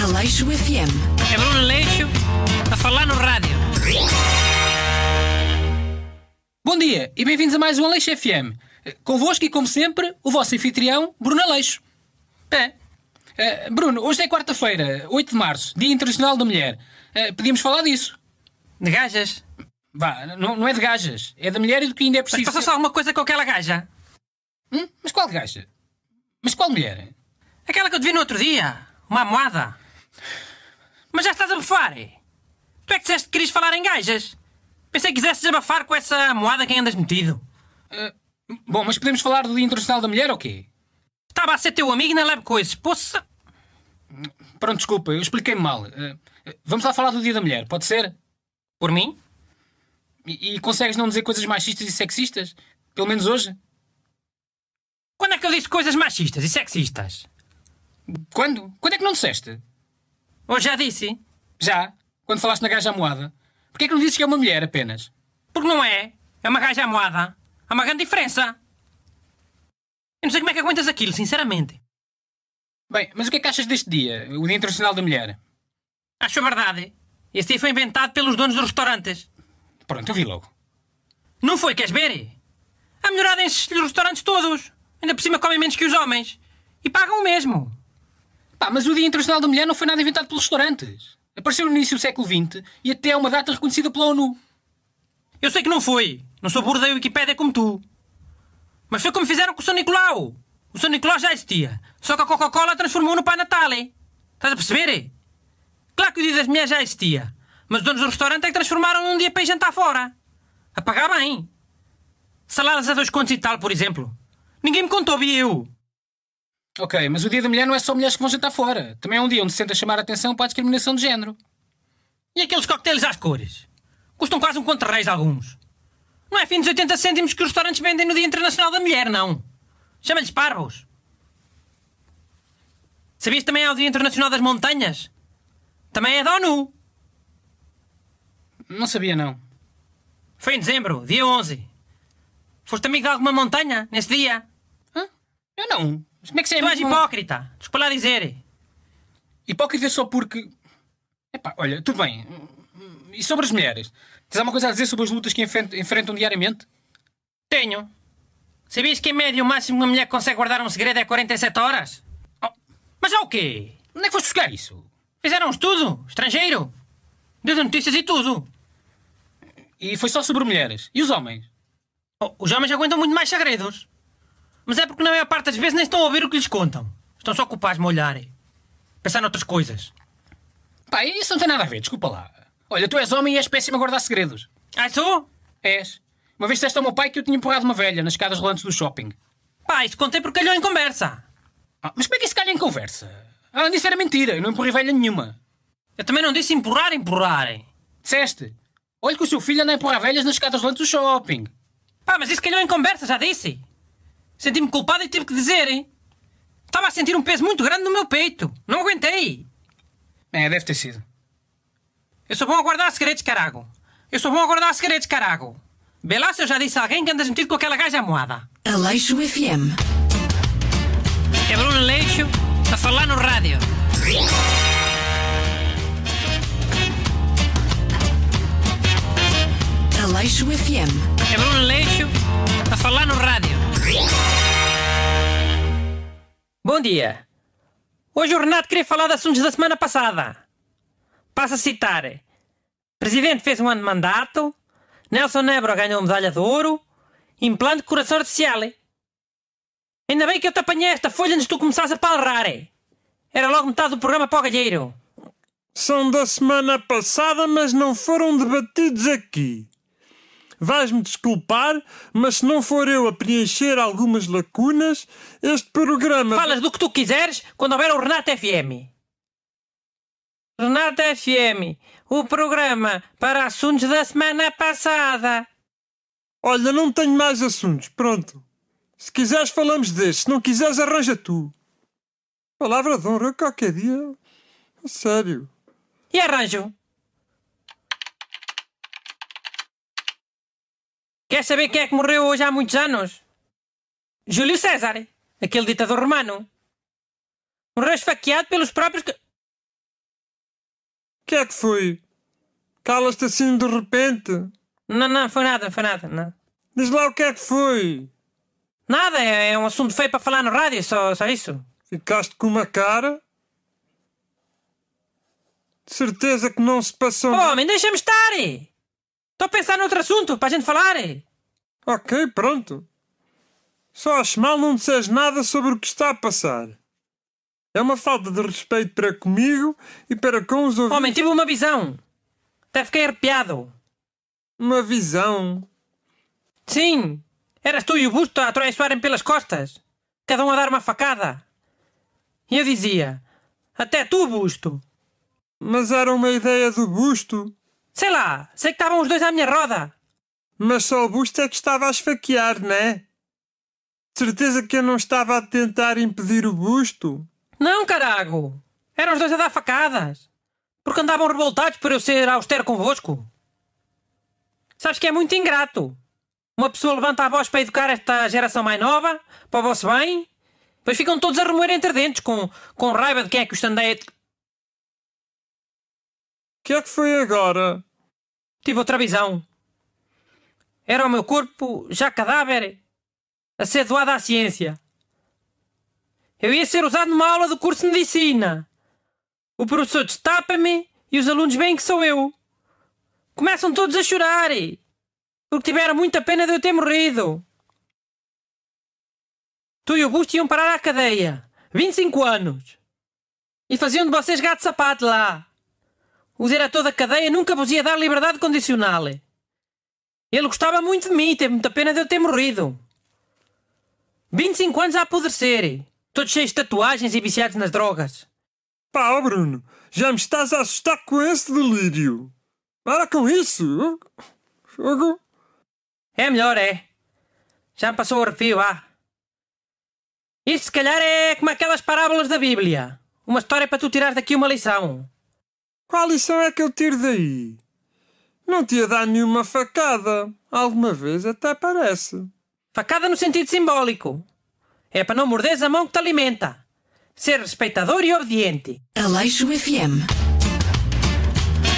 Aleixo FM. É Bruno Aleixo a falar no rádio. Bom dia e bem-vindos a mais um Aleixo FM. Convosco e, como sempre, o vosso anfitrião, Bruno Aleixo. É. Bruno, hoje é quarta-feira, 8 de março, Dia Internacional da Mulher. Eh, podíamos falar disso. De gajas? Vá, não, não é de gajas. É da mulher e do que ainda é preciso. Mas passou só alguma coisa com aquela gaja? Hum? Mas qual gaja? Mas qual mulher? Aquela que eu te vi no outro dia. Uma moada. Mas já estás a bufar. É? Tu é que disseste que querias falar em gajas. Pensei que quisesse abafar com essa moada que andas metido. Uh, Bom, mas podemos falar do Dia Internacional da Mulher ou quê? Estava a ser teu amigo e não é leve coisas. Poça... Pronto, desculpa, eu expliquei-me mal. Eh, eh, vamos lá falar do Dia da Mulher, pode ser? Por mim? E, e, consegues não dizer coisas machistas e sexistas? Pelo menos hoje? Quando é que eu disse coisas machistas e sexistas? Quando? Quando é que não disseste? Hoje já disse. Já? Quando falaste na gaja moada? Porquê é que não dizes que é uma mulher apenas? Porque não é. É uma gaja moada. Há uma grande diferença. Eu não sei como é que aguentas aquilo, sinceramente. Bem, mas o que é que achas deste dia, o Dia Internacional da Mulher? Acho a verdade. Este dia foi inventado pelos donos dos restaurantes. Pronto, eu vi logo. Não foi, queres ver? A melhorada enche-lhe os restaurantes todos. Ainda por cima comem menos que os homens. E pagam o mesmo. Pá, mas o Dia Internacional da Mulher não foi nada inventado pelos restaurantes. Apareceu no início do século XX e até é uma data reconhecida pela ONU. Eu sei que não foi. Não sou burro da Wikipédia como tu. Mas foi como fizeram com o São Nicolau. O São Nicolau já existia. Só que a Coca-Cola transformou no Pai Natal, hein? Estás a perceber? Claro que o Dia das Mulheres já existia. Mas os donos do restaurante é que transformaram num dia para ir jantar fora. A pagar bem. Saladas a dois contos e tal, por exemplo. Ninguém me contou, vi eu. Ok, mas o Dia da Mulher não é só mulheres que vão jantar fora. Também é um dia onde se tenta chamar a atenção para a discriminação de género. E aqueles coquetéis às cores? Custam quase um conto reis alguns. Não é fim dos 80 cêntimos que os restaurantes vendem no Dia Internacional da Mulher, não. Chama-lhes parvos. Sabias também é o Dia Internacional das Montanhas? Também é da ONU. Não sabia, não. Foi em dezembro, dia 11. Foste amigo de alguma montanha nesse dia? Hã? Eu não. Mas como é que você é Tu és hipócrita. Desculpa lá dizer. Hipócrita só porque. Epá, olha, tudo bem. E sobre as mulheres? Tens alguma coisa a dizer sobre as lutas que enfrentam diariamente? Tenho. Sabias que em média o máximo que uma mulher consegue guardar um segredo é 47 horas? Oh, mas é o quê? Onde é que foste buscar isso? Fizeram um estudo, estrangeiro. Deu notícias e tudo. E foi só sobre mulheres. E os homens? Oh, os homens aguentam muito mais segredos. Mas é porque na maior parte das vezes nem estão a ouvir o que lhes contam. Estão só ocupados a olharem. Pensar noutras coisas. Pá, isso não tem nada a ver, desculpa lá. Olha, tu és homem e és péssimo a guardar segredos. Ah, sou? És. Uma vez disseste ao meu pai que eu tinha empurrado uma velha nas escadas rolantes do shopping. Pá, isso contei porque calhou em conversa. Ah, mas como é que isso calha em conversa? Além disse era mentira. Eu não empurrei velha nenhuma. Eu também não disse empurrar, empurrarem. Disseste. Olha que o seu filho anda a empurrar velhas nas escadas rolantes do shopping. Pá, mas isso calhou em conversa, já disse. Senti-me culpado e tive que dizer, hein? Estava a sentir um peso muito grande no meu peito. Não aguentei. É, deve ter sido. Eu sou bom a guardar segredos, carago. Eu sou bom a guardar segredos, carago. Vê se eu já disse a alguém que andas metido com aquela gaja moada. Aleixo FM. É Bruno Leixo a falar no rádio. Aleixo FM. É Bruno Leixo a falar no rádio. Bom dia. Hoje o Renato queria falar de assuntos da semana passada. Passo a citar. É. presidente fez um ano de mandato. Nelson Nebra ganhou medalha de ouro. Implante de coração artificial. É. Ainda bem que eu te apanhei esta folha antes de tu começares a palrar. É. Era logo metade do programa para o galheiro. São da semana passada, mas não foram debatidos aqui. Vais-me desculpar, mas se não for eu a preencher algumas lacunas, este programa. Falas do que tu quiseres quando houver o Renato FM. Renata FM, o programa para assuntos da semana passada. Olha, não tenho mais assuntos, pronto. Se quiseres, falamos deste. Se não quiseres, arranja tu. Palavra de honra, qualquer dia. A sério. E arranjo. Quer saber quem é que morreu hoje há muitos anos? Júlio César, aquele ditador romano. Morreu esfaqueado pelos próprios que é que foi? Calas-te assim de repente? Não, não, foi nada, foi nada. Não. Diz lá o que é que foi? Nada, é, é um assunto feio para falar no rádio, só, só isso. Ficaste com uma cara? De certeza que não se passou. homem, deixa-me estar! Estou eh. a pensar noutro assunto para a gente falar! Eh. Ok, pronto. Só acho mal não disseres nada sobre o que está a passar. É uma falta de respeito para comigo e para com os ouvintes. Homem, tive uma visão. Até fiquei arrepiado. Uma visão? Sim. Eras tu e o Busto a atravessarem pelas costas. Cada um a dar uma facada. E eu dizia: Até tu, Busto. Mas era uma ideia do Busto. Sei lá, sei que estavam os dois à minha roda. Mas só o Busto é que estava a esfaquear, né? Certeza que eu não estava a tentar impedir o Busto. Não, carago! Eram os dois a dar facadas! Porque andavam revoltados por eu ser austero convosco! Sabes que é muito ingrato! Uma pessoa levanta a voz para educar esta geração mais nova, para o vosso bem, pois ficam todos a remoer entre dentes com, com raiva de quem é que os tandeia. O que é que foi agora? Tive outra visão. Era o meu corpo, já cadáver, a ser doado à ciência. Eu ia ser usado numa aula do curso de medicina. O professor destapa-me e os alunos bem que sou eu. Começam todos a chorar, porque tiveram muita pena de eu ter morrido. Tu e o Augusto iam parar à cadeia. 25 anos. E faziam de vocês gato-sapato lá. O diretor da cadeia nunca vos ia dar liberdade condicional. Ele gostava muito de mim, teve muita pena de eu ter morrido. 25 anos a apodrecer. Todos cheios de tatuagens e viciados nas drogas. Pá, Bruno, já me estás a assustar com esse delírio. Para com isso. É melhor, é. Já me passou o arrepio, ah. Isto se calhar é como aquelas parábolas da Bíblia. Uma história para tu tirar daqui uma lição. Qual lição é que eu tiro daí? Não te ia dar nenhuma facada. Alguma vez até parece. Facada no sentido simbólico. É para não morderes a mão que te alimenta. Ser respeitador e obediente. Aleixo FM.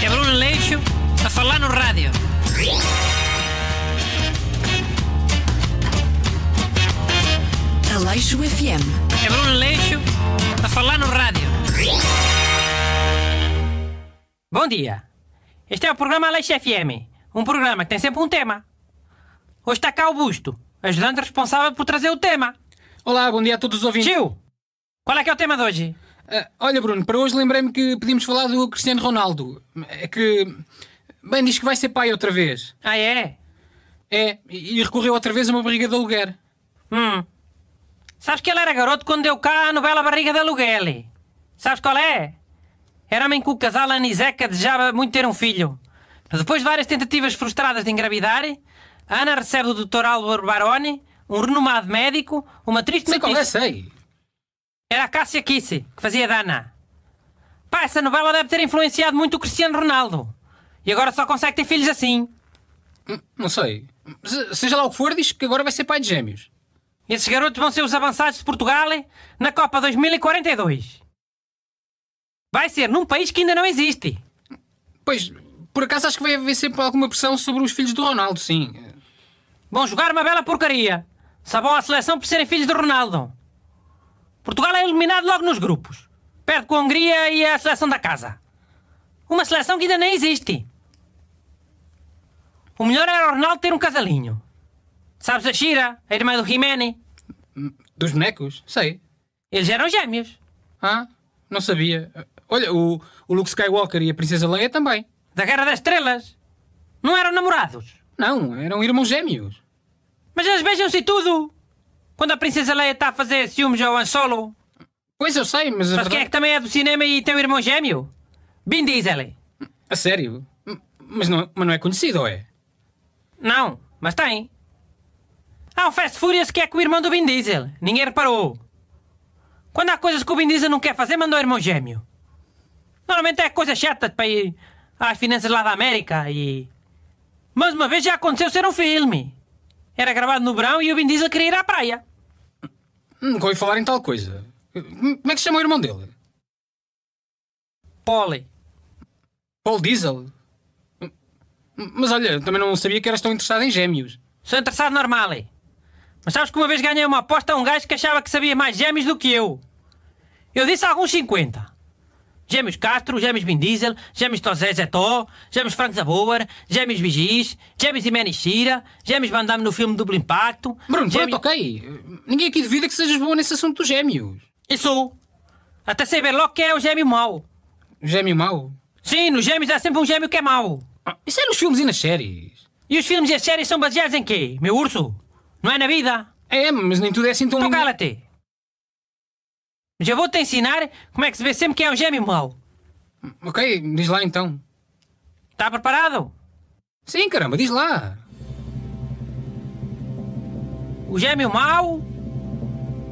É Bruno Aleixo a falar no rádio. Aleixo FM. É Bruno Aleixo a falar no rádio. Bom dia. Este é o programa Aleixo FM. Um programa que tem sempre um tema. Hoje está cá o Busto, ajudante responsável por trazer o tema. Olá, bom dia a todos os ouvintes. Tio! Qual é que é o tema de hoje? Ah, olha, Bruno, para hoje lembrei-me que podíamos falar do Cristiano Ronaldo. É que. Bem, diz que vai ser pai outra vez. Ah, é? É, e recorreu outra vez a uma barriga de aluguer. Hum. Sabes que ele era garoto quando deu cá a novela Barriga de Aluguel? Sabes qual é? Era homem que o casal Aniseca desejava muito ter um filho. Depois de várias tentativas frustradas de engravidar, Ana recebe o Dr. Álvaro Baroni um renomado médico, uma triste sei notícia. Sei qual é, sei. Era a Cássia Kissi, que fazia Dana. Pá, essa novela deve ter influenciado muito o Cristiano Ronaldo. E agora só consegue ter filhos assim. Hum, não sei. Seja lá o que for, diz que agora vai ser pai de gêmeos. Esses garotos vão ser os avançados de Portugal na Copa 2042. Vai ser num país que ainda não existe. Pois, por acaso acho que vai haver sempre alguma pressão sobre os filhos do Ronaldo, sim. Vão jogar uma bela porcaria. Sabão à seleção por serem filhos de Ronaldo. Portugal é eliminado logo nos grupos. Perde com a Hungria e a seleção da casa. Uma seleção que ainda nem existe. O melhor era o Ronaldo ter um casalinho. Sabes a Shira, a irmã do Jiménez. Dos bonecos? Sei. Eles eram gêmeos. Ah, não sabia. Olha, o, o Luke Skywalker e a Princesa Leia também. Da Guerra das Estrelas. Não eram namorados? Não, eram irmãos gêmeos. Mas eles beijam-se tudo! Quando a Princesa Leia está a fazer ciúmes ao solo. Pois eu sei, mas. Mas é verdade... quem é que também é do cinema e tem um irmão gêmeo? Bin Diesel. A sério? Mas não, mas não é conhecido, ou é? Não, mas tem. Há ah, um Fast Furious que é com o irmão do Bin Diesel. Ninguém reparou. Quando há coisas que o Bin Diesel não quer fazer, manda o irmão gêmeo. Normalmente é coisa chata para ir às finanças lá da América e. Mas uma vez já aconteceu ser um filme. Era gravado no verão e o Vin Diesel queria ir à praia. Nunca hum, ouvi falar em tal coisa. Hum, como é que se chama o irmão dele? Polly. Paul Diesel? Hum, mas olha, também não sabia que eras tão interessado em gêmeos. Sou interessado normal. hein? Mas sabes que uma vez ganhei uma aposta a um gajo que achava que sabia mais gêmeos do que eu. Eu disse alguns 50. James Castro, James Vin Diesel, James Tosé Zetó, James Frank Zabauer, James Vigis, James Imenes Shira, James Van Damme no filme Duplo Impacto. Bruno, James... pronto, ok. Ninguém aqui duvida que sejas bom nesse assunto dos gêmeos. Eu sou. Até saber logo que é o gêmeo mau. O gêmeo mau? Sim, nos gêmeos há sempre um gêmeo que é mau. Ah, isso é nos filmes e nas séries. E os filmes e as séries são baseados em quê, meu urso? Não é na vida? É, mas nem tudo é assim tão... Então cala-te. Já vou-te ensinar como é que se vê sempre quem é o gêmeo mau. Ok, diz lá então. Está preparado? Sim, caramba, diz lá. O gêmeo mau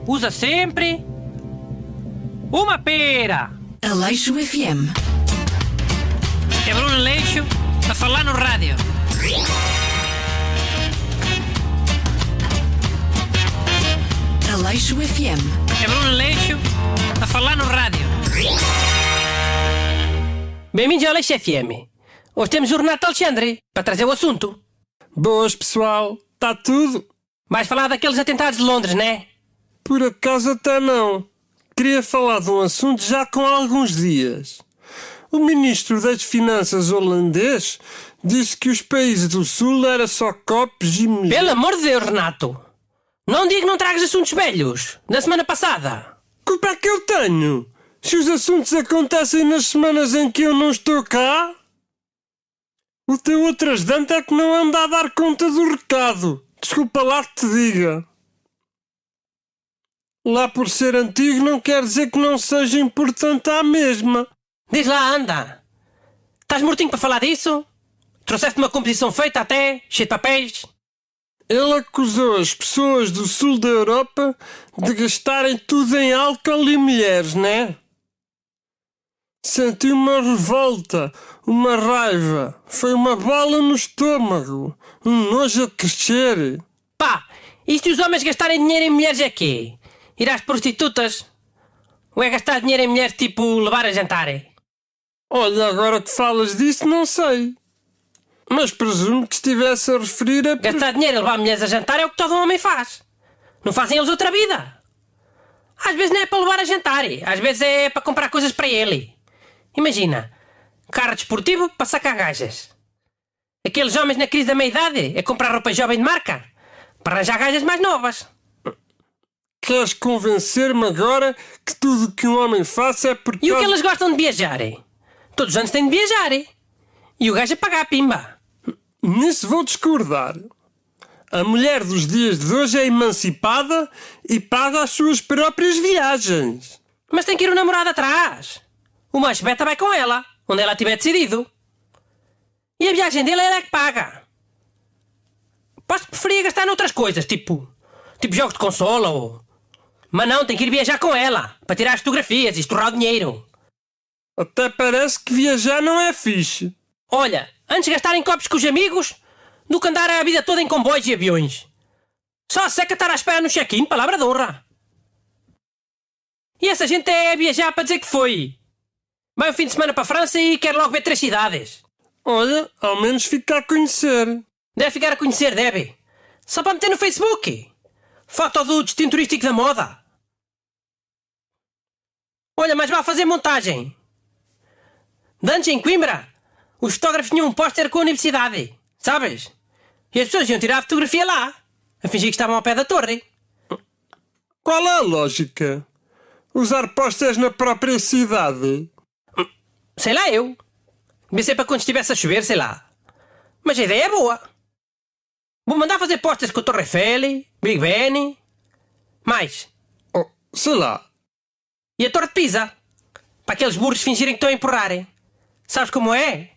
usa sempre uma pera. Aleixo FM. É Bruno Aleixo a falar no rádio. Aleixo FM. É Bruno Leixo a falar no rádio. Bem-vindos ao Leixo FM. Hoje temos o Renato Alexandre para trazer o assunto. Boas, pessoal. Está tudo? Vais falar daqueles atentados de Londres, né? Por acaso até não. Queria falar de um assunto já com alguns dias. O ministro das Finanças holandês disse que os países do Sul era só copos e mil. Pelo amor de Deus, Renato! Não digo não tragas assuntos velhos. Da semana passada. Culpa é que eu tenho? Se os assuntos acontecem nas semanas em que eu não estou cá? O teu atrasdante é que não anda a dar conta do recado. Desculpa lá que te diga. Lá por ser antigo não quer dizer que não seja importante à mesma. Diz lá, anda. Estás mortinho para falar disso? Trouxeste uma composição feita até, cheia de papéis, ele acusou as pessoas do sul da Europa de gastarem tudo em álcool e mulheres, né? Senti uma revolta, uma raiva. Foi uma bala no estômago, um nojo a crescer. Pá, se os homens gastarem dinheiro em mulheres é quê? Ir às prostitutas? Ou é gastar dinheiro em mulheres tipo levar a jantar? Olha, agora que falas disso, não sei. Mas presumo que estivesse a referir a. Gastar dinheiro e levar mulheres a jantar é o que todo homem faz. Não fazem eles outra vida. Às vezes não é para levar a jantar, é. às vezes é para comprar coisas para ele. Imagina, carro desportivo para sacar gajas. Aqueles homens na crise da meia-idade é comprar roupa jovem de marca para arranjar gajas mais novas. Queres convencer-me agora que tudo o que um homem faz é porque. E o que elas gostam de viajar? É? Todos os anos têm de viajar. É? E o gajo a pagar a pimba. Nisso vou discordar. A mulher dos dias de hoje é emancipada e paga as suas próprias viagens. Mas tem que ir o namorado atrás. O mais beta vai com ela, onde ela tiver decidido. E a viagem dele ela é que paga. Posso preferir gastar noutras coisas, tipo. Tipo jogos de consola ou. Mas não, tem que ir viajar com ela, para tirar as fotografias e estourar o dinheiro. Até parece que viajar não é fixe. Olha, Antes gastarem copos com os amigos do que andar a vida toda em comboios e aviões. Só seca é estar à espera no check-in, palavra de honra. E essa gente é viajar para dizer que foi. Vai um fim de semana para a França e quer logo ver três cidades. Olha, ao menos fica a conhecer. Deve ficar a conhecer, deve. Só para meter no Facebook. Foto do destino turístico da moda. Olha, mas vá fazer montagem. Dantes em Coimbra os fotógrafos tinham um póster com a universidade, sabes? E as pessoas iam tirar a fotografia lá, a fingir que estavam ao pé da torre. Qual é a lógica? Usar pósteres na própria cidade? Sei lá eu. Pensei para quando estivesse a chover, sei lá. Mas a ideia é boa. Vou mandar fazer pósteres com a Torre Eiffel, Big Ben... Mais. Oh, sei lá. E a Torre de Pisa. Para aqueles burros fingirem que estão a empurrarem. Sabes como é?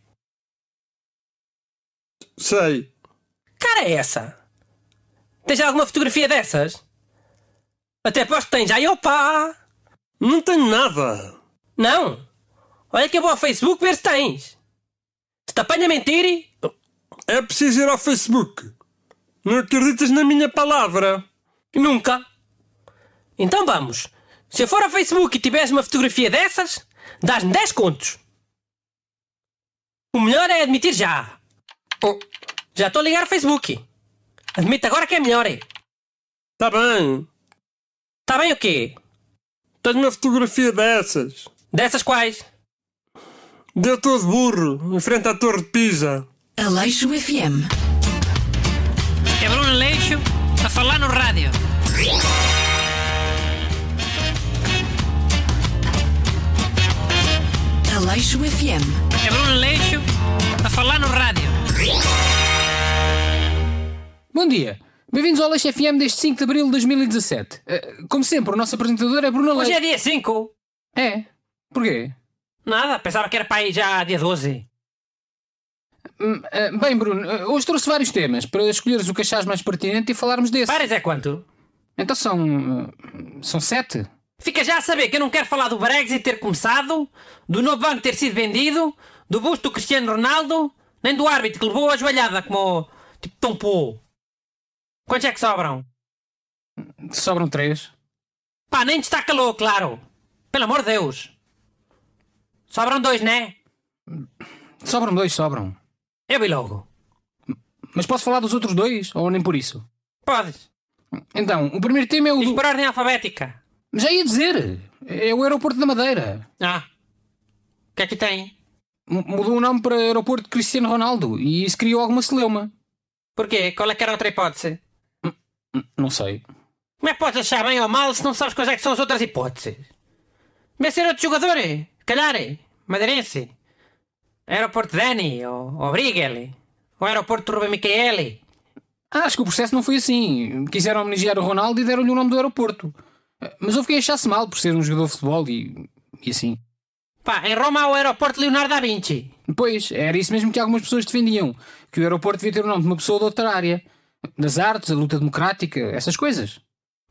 Sei. Cara é essa? Tens alguma fotografia dessas? Até aposto que tens. Ai, opa! Não tenho nada. Não? Olha que eu vou ao Facebook ver se tens. Se te apanha a mentir... É preciso ir ao Facebook. Não acreditas na minha palavra? Nunca. Então vamos. Se eu for ao Facebook e tiveres uma fotografia dessas, dás-me 10 contos. O melhor é admitir já. Já tô ligar o Facebook. Admita agora que é melhor, hein? Tá bem. Tá bem o quê? Tenho uma fotografia dessas. Dessas quais? Deu todo burro, em frente à Torre de Pisa. Aleixo FM. É Bruno Aleixo a falar no rádio. Aleixo FM. É Bruno Aleixo a falar no rádio. Bom dia. Bem-vindos ao Leixo FM deste 5 de Abril de 2017. Eh, como sempre, o nosso apresentador é Bruno Leixo. Hoje é dia 5. É? Porquê? Nada, pensava que era para aí já dia 12. Hum, eh, bem, Bruno, eh, hoje trouxe vários temas para escolheres o que achás mais pertinente e falarmos desse. Pares é quanto? Então são. são sete. Fica já a saber que eu não quero falar do Brexit ter começado, do novo banco ter sido vendido, do busto do Cristiano Ronaldo, nem do árbitro que levou a joelhada como tipo Tom Pô. Quantos é que sobram? Sobram três. Pá, nem destacalou, claro. Pelo amor de Deus. Sobram dois, né? Sobram dois, sobram. Eu vi logo. Mas posso falar dos outros dois? Ou nem por isso? Podes. Então, o primeiro tema é o. Diz por ordem alfabética. Já ia dizer. É o aeroporto da Madeira. Ah. O que é que tem? mudou o nome para Aeroporto Cristiano Ronaldo e isso criou alguma celeuma. Porquê? Qual é que era outra hipótese? não sei. Como é que podes achar bem ou mal se não sabes quais é são as outras hipóteses? Devia ser outro jogador, eh? calhar, eh? madeirense. Aeroporto Dani, ou, ou Brigel, ou Aeroporto Rubem Micaeli. Acho que o processo não foi assim. Quiseram homenagear o Ronaldo e deram-lhe o nome do aeroporto. Eh, mas houve quem achasse mal por ser um jogador de futebol e, e assim. Pá, em Roma há o aeroporto Leonardo da Vinci. Pois, era isso mesmo que algumas pessoas defendiam, que o aeroporto devia ter o nome de uma pessoa de outra área. Das artes, a luta democrática, essas coisas.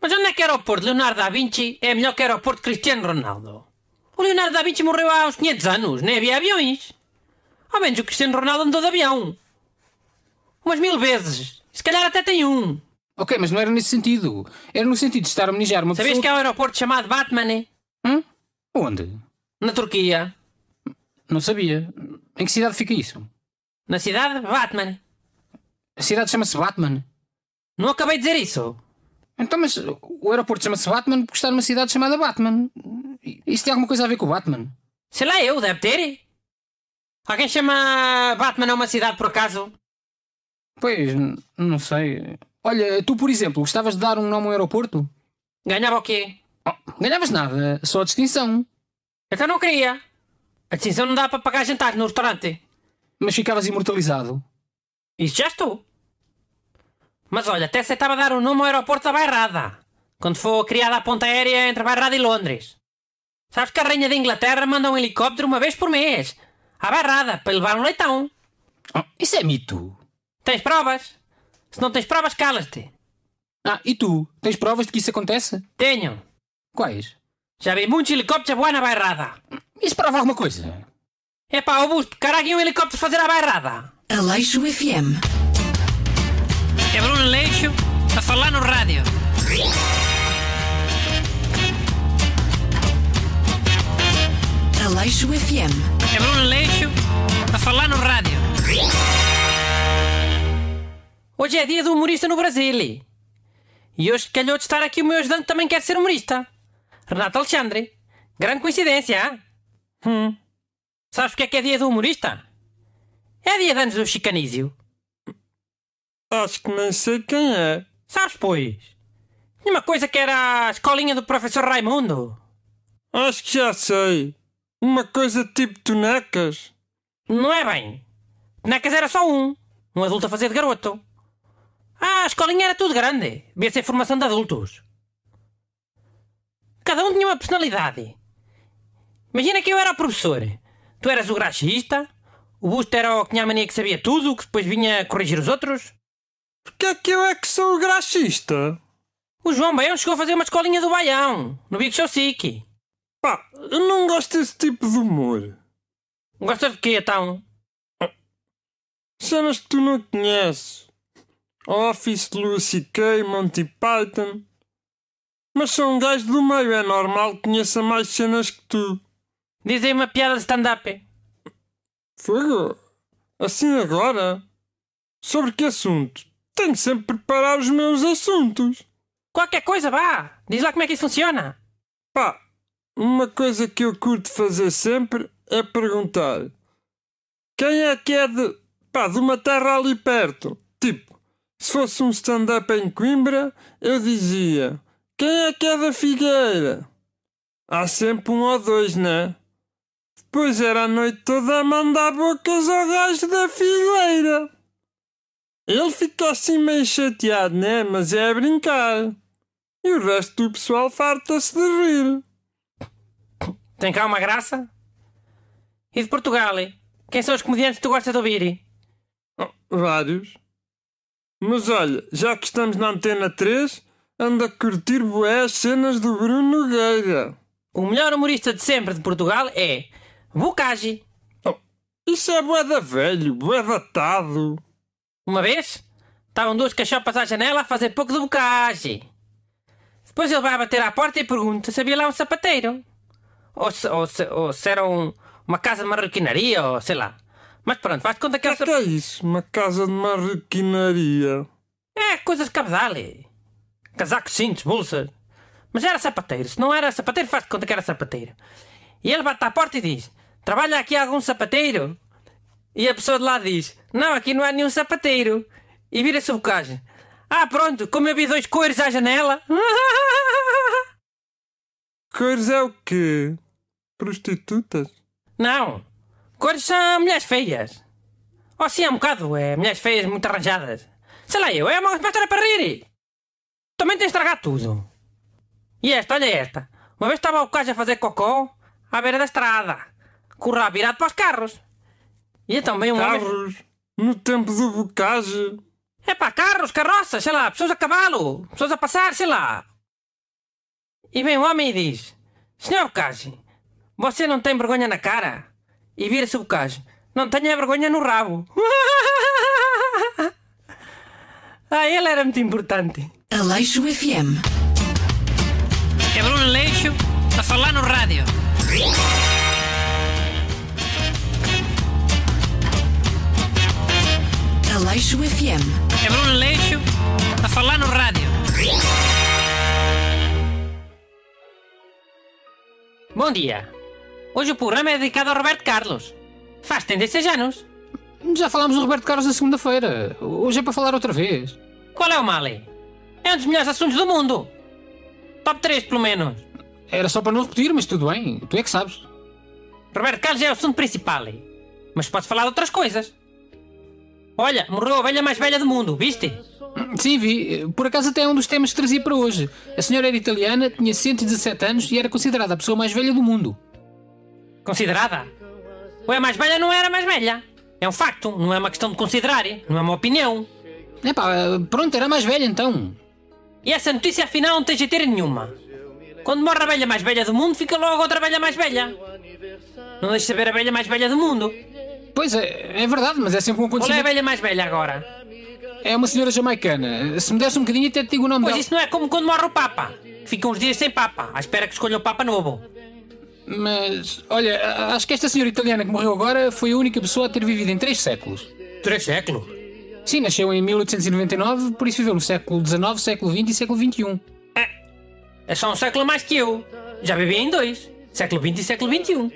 Mas onde é que o aeroporto Leonardo da Vinci é melhor que o aeroporto Cristiano Ronaldo? O Leonardo da Vinci morreu há uns 500 anos, nem havia aviões. Ao menos o Cristiano Ronaldo andou de avião. Umas mil vezes. Se calhar até tem um. Ok, mas não era nesse sentido. Era no sentido de estar a homenagear uma pessoa... Sabias que há um aeroporto chamado Batman, hein? Hum? Onde? Na Turquia. Não sabia. Em que cidade fica isso? Na cidade de Batman. A cidade chama-se Batman. Não acabei de dizer isso. Então, mas o aeroporto chama-se Batman porque está numa cidade chamada Batman. Isso tem alguma coisa a ver com o Batman? Sei lá eu, deve ter. Alguém chama Batman a uma cidade por acaso? Pois, não sei. Olha, tu, por exemplo, gostavas de dar um nome ao aeroporto? Ganhava o quê? Oh, ganhavas nada, só a distinção. É que eu não queria. A assim, decisão não dá para pagar jantar no restaurante. Mas ficavas imortalizado. Isso já estou. Mas olha, até aceitava dar o um nome ao aeroporto da Bairrada. Quando for criada a ponta aérea entre Bairrada e Londres. Sabes que a rainha da Inglaterra manda um helicóptero uma vez por mês. À Bairrada, para levar um leitão. Oh, isso é mito. Tens provas? Se não tens provas, calas-te. Ah, e tu? Tens provas de que isso acontece? Tenho. Quais? Já vi muitos helicópteros a voar na bairrada. Isso prova alguma coisa? É pá, Augusto, caralho, um helicóptero fazer a bairrada? Aleixo FM. É Bruno Aleixo a falar no rádio. Aleixo FM. É Bruno Aleixo a falar no rádio. Hoje é dia do humorista no Brasil. E hoje calhou de estar aqui o meu ajudante também quer ser humorista. Renato Alexandre. Grande coincidência. Eh? Hum. Sabes porque é que é dia do humorista? É dia de anos do Chicanísio. Acho que não sei quem é. Sabes, pois? Tinha uma coisa que era a escolinha do professor Raimundo. Acho que já sei. Uma coisa tipo tonecas. Não é bem. Tonecas era só um. Um adulto a fazer de garoto. Ah, a escolinha era tudo grande. Devia ser formação de adultos. Cada um tinha uma personalidade. Imagina que eu era o professor. Tu eras o graxista, o Busto era o que tinha a mania que sabia tudo, que depois vinha corrigir os outros. Porquê é que eu é que sou o graxista? O João Baião chegou a fazer uma escolinha do Baião, no Big Show Sick. Pá, eu não gosto desse tipo de humor. Gosta de quê, então? Cenas que tu não conheces. Office, Lucy Kay, Monty Python. Mas sou um gajo do meio, é normal que conheça mais cenas que tu. aí uma piada de stand-up. Fogo! Assim agora? Sobre que assunto? Tenho sempre preparar os meus assuntos. Qualquer coisa, vá! Diz lá como é que isso funciona. Pá, uma coisa que eu curto fazer sempre é perguntar: Quem é que é de. pá, de uma terra ali perto? Tipo, se fosse um stand-up em Coimbra, eu dizia. Quem é aquela é Figueira? Há sempre um ou dois, né? Pois era a noite toda a mandar bocas ao gajo da figueira. Ele ficou assim meio chateado, né? Mas é a brincar. E o resto do pessoal farta-se de rir. Tem cá uma graça? E de Portugal? Hein? Quem são os comediantes que tu gostas de ouvir? Oh, vários. Mas olha, já que estamos na antena 3, anda a curtir bué as cenas do Bruno Nogueira. O melhor humorista de sempre de Portugal é Bocage. Oh, isso é bué da velho, bué datado. Uma vez, estavam duas cachopas à janela a fazer pouco de Bocage. Depois ele vai bater à porta e pergunta se havia lá um sapateiro. Ou se, ou se, ou se era um, uma casa de marroquinaria, ou sei lá. Mas pronto, faz conta que... O que é, que é isso? Uma casa de marroquinaria? É, coisas de cabedale. É casaco, cintos, bolsas. Mas era sapateiro. Se não era sapateiro, faz de conta que era sapateiro. E ele bate à porta e diz: Trabalha aqui algum sapateiro? E a pessoa de lá diz: Não, aqui não há nenhum sapateiro. E vira-se o bocage. Ah, pronto, como eu vi dois coiros à janela. Coiros é o quê? Prostitutas? Não. Coiros são mulheres feias. Oh, sim, é um bocado. É mulheres feias muito arranjadas. Sei lá eu, é uma história para rir também tem estragar tudo. E esta, olha esta. Uma vez estava o gajo a fazer cocó à beira da estrada, com o rabo virado para os carros. E então veio um Carros? No tempo do bocage? É para carros, carroças, sei lá, pessoas a cavalo, pessoas a passar, sei lá. E vem um homem e diz: Senhor Bocage, você não tem vergonha na cara? E vira-se o Bocage: Não tenha vergonha no rabo. ah, ele era muito importante. Aleixo FM. É Bruno Aleixo a falar no rádio. Aleixo FM. É Bruno Aleixo a falar no rádio. Bom dia. Hoje o programa é dedicado ao Roberto Carlos. Faz 36 anos. Já falámos do Roberto Carlos na segunda-feira. Hoje é para falar outra vez. Qual é o mal aí? É um dos melhores assuntos do mundo. Top 3, pelo menos. Era só para não repetir, mas tudo bem. Tu é que sabes. Roberto Carlos é o assunto principal. Mas podes falar de outras coisas. Olha, morreu a velha mais velha do mundo, viste? Sim, vi. Por acaso até é um dos temas que trazia para hoje. A senhora era italiana, tinha 117 anos e era considerada a pessoa mais velha do mundo. Considerada? Ou é mais velha não era mais velha. É um facto, não é uma questão de considerar, não é uma opinião. É pá, pronto, era mais velha então. E essa notícia afinal não tem ter nenhuma. Quando morre a velha mais velha do mundo, fica logo outra velha mais velha. Não deixa saber a velha mais velha do mundo. Pois é, é verdade, mas é sempre um acontecimento... Qual é a velha mais velha agora? É uma senhora jamaicana. Se me deres um bocadinho até te digo o nome pois dela. Pois isso não é como quando morre o Papa. Ficam uns dias sem Papa, à espera que escolha o Papa novo. Mas, olha, acho que esta senhora italiana que morreu agora foi a única pessoa a ter vivido em três séculos. Três séculos? Sim, nasceu em 1899, por isso viveu no século XIX, século XX e século XXI. É, é só um século mais que eu. Já vivi em dois: século XX e século XXI.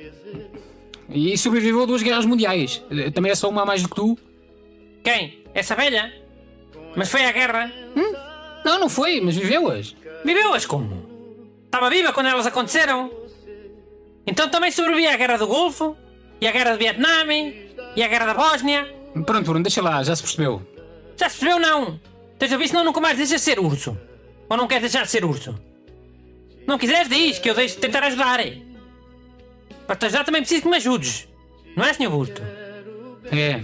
E sobreviveu a duas guerras mundiais. Eh, também é só uma a mais do que tu. Quem? Essa velha? Mas foi à guerra? Hum? Não, não foi, mas viveu-as. Viveu-as como? Estava viva quando elas aconteceram? Então também sobrevivi à guerra do Golfo, e à guerra do Vietnã, e à guerra da Bósnia, Pronto, Bruno, deixa lá, já se percebeu. Já se percebeu, não! Tens a ver, senão nunca mais deixas de ser urso. Ou não queres deixar de ser urso? Não quiseres, diz que eu deixo de tentar ajudar. Para te ajudar também preciso que me ajudes. Não é, senhor Burto? É.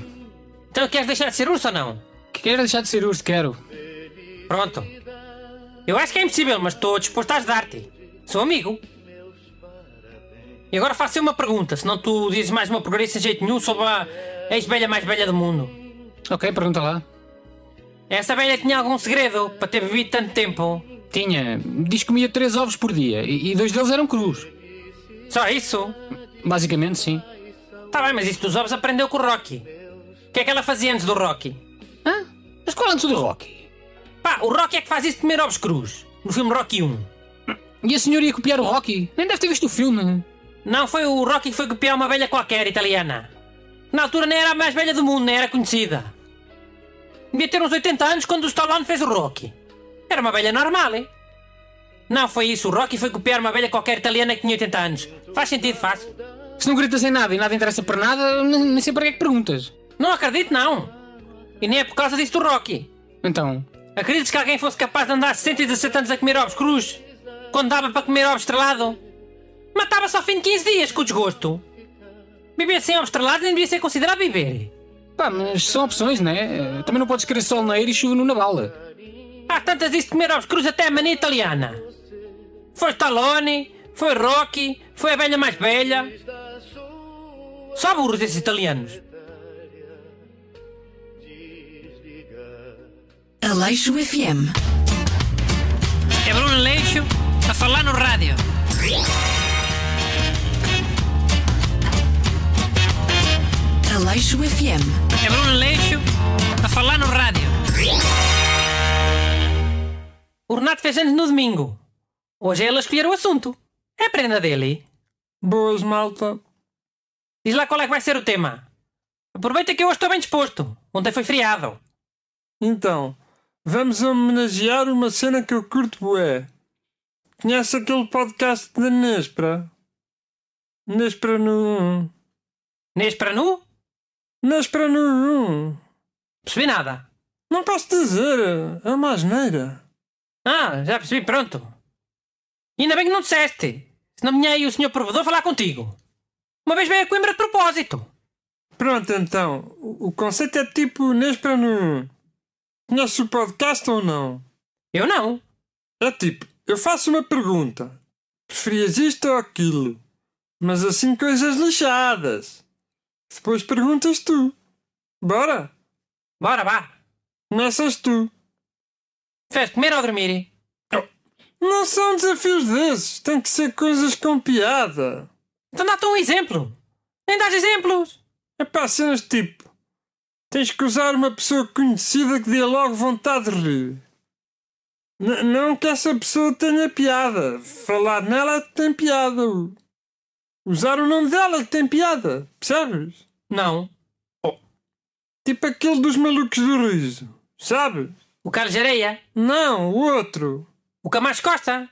Então queres deixar de ser urso ou não? Quero deixar de ser urso, quero. Pronto. Eu acho que é impossível, mas estou disposto a ajudar-te. Sou amigo. E agora faço uma pergunta, se não tu dizes mais uma progressão de jeito nenhum sobre a a velha mais velha do mundo. Ok, pergunta lá. Essa velha tinha algum segredo para ter bebido tanto tempo? Tinha. Diz que comia três ovos por dia e, e dois deles eram crus. Só isso? Basicamente, sim. Tá bem, mas isso dos ovos aprendeu com o Rocky. O que é que ela fazia antes do Rocky? Hã? Mas qual antes do Rocky? Pá, o Rocky é que faz isso de comer ovos crus. No filme Rocky 1. E a senhora ia copiar o Rocky? Nem deve ter visto o filme. Não, foi o Rocky que foi copiar uma velha qualquer italiana. Na altura nem era a mais velha do mundo, nem era conhecida. Devia ter uns 80 anos quando o Stallone fez o Rocky. Era uma velha normal, hein? Não foi isso, o Rocky foi copiar uma velha qualquer italiana que tinha 80 anos. Faz sentido, faz. Se não gritas em nada e nada interessa para nada, nem sei para que é que perguntas. Não acredito, não. E nem é por causa disso do Rocky. Então? Acreditas que alguém fosse capaz de andar 117 anos a comer ovos cruz? Quando dava para comer ovos estrelado? Matava-se ao fim de 15 dias, com desgosto. Viver sem obstrelados nem devia ser considerado viver. Pá, mas são opções, né? Também não podes querer sol na eira e chuva no bala. Há tantas de comer obscuros até a mania italiana. Foi Stallone, foi Rocky, foi a velha mais velha. Só burros esses italianos. Aleixo FM. É Bruno Aleixo a falar no rádio. Aleixo FM. É Bruno Aleixo a falar no rádio. O Renato fez anos no domingo. Hoje é ele a escolher o assunto. É a prenda dele. Boas, malta. Diz lá qual é que vai ser o tema. Aproveita que eu hoje estou bem disposto. Ontem foi feriado. Então, vamos homenagear uma cena que eu curto bué. Conhece aquele podcast da Nespra? Nespra no... Nespra nu? Mas para não. Percebi nada. Não posso dizer. É uma asneira. Ah, já percebi, pronto. Ainda bem que não disseste. não vinha aí o senhor provedor falar contigo. Uma vez veio a Coimbra de propósito. Pronto, então. O conceito é tipo Inês para não. Conhece o podcast ou não? Eu não. É tipo, eu faço uma pergunta. Preferias isto ou aquilo? Mas assim coisas lixadas. Depois perguntas tu. Bora! Bora, vá! Começas tu. Fez comer ou dormir? Não são desafios desses. Tem que ser coisas com piada. Então dá-te um exemplo. Nem dás exemplos. É para cenas tipo. Tens que usar uma pessoa conhecida que dê logo vontade de rir. N não que essa pessoa tenha piada. Falar nela tem piada. Usar o nome dela que tem piada, percebes? Não. Oh. Tipo aquele dos malucos do riso, sabes? O Carlos Areia? Não, o outro. O Camacho Costa?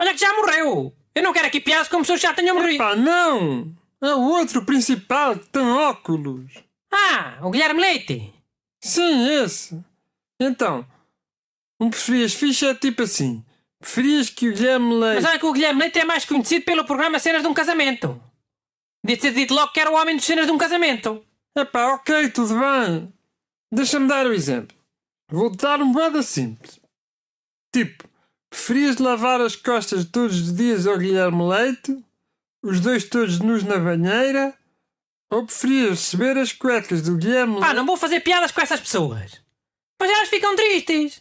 Olha que já morreu! Eu não quero aqui piadas como se eu já tenha morrido! Pá, não! É o outro principal que tem óculos! Ah, o Guilherme Leite! Sim, esse! Então, um perfil fixe é tipo assim. Preferias que o Guilherme Leite. Mas olha que o Guilherme Leite é mais conhecido pelo programa Cenas de um Casamento. Devia ter dito logo que era o homem dos Cenas de um Casamento. Epá, ok, tudo bem. Deixa-me dar o um exemplo. Vou dar um moeda simples. Tipo, preferias lavar as costas todos os dias ao Guilherme Leite, os dois todos nus na banheira, ou preferias receber as cuecas do Guilherme Leite? Pá, não vou fazer piadas com essas pessoas. Mas elas ficam tristes.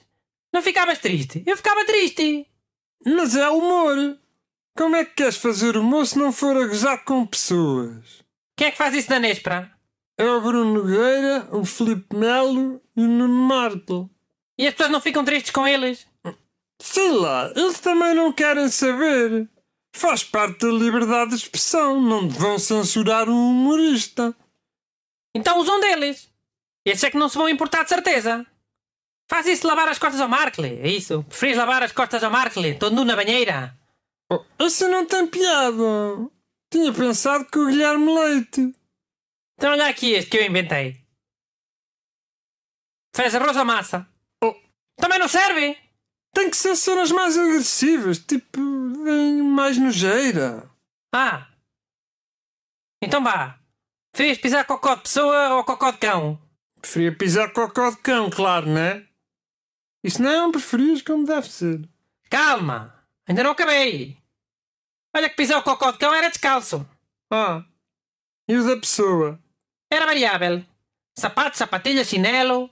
Não ficavas triste? Eu ficava triste. Mas é humor. Como é que queres fazer humor se não for a gozar com pessoas? Quem é que faz isso na Nespra? É o Bruno Nogueira, o Filipe Melo e o Nuno Martel. E as pessoas não ficam tristes com eles? Sei lá, eles também não querem saber. Faz parte da liberdade de expressão, não vão censurar um humorista. Então usam deles. Esse é que não se vão importar de certeza. Faz isso lavar as costas ao Markley. É isso. Preferes lavar as costas ao Markley, todo nu na banheira. Oh, isso não tem piada. Tinha pensado que o Guilherme Leite. Então olha aqui este que eu inventei. Fez arroz ou massa. Oh. Também não serve. Tem que ser cenas mais agressivas, tipo, mais nojeira. Ah. Então vá. Preferias pisar cocó de pessoa ou cocó de cão? Preferia pisar cocó de cão, claro, né? E se não, preferias como deve ser. Calma! Ainda não acabei! Olha que pisou o cocó de cão era descalço. Ah. E o da pessoa? Era variável. Sapato, sapatilha, chinelo.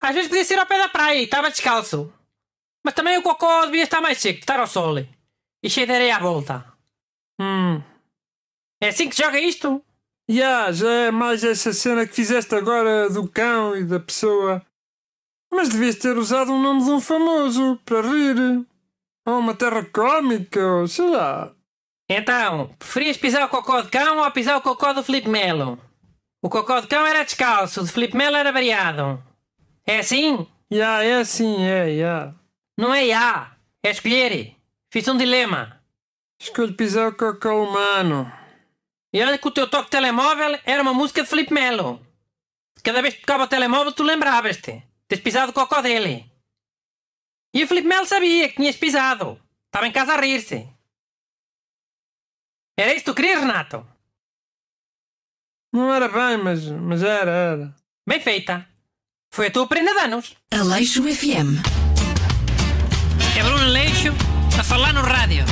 Às vezes podia ser ao pé da praia e estava descalço. Mas também o cocó devia estar mais seco, estar ao sol. E cheio de areia à volta. Hum. É assim que joga isto? Ya, yeah, já é mais essa cena que fizeste agora do cão e da pessoa. Mas devias ter usado o nome de um famoso para rir. Ou uma terra cómica, ou sei lá. Então, preferias pisar o cocó de cão ou pisar o cocó do Felipe Melo? O cocó de cão era descalço, o de Felipe Melo era variado. É assim? Ya, yeah, é assim, é, ya. Yeah. Não é ya, yeah, é escolher. Fiz um dilema. Escolho pisar o cocó humano. E olha que o teu toque telemóvel era uma música de Felipe Melo. Cada vez que tocava o telemóvel tu lembravas-te. Tens pisado o cocó dele. E o Felipe Melo sabia que tinhas pisado. Estava em casa a rir-se. Era isso que tu querias, Renato? Não era bem, mas, mas era, era. Bem feita. Foi a tua prenda de anos. Aleixo FM. É Bruno Aleixo a falar no rádio.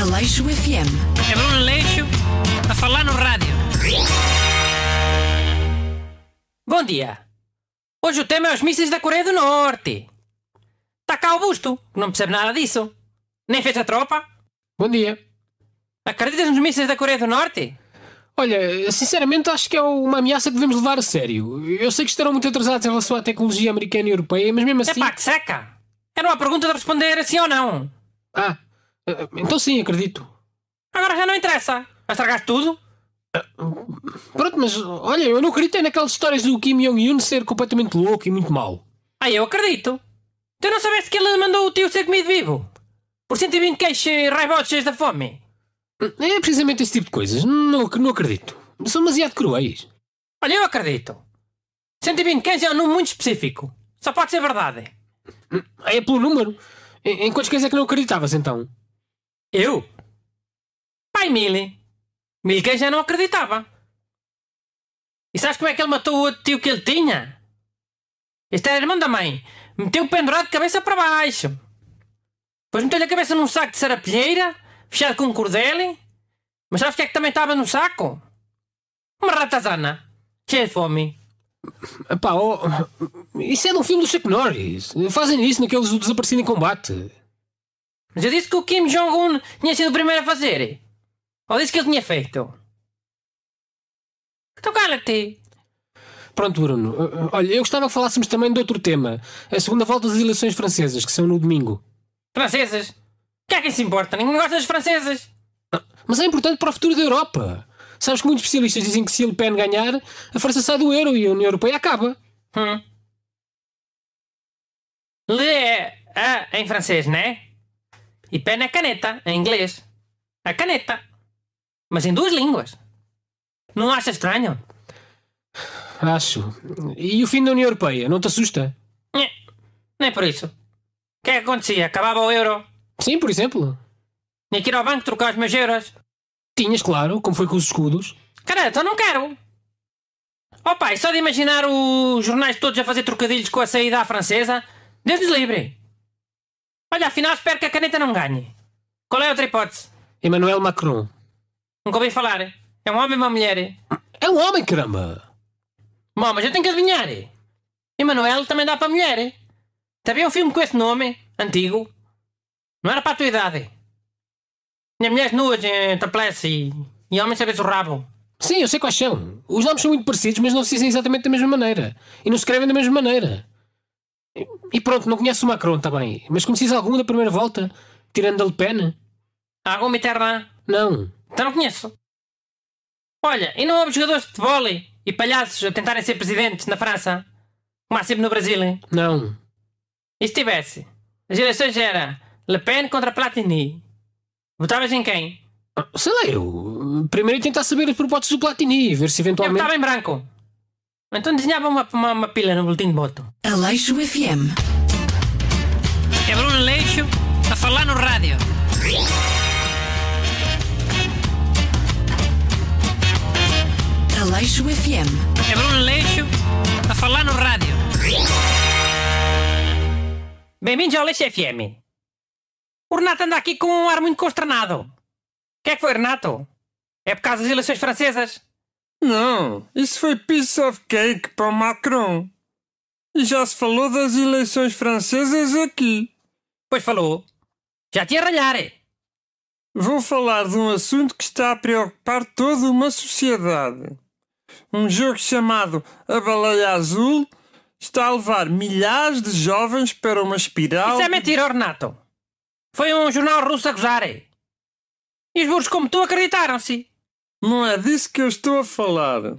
Aleixo FM. É Bruno Aleixo a falar no rádio. Bom dia. Hoje o tema é os mísseis da Coreia do Norte. Está cá o busto, que não percebe nada disso. Nem fez a tropa. Bom dia. Acreditas nos mísseis da Coreia do Norte? Olha, sinceramente acho que é uma ameaça que devemos levar a sério. Eu sei que estarão muito atrasados em relação à tecnologia americana e europeia, mas mesmo assim. pá, que seca! Era uma pergunta de responder assim ou não. Ah, eh, então sim, acredito. Agora já não interessa. Estragaste tudo? Pronto, mas olha, eu não acredito é naquelas histórias do Kim Jong-un ser completamente louco e muito mau. Ah, eu acredito. Tu não sabeste que ele mandou o tio ser comido vivo? Por 120 queixos raibotes da fome. É precisamente esse tipo de coisas. Não, não acredito. São demasiado cruéis. Olha, eu acredito. 120 cães é um número muito específico. Só pode ser verdade. É pelo número. Em quantos cães é que não acreditavas então? Eu? Pai Mili, Milguei já não acreditava. E sabes como é que ele matou o outro tio que ele tinha? Este era irmão da mãe. Meteu o pendurado de cabeça para baixo. Depois meteu-lhe a cabeça num saco de sarapilheira, fechado com um cordel. Mas sabes o que é que também estava no saco? Uma ratazana. Cheia de fome. Pá, oh, isso é no filme do Chuck Norris. Fazem isso naqueles desaparecidos em combate. Mas eu disse que o Kim Jong-un tinha sido o primeiro a fazer. Ou disse que ele tinha feito. Então cala-te. Pronto, Bruno. Eh, eh, olha, eu gostava que falássemos também de outro tema. A segunda volta das eleições francesas, que são no domingo. Francesas? Que é que se importa? Ninguém gosta das francesas. Ah, mas é importante para o futuro da Europa. Sabes que muitos especialistas dizem que se Le Pen ganhar, a França sai do euro e a União Europeia acaba. Hum. Le é A em francês, né? E pen é caneta, em inglês. A caneta mas em duas línguas. Não acha estranho? Acho. E o fim da União Europeia? Não te assusta? É, nem por isso. O que é que acontecia? Acabava o euro? Sim, por exemplo. Tinha que ir ao banco trocar os meus euros? Tinhas, claro, como foi com os escudos. Cara, então não quero. Oh pai, só de imaginar os jornais todos a fazer trocadilhos com a saída à francesa, Deus nos livre. Olha, afinal espero que a caneta não ganhe. Qual é a outra hipótese? Emmanuel Macron. Nunca ouvi falar. É um homem ou uma mulher? É um homem, caramba! Bom, mas eu tenho que adivinhar. Emanuel também dá para mulher. Sabia um filme com esse nome? Antigo? Não era para a tua idade. Tinha mulheres nuas em e, homens a o rabo. Sim, eu sei quais são. Os nomes são muito parecidos, mas não se dizem exatamente da mesma maneira. E não se escrevem da mesma maneira. E, pronto, não conheço o Macron, também. Tá mas conheces algum da primeira volta? Tirando a Le Pen? Algum eterna? Não. Então não conheço. Olha, e não houve jogadores de futebol e palhaços a tentarem ser presidentes na França? Como há sempre no Brasil? Hein? Não. E se tivesse? As eleições eram Le Pen contra Platini. Votavas em quem? Ah, sei lá, eu. Primeiro tentar saber as propostas do Platini, ver se eventualmente. Eu estava em branco. Então desenhava uma, uma, uma pila no boletim de voto. Aleixo FM. É Bruno Aleixo a falar no rádio. Aleixo FM. É Bruno Leixo a falar no rádio. Bem-vindos ao Aleixo FM. O Renato anda aqui com um ar muito consternado. O que é que foi, Renato? É por causa das eleições francesas? Não, isso foi piece of cake para o Macron. Já se falou das eleições francesas aqui. Pois falou. Já tinha ralhar. Eh? Vou falar de um assunto que está a preocupar toda uma sociedade um jogo chamado A Baleia Azul está a levar milhares de jovens para uma espiral. Isso é mentira, Renato! Foi um jornal russo a gozar. É. E os burros como tu acreditaram-se. Não é disso que eu estou a falar.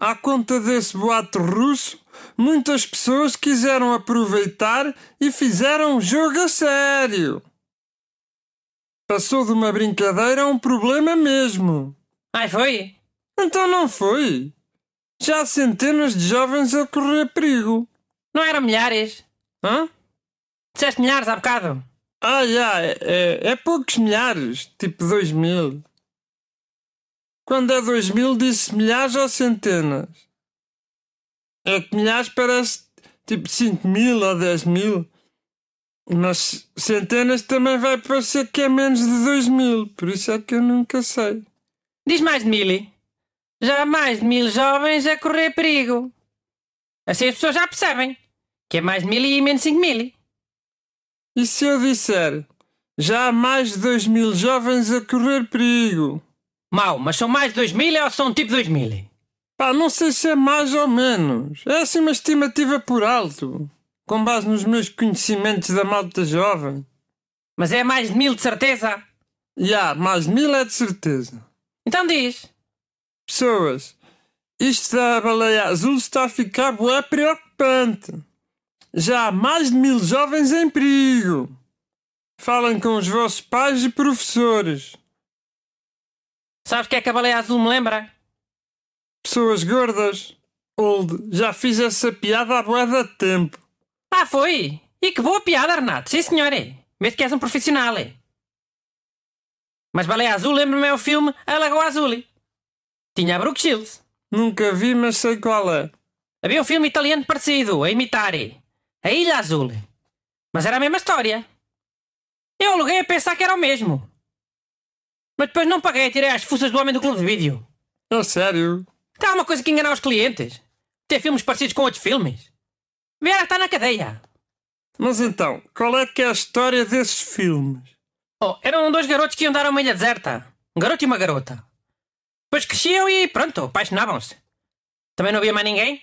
À conta desse boato russo, muitas pessoas quiseram aproveitar e fizeram um jogo a sério. Passou de uma brincadeira a um problema mesmo. Ai, foi? Então não foi? Já há centenas de jovens a correr perigo. Não eram milhares? Hã? Disseste milhares há bocado. Ah, já, é, é, é poucos milhares, tipo dois mil. Quando é dois mil disse milhares ou centenas. É que milhares parece tipo cinco mil ou dez mil. Mas centenas também vai parecer que é menos de dois mil, por isso é que eu nunca sei. Diz mais de mil, hein? já há mais de mil jovens a correr perigo. Assim as pessoas já percebem que é mais de mil e menos cinco mil. E se eu disser já há mais de dois mil jovens a correr perigo? Mau, mas são mais de dois mil ou são tipo dois mil? Pá, não sei se é mais ou menos. É assim uma estimativa por alto, com base nos meus conhecimentos da malta jovem. Mas é mais de mil de certeza? Já, yeah, mais de mil é de certeza. Então diz pessoas. Isto da baleia azul está a ficar bué preocupante. Já há mais de mil jovens em perigo. Falem com os vossos pais e professores. Sabes o que é que a baleia azul me lembra? Pessoas gordas. Old, já fiz essa piada há bué de tempo. Ah, foi? E que boa piada, Renato. Sim, senhor. É. Mesmo que és um profissional. É. Mas Baleia Azul lembra-me é o filme A Lagoa Azul. É. Tinha a Brookshield. Shields. Nunca vi, mas sei qual é. Havia um filme italiano parecido, a Imitare, A Ilha Azul. Mas era a mesma história. Eu aluguei a pensar que era o mesmo. Mas depois não paguei, tirei as fuças do homem do clube de vídeo. É sério? Está então uma coisa que enganar os clientes. Ter filmes parecidos com outros filmes. Vera está na cadeia. Mas então, qual é que é a história desses filmes? Oh, eram dois garotos que iam dar a uma ilha deserta. Um garoto e uma garota. Depois cresciam e pronto, apaixonavam-se. Também não havia mais ninguém?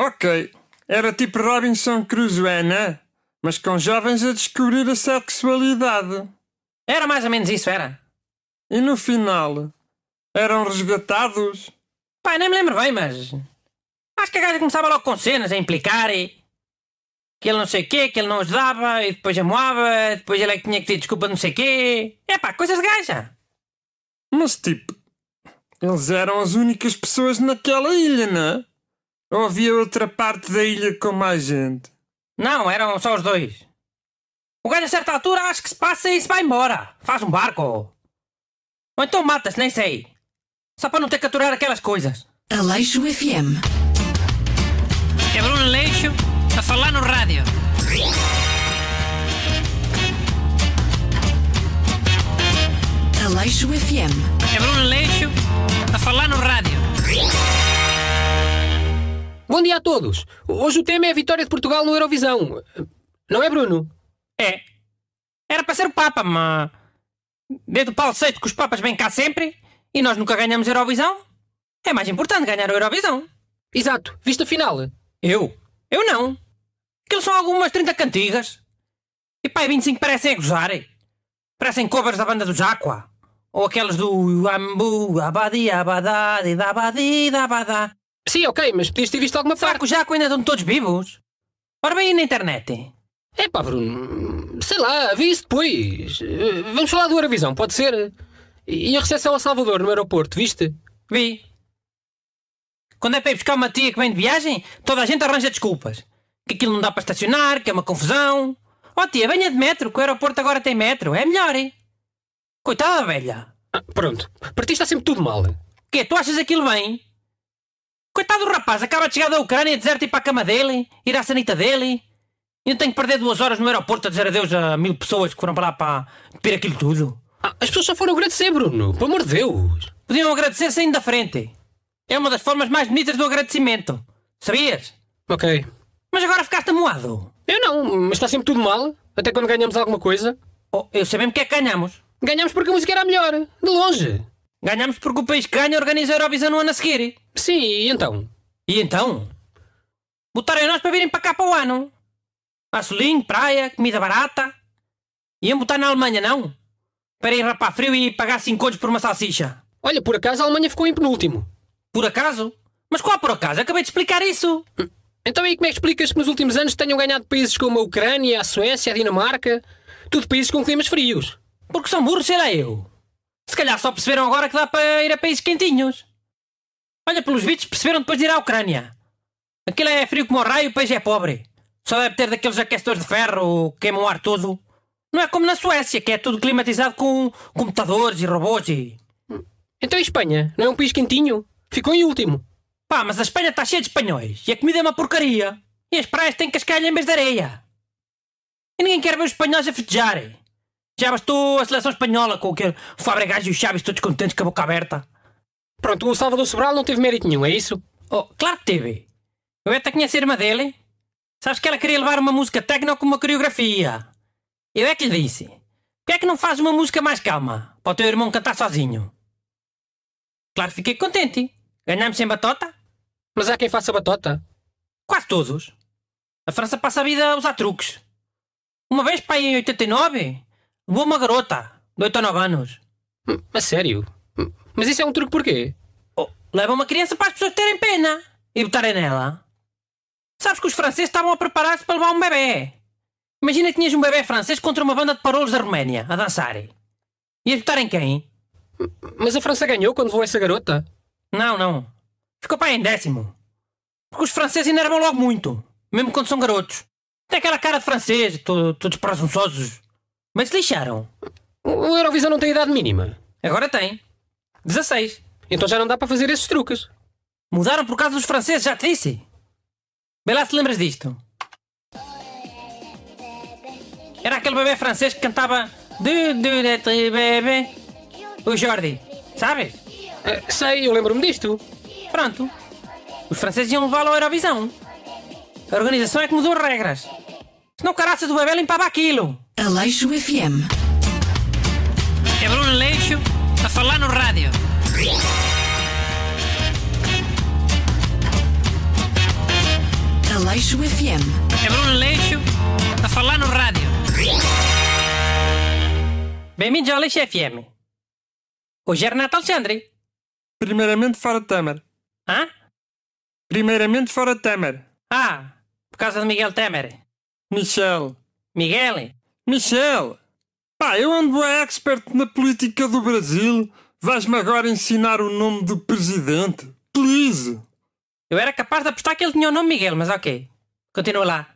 Ok, era tipo Robinson Crusoe, né? Mas com jovens a descobrir a sexualidade. Era mais ou menos isso, era. E no final, eram resgatados? Pá, nem me lembro bem, mas. Acho que a gaja começava logo com cenas a implicar e. Que ele não sei o quê, que ele não ajudava, e depois amoava, depois ele é que tinha que pedir desculpa de não sei o quê. É pá, coisas de gaja. Mas tipo, eles eram as únicas pessoas naquela ilha, não é? Ou havia outra parte da ilha com mais gente? Não, eram só os dois. O gajo a certa altura acho que se passa e se vai embora. Faz um barco. Ou então mata-se, nem sei. Só para não ter que aturar aquelas coisas. Aleixo FM. É Bruno Aleixo a falar no rádio. Aleixo FM. É Bruno Aleixo a falar no rádio. Bom dia a todos. Hoje o tema é a vitória de Portugal no Eurovisão. Não é, Bruno? É. Era para ser o Papa, mas. Desde o Paulo VI que os Papas vêm cá sempre e nós nunca ganhamos Eurovisão. É mais importante ganhar o Eurovisão. Exato. Vista a final? Eu? Eu não. Aquilo são algumas 30 cantigas. E pai, 25 parecem a gozar. Parecem covers da banda do Jacqua. Ou aquelas do Ambu, Abadi, Abadá, Abadi, Abadá. Sim, ok, mas podias ter visto alguma Será parte. que o Jaco ainda estão todos vivos? Ora bem, na internet. É pá, Bruno, sei lá, vi isso depois. Vamos falar do Eurovisão, pode ser? E a recepção ao Salvador no aeroporto, viste? Vi. Quando é para ir buscar uma tia que vem de viagem, toda a gente arranja desculpas. Que aquilo não dá para estacionar, que é uma confusão. Oh tia, venha de metro, que o aeroporto agora tem metro, é melhor, hein? Coitada velha! Ah, pronto, para ti está sempre tudo mal. Quê? Tu achas aquilo bem? Coitado do rapaz, acaba de chegar da Ucrânia, deserto ir para a cama dele, ir à sanita dele. E não tenho que perder duas horas no aeroporto a dizer adeus a mil pessoas que foram para lá para pedir aquilo tudo. Ah, as pessoas só foram agradecer, Bruno, pelo amor de Deus. Podiam agradecer saindo da frente. É uma das formas mais bonitas do agradecimento. Sabias? Ok. Mas agora ficaste moado. Eu não, mas está sempre tudo mal, até quando ganhamos alguma coisa. Oh, eu sei mesmo que é que ganhamos. Ganhamos porque a música era a melhor, de longe. Ganhamos porque o país ganha organiza a Eurovisão no ano a seguir. Sim, e então? E então? Botaram nós para virem para cá para o ano. Açolinho, praia, comida barata. Iam botar na Alemanha, não? Para ir rapar frio e pagar 5 euros por uma salsicha. Olha, por acaso a Alemanha ficou em penúltimo. Por acaso? Mas qual por acaso? Acabei de explicar isso. Hum. Então aí como é que explicas que nos últimos anos tenham ganhado países como a Ucrânia, a Suécia, a Dinamarca? Tudo países com climas frios. Porque são burros, será eu. Se calhar só perceberam agora que dá para ir a países quentinhos. Olha, pelos vídeos perceberam depois de ir à Ucrânia. Aquilo é frio como o raio e o país é pobre. Só deve ter daqueles aquecedores de ferro que queimam o ar todo. Não é como na Suécia, que é tudo climatizado com computadores e robôs e... Então e Espanha? Não é um país quentinho? Ficou em último. Pá, mas a Espanha está cheia de espanhóis e a comida é uma porcaria. E as praias têm cascalho em vez de areia. E ninguém quer ver os espanhóis a festejarem. Já bastou a seleção espanhola com aquele Fabregas e o Chaves todos contentes com a boca aberta. Pronto, o Salvador Sobral não teve mérito nenhum, é isso? Oh, claro que teve. Eu até conheci a irmã dele. Sabes que ela queria levar uma música techno com uma coreografia. Eu é que lhe disse. Por é que não faz uma música mais calma? Para o teu irmão cantar sozinho. Claro que fiquei contente. Ganhamos sem batota. Mas há quem faça batota? Quase todos. A França passa a vida a usar truques. Uma vez, pai, em 89, Levou uma garota de 8 ou 9 anos. Mas hum, sério? Hum, mas isso é um truque porquê? Oh, leva uma criança para as pessoas terem pena e botarem nela. Sabes que os franceses estavam a preparar-se para levar um bebê. Imagina que tinhas um bebê francês contra uma banda de parolos da Roménia, a dançarem. E a botarem quem? Hum, mas a França ganhou quando voou essa garota. Não, não. Ficou para em décimo. Porque os franceses enervam logo muito, mesmo quando são garotos. Tem aquela cara de francês, todos presunçosos. Mas se lixaram. O Eurovisão não tem idade mínima. Agora tem. 16. Então já não dá para fazer esses truques. Mudaram por causa dos franceses, já te disse. Bem lá se lembras disto. Era aquele bebê francês que cantava de bebê. O Jordi, sabes? Eh, sei, eu lembro-me disto. Pronto. Os franceses iam levá-lo à Eurovisão. A organização é que mudou regras. Senão o caraças do bebê limpava aquilo. Aleixo FM. É Bruno Aleixo a falar no rádio. Aleixo FM. É Bruno Aleixo a falar no rádio. Bem-vindos ao Aleixo FM. Hoje é Renato Alexandre. Primeiramente fora de Tamer. Hã? Primeiramente fora de Ah, por causa de Miguel Temer. Michel. Miguel? Michel, pá, eu ando a expert na política do Brasil. Vais-me agora ensinar o nome do presidente? Please! Eu era capaz de apostar que ele tinha o nome Miguel, mas ok. Continua lá.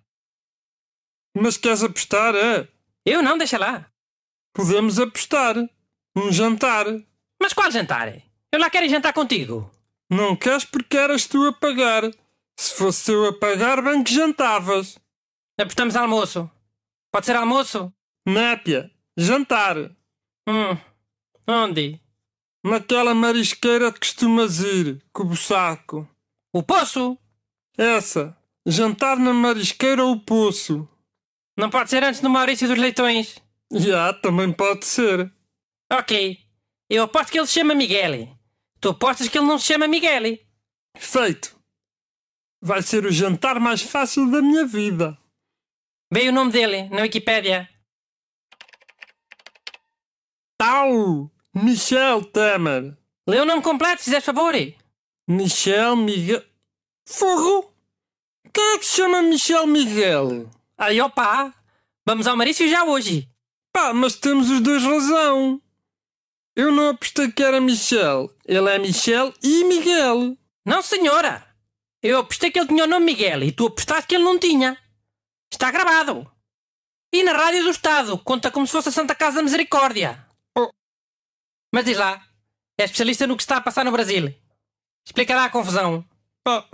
Mas queres apostar, é? Eu não, deixa lá. Podemos apostar. Um jantar. Mas qual jantar? Eu lá quero jantar contigo. Não queres porque eras tu a pagar. Se fosse eu a pagar, bem que jantavas. Apostamos almoço. Pode ser almoço? Népia, jantar. Hum, onde? Naquela marisqueira que costumas ir, saco. O poço? Essa. Jantar na marisqueira ou o poço? Não pode ser antes do Maurício dos Leitões. Já, yeah, também pode ser. Ok. Eu aposto que ele se chama Miguel. Tu apostas que ele não se chama Miguel? Feito. Vai ser o jantar mais fácil da minha vida. Veio o nome dele na Wikipédia. Tau! Michel Temer. Lê o nome completo, se fizer favor. Michel Miguel. Forro! Quem é que se chama Michel Miguel? Aí opá! Vamos ao Marício já hoje! Pá, mas temos os dois razão! Eu não apostei que era Michel. Ele é Michel e Miguel. Não, senhora! Eu apostei que ele tinha o nome Miguel e tu apostaste que ele não tinha. Está gravado. E na Rádio do Estado, conta como se fosse a Santa Casa da Misericórdia. Oh. Mas diz lá, é especialista no que está a passar no Brasil. Explica lá a confusão. Ah,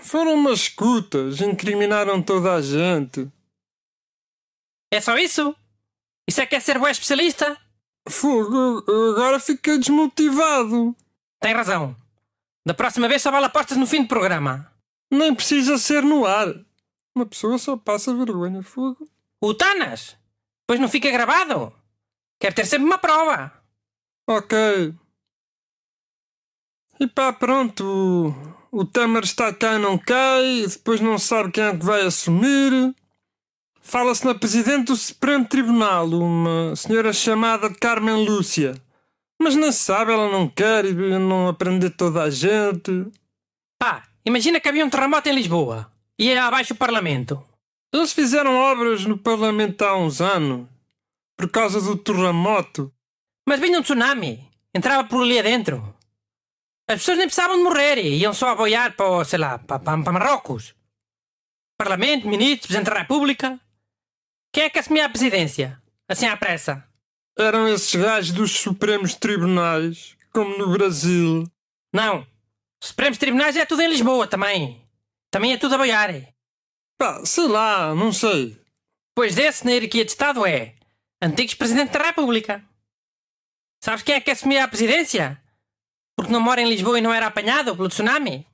foram umas escutas, incriminaram toda a gente. É só isso? Isso é que é ser bom especialista? Fogo, agora fiquei desmotivado. Tem razão. Da próxima vez só vale apostas no fim do programa. Nem precisa ser no ar. Uma pessoa só passa vergonha, fogo. O Tanas! Pois não fica gravado! Quero ter sempre uma prova! Ok. E pá, pronto. O Tamer está cá e não cai, depois não sabe quem é que vai assumir. Fala-se na Presidente do Supremo Tribunal, uma senhora chamada Carmen Lúcia. Mas não sabe, ela não quer e não aprender toda a gente. Pá, imagina que havia um terremoto em Lisboa e é abaixo o Parlamento. Eles fizeram obras no Parlamento há uns anos, por causa do terremoto. Mas vinha um tsunami, entrava por ali adentro. As pessoas nem precisavam de morrer, e iam só a para, sei lá, para, para, para Marrocos. Parlamento, ministros, Presidente da República. Quem é que assumia a presidência? Assim à pressa. Eram esses gajos dos Supremos Tribunais, como no Brasil. Não. Supremos Tribunais é tudo em Lisboa também. Também é tudo a boiar. É. Pá, sei lá, não sei. Pois desse na hierarquia de é Estado é antigos Presidente da República. Sabes quem é que assumia a presidência? Porque não mora em Lisboa e não era apanhado pelo tsunami?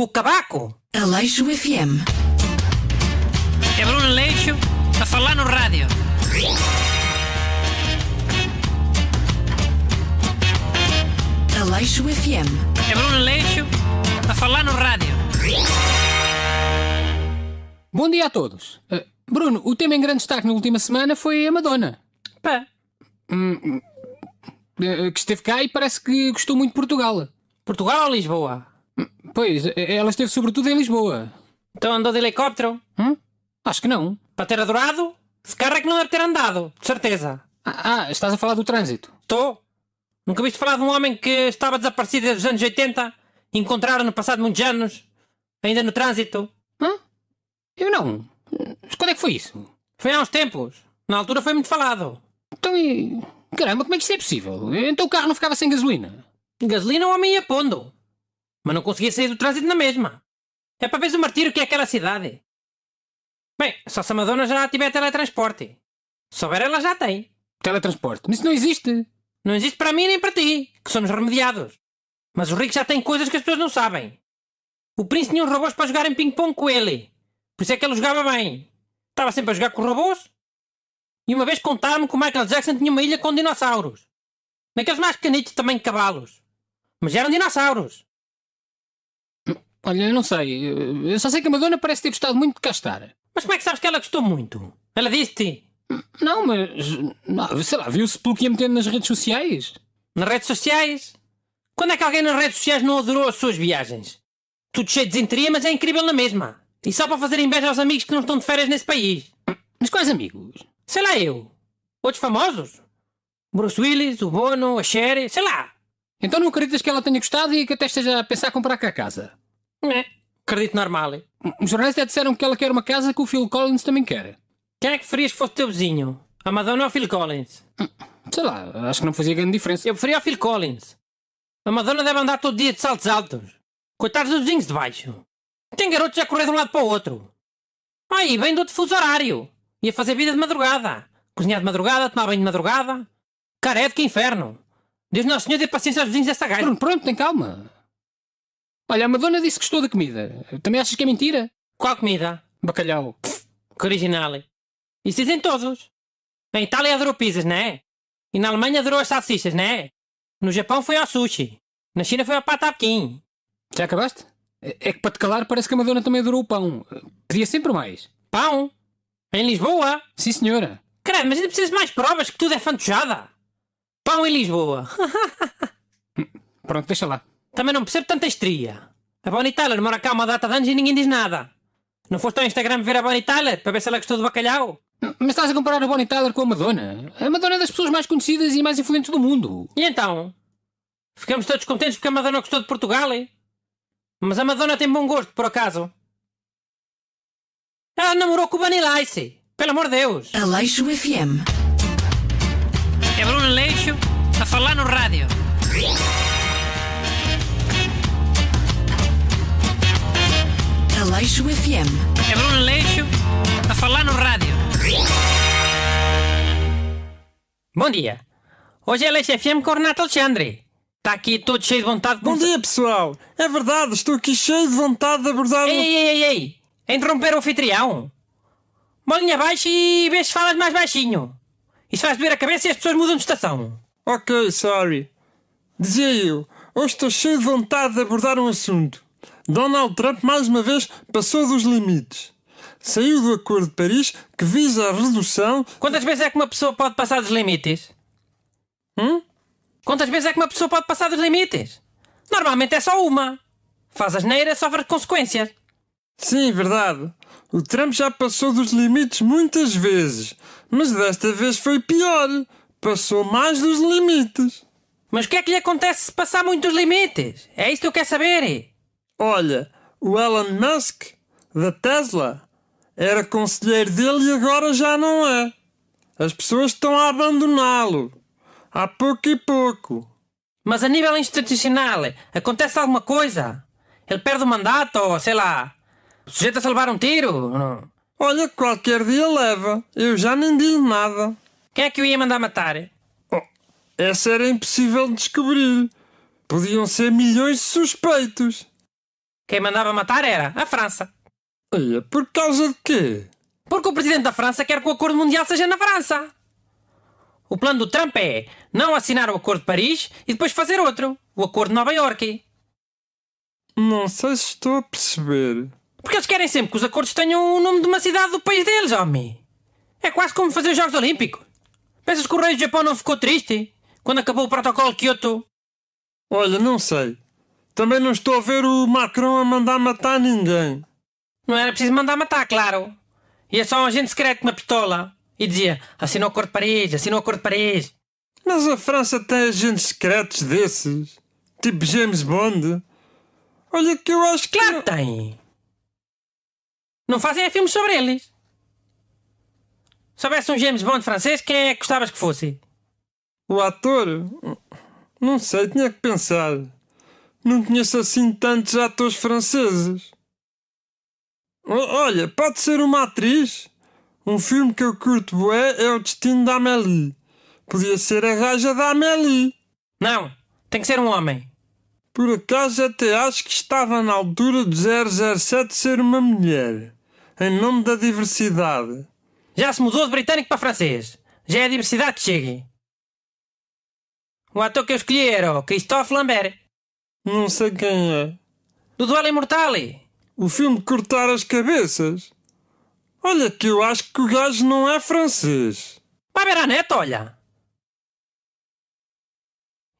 O Cabaco! Aleixo FM. É Bruno Aleixo a falar no rádio. Aleixo FM. É Bruno Aleixo a falar no rádio. Bom dia a todos. Uh, Bruno, o tema em grande destaque na última semana foi a Madonna. Pá. Hum, hum. Eh, eh, que esteve cá e parece que gostou muito de Portugal. Portugal ou Lisboa? Hum, pois, ela esteve sobretudo em Lisboa. Então andou de helicóptero? Hum? Acho que não. Para ter adorado? Se carro é que não deve ter andado, de certeza. Ah, ah estás a falar do trânsito? Estou. Nunca viste falar de um homem que estava desaparecido desde os anos 80? encontraram no passado muitos anos, ainda no trânsito. Hã? Eu não. Mas quando é que foi isso? Foi há uns tempos. Na altura foi muito falado. Então e. Caramba, como é que isto é possível? Então o carro não ficava sem gasolina. Gasolina o homem ia pondo. Mas não conseguia sair do trânsito na mesma. É para ver o martírio que é aquela cidade. Bem, só se a Madonna já tiver teletransporte. Se souber, ela já tem. Teletransporte? Mas isso não existe. Não existe para mim nem para ti, que somos remediados. Mas o Rick já tem coisas que as pessoas não sabem. O Prince tinha uns robôs para jogar em ping-pong com ele. Por isso é que ele jogava bem. Estava sempre a jogar com robôs. E uma vez contaram-me que o Michael Jackson tinha uma ilha com dinossauros. Naqueles mais pequenitos também cavalos. Mas eram dinossauros. Olha, eu não sei. Eu só sei que a Madonna parece ter gostado muito de cá estar. Mas como é que sabes que ela gostou muito? Ela disse-te? Não, mas. Não, sei lá, viu-se pelo que ia metendo nas redes sociais. Nas redes sociais? Quando é que alguém nas redes sociais não adorou as suas viagens? Tudo cheio de desenteria, mas é incrível na mesma. E só para fazer inveja aos amigos que não estão de férias nesse país. Mas quais amigos? Sei lá eu. Outros famosos? Bruce Willis, o Bono, a Sherry, sei lá. Então não acreditas que ela tenha gostado e que até esteja a pensar comprar cá a casa? É, acredito normal. Os jornais até disseram que ela quer uma casa que o Phil Collins também quer. Quem é que preferias que fosse teu vizinho? A Madonna ou o Phil Collins? Sei lá, acho que não fazia grande diferença. Eu preferia o Phil Collins. A Madonna deve andar todo dia de saltos altos. Coitados dos vizinhos de baixo. Tem garotos a correr de um lado para o outro. Ai, vem bem do fuso horário. Ia fazer vida de madrugada. Cozinhar de madrugada, tomar banho de madrugada. Careto, é que inferno. Deus Nosso Senhor dê paciência aos vizinhos desta gaja. Pronto, pronto, tem calma. Olha, a Madonna disse que gostou da comida. Também achas que é mentira? Qual comida? Bacalhau. que original. Isso dizem todos. Em Itália adorou pizzas, não é? E na Alemanha adorou as salsichas, não é? No Japão foi ao sushi. Na China foi ao pataquim. Já acabaste? É, é que para te calar parece que a Madonna também adorou o pão. Pedia sempre mais. Pão? Em Lisboa? Sim, senhora. Caralho, mas ainda precisas de mais provas que tudo é fantochada. Pão em Lisboa. Pronto, deixa lá. Também não percebo tanta estria. A Bonnie Tyler mora cá uma data de anos e ninguém diz nada. Não foste ao Instagram ver a Bonnie Tyler para ver se ela gostou do bacalhau? Mas estás a comparar a Bonnie Tyler com a Madonna? A Madonna é das pessoas mais conhecidas e mais influentes do mundo. E então? Ficamos todos contentes porque a Madonna gostou de Portugal, hein? Mas a Madonna tem bom gosto, por acaso. Ela namorou com o Bunny Lice. Pelo amor de Deus. Aleixo FM. É Bruno Aleixo a falar no rádio. Aleixo FM. É Bruno Aleixo a falar no rádio. Bom dia. Hoje é Leixo FM com o Renato Alexandre. Está aqui todo cheio de vontade de... Bom dia, pessoal. É verdade, estou aqui cheio de vontade de abordar... Ei, ei, ei, ei. Interromper o anfitrião. Molinha baixa e vês se falas mais baixinho. Isso faz doer a cabeça e as pessoas mudam de estação. Ok, sorry. Dizia eu, hoje estou cheio de vontade de abordar um assunto. Donald Trump mais uma vez passou dos limites saiu do Acordo de Paris que visa a redução. Quantas vezes é que uma pessoa pode passar dos limites? Hum? Quantas vezes é que uma pessoa pode passar dos limites? Normalmente é só uma. Faz asneira, sofre consequências. Sim, é verdade. O Trump já passou dos limites muitas vezes, mas desta vez foi pior. Passou mais dos limites. Mas o que é que lhe acontece se passar muito dos limites? É isso que eu quero saber. Olha, o Elon Musk, da Tesla, era conselheiro dele e agora já não é. As pessoas estão a abandoná-lo. Há pouco e pouco. Mas a nível institucional, acontece alguma coisa? Ele perde o mandato, ou sei lá, sujeita a salvar um tiro? Não. Olha, qualquer dia leva. Eu já nem digo nada. Quem é que o ia mandar matar? Oh, essa era impossível de descobrir. Podiam ser milhões de suspeitos. Quem mandava matar era a França. E eh, por causa de quê? Porque o presidente da França quer que o acordo mundial seja na França. O plano do Trump é não assinar o acordo de Paris e depois fazer outro, o acordo de Nova Iorque. Não sei se estou a perceber. Porque eles querem sempre que os acordos tenham o nome de uma cidade do país deles, homem. É quase como fazer os Jogos Olímpicos. Pensas que o rei do Japão não ficou triste quando acabou o protocolo de Kyoto? Olha, não sei. Também não estou a ver o Macron a mandar matar ninguém. Não era preciso mandar matar, claro. Ia só um agente secreto com uma pistola e dizia: assinou cor de Paris, assinou cor de Paris. Mas a França tem agentes secretos desses? Tipo James Bond? Olha que eu acho que. Claro que tem! Não fazem filmes sobre eles. Se houvesse um James Bond francês, quem é que gostavas que fosse? O ator? Não sei, tinha que pensar. Não conheço assim tantos atores franceses. Olha, pode ser uma atriz. Um filme que eu curto bué é O Destino da Amélie. Podia ser a Raja da Amélie. Não, tem que ser um homem. Por acaso até acho que estava na altura de 007 ser uma mulher. Em nome da diversidade. Já se mudou de britânico para francês. Já é a diversidade que chegue. O ator que eu escolhi era o Christophe Lambert. Não sei quem é. Do Duelo Imortale. O filme Cortar as Cabeças? Olha que eu acho que o gajo não é francês. Vai ver a neta, olha!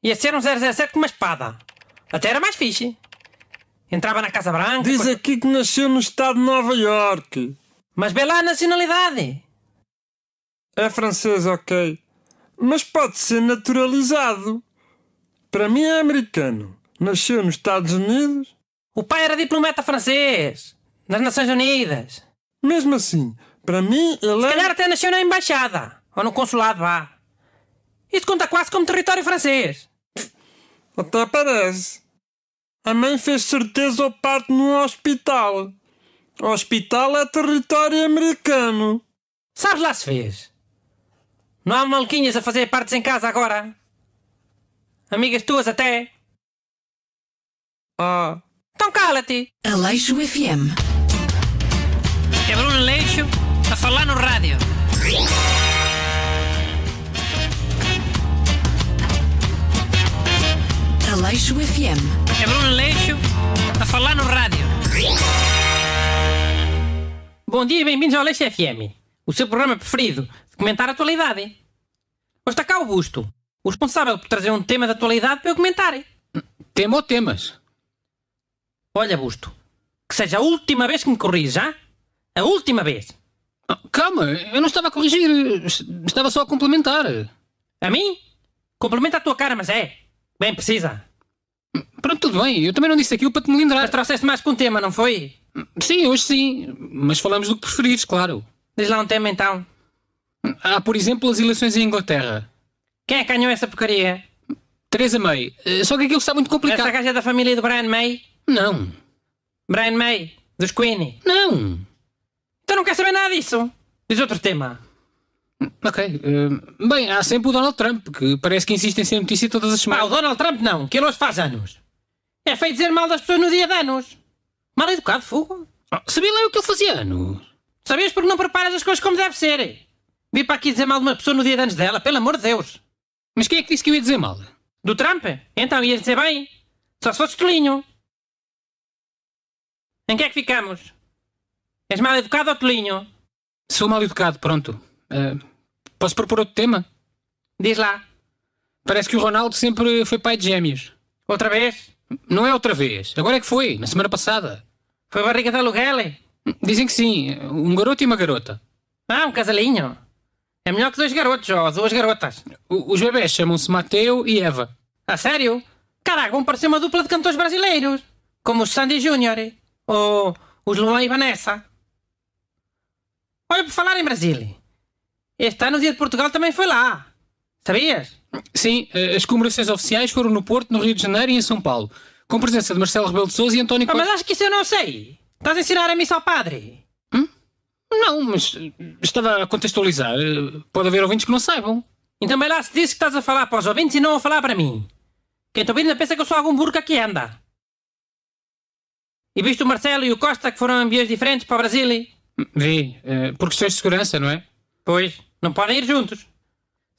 Ia ser um 007 com uma espada. Até era mais fixe. Entrava na Casa Branca... Diz aqui que nasceu no estado de Nova York. Mas vê lá a nacionalidade. É francês, ok. Mas pode ser naturalizado. Para mim é americano. Nasceu nos Estados Unidos, o pai era diplomata francês, nas Nações Unidas. Mesmo assim, para mim ele. Se calhar até nasceu na embaixada, ou no consulado, vá. Isso conta quase como território francês. Até parece. A mãe fez certeza ao parto num hospital. O hospital é território americano. Sabes lá se fez? Não há maluquinhas a fazer partes em casa agora? Amigas tuas até? Ah, então cala-te. Aleixo FM. É Bruno Aleixo a falar no rádio. Aleixo FM. É Bruno Aleixo a falar no rádio. Bom dia e bem-vindos ao Aleixo FM, o seu programa preferido de comentar a atualidade. Hoje está cá o Busto, o responsável por trazer um tema de atualidade para eu comentar. Tema ou temas? Olha, Busto, que seja a última vez que me corriges, já? Ah? A última vez. Ah, calma, eu não estava a corrigir. Estava só a complementar. A mim? Complementa a tua cara, mas é. Bem precisa. Pronto, tudo bem. Eu também não disse aquilo para te melindrar. Mas trouxeste mais que um tema, não foi? Sim, hoje sim. Mas falamos do que preferires, claro. Diz lá um tema, então. Há, por exemplo, as eleições em Inglaterra. Quem é que ganhou essa porcaria? Teresa May. Eh, só que aquilo está muito complicado. Essa gaja é da família do Brian May? Não. Brian May, dos Queen? Não. Então não quer saber nada disso. Diz outro tema. Ok. Uh, bem, há sempre o Donald Trump, que parece que insiste em ser notícia todas as semanas. Ah, o Donald Trump não, que ele hoje faz anos. É feito dizer mal das pessoas no dia de anos. Mal educado, fogo. Oh, sabia lá o que ele fazia anos. Sabias porque não preparas as coisas como deve ser? Vim para aqui dizer mal de uma pessoa no dia de anos dela, pelo amor de Deus. Mas quem é que disse que eu ia dizer mal? Do Trump? Então ias dizer bem? Só se fosse tolinho. Em que é que ficamos? És mal educado ou tolinho? Sou mal educado, pronto. Uh, posso propor outro tema? Diz lá. Parece que o Ronaldo sempre foi pai de gêmeos. Outra vez? Não é outra vez. Agora é que foi, na semana passada. Foi barriga de aluguel? Dizem que sim. Um garoto e uma garota. Ah, um casalinho. É melhor que dois garotos, ou duas garotas. O, os bebés chamam-se Mateu e Eva. A sério? Caraca, vão parecer uma dupla de cantores brasileiros. Como os Sandy Júnior. O, os Luan e Vanessa. Olha, por falar em Brasília. Este ano o Dia de Portugal também foi lá. Sabias? Sim, eh, as comemorações oficiais foram no Porto, no Rio de Janeiro e em São Paulo. Com presença de Marcelo Rebelo de Sousa e António Costa... Ah, mas acho que isso eu não sei. Estás a ensinar a missa ao padre? Hum? Não, mas eh, estava a contextualizar. Eh, pode haver ouvintes que não saibam. Então bem lá se disse que estás a falar para os ouvintes e não a falar para mim. Quem está ouvindo pensa que eu sou algum burca que anda. E viste o Marcelo e o Costa que foram em aviões diferentes para o Brasil? Vi, uh, eh, por questões de segurança, não é? Pois, não podem ir juntos.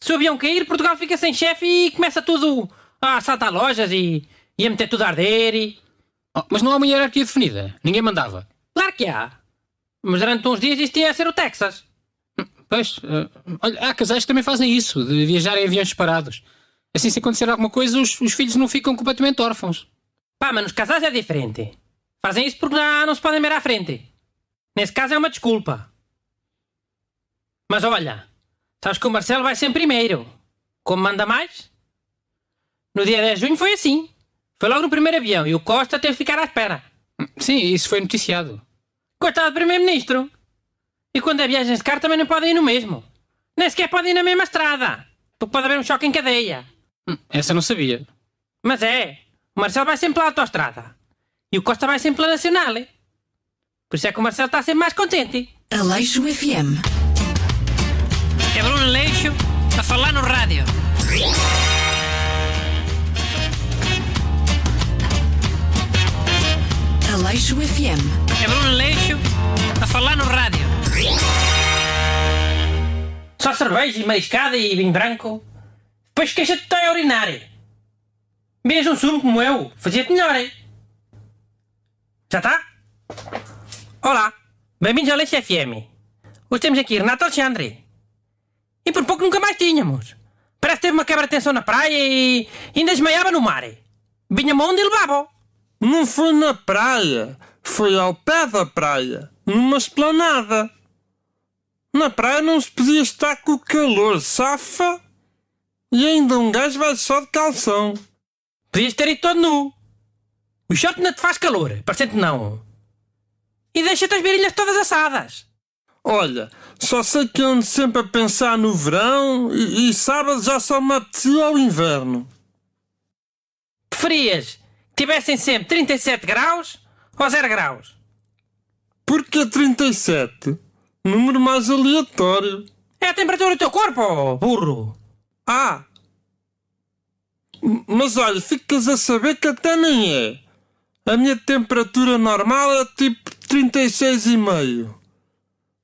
Se o avião cair, Portugal fica sem chefe e começa tudo a assaltar lojas e, e a meter tudo a arder e... Oh, mas não há uma hierarquia definida. Ninguém mandava. Claro que há. Mas durante uns dias isto ia ser o Texas. Pois, uh, olha, há casais que também fazem isso, de viajar em aviões separados. Assim, se acontecer alguma coisa, os, os filhos não ficam completamente órfãos. Pá, mas nos casais é diferente. Fazem isso porque não, não se podem ver à frente. Nesse caso é uma desculpa. Mas olha, sabes que o Marcelo vai ser primeiro. Como manda mais? No dia 10 de junho foi assim. Foi logo no primeiro avião e o Costa teve que ficar à espera. Sim, isso foi noticiado. Coitado do Primeiro-Ministro. E quando é viagem de carro também não podem ir no mesmo. Nem sequer podem ir na mesma estrada. Porque pode haver um choque em cadeia. Hum, essa não sabia. Mas é. O Marcelo vai sempre pela autoestrada. E o Costa vai é sempre pela Nacional, hein? Por isso é que o Marcelo está sempre mais contente. Aleixo FM. É Bruno Aleixo a falar no rádio. Aleixo FM. É Bruno Aleixo a falar no rádio. Só cerveja e mariscada e vinho branco. Depois queixa-te de urinária. Mesmo um sumo como eu, fazia-te melhor, hein? Já tá? Olá, bem-vindos ao Leixo FM. Hoje temos aqui Renato Alexandre. E por pouco nunca mais tínhamos. Parece que teve uma quebra de tensão na praia e ainda esmaiava no mar. Vinha-me onde e levava. Não foi na praia, foi ao pé da praia, numa esplanada. Na praia não se podia estar com o calor, safa? E ainda um gajo vai só de calção. Podias ter ido todo nu. O short não te faz calor, parecendo não. E deixa-te as beirilhas todas assadas. Olha, só sei que ando sempre a pensar no verão e, e sábado já só me apetecia ao inverno. Preferias que tivessem sempre 37 graus ou 0 graus? Porque 37? Número mais aleatório. É a temperatura do teu corpo, burro. Ah! Mas olha, ficas a saber que até nem é. A minha temperatura normal é tipo 36,5.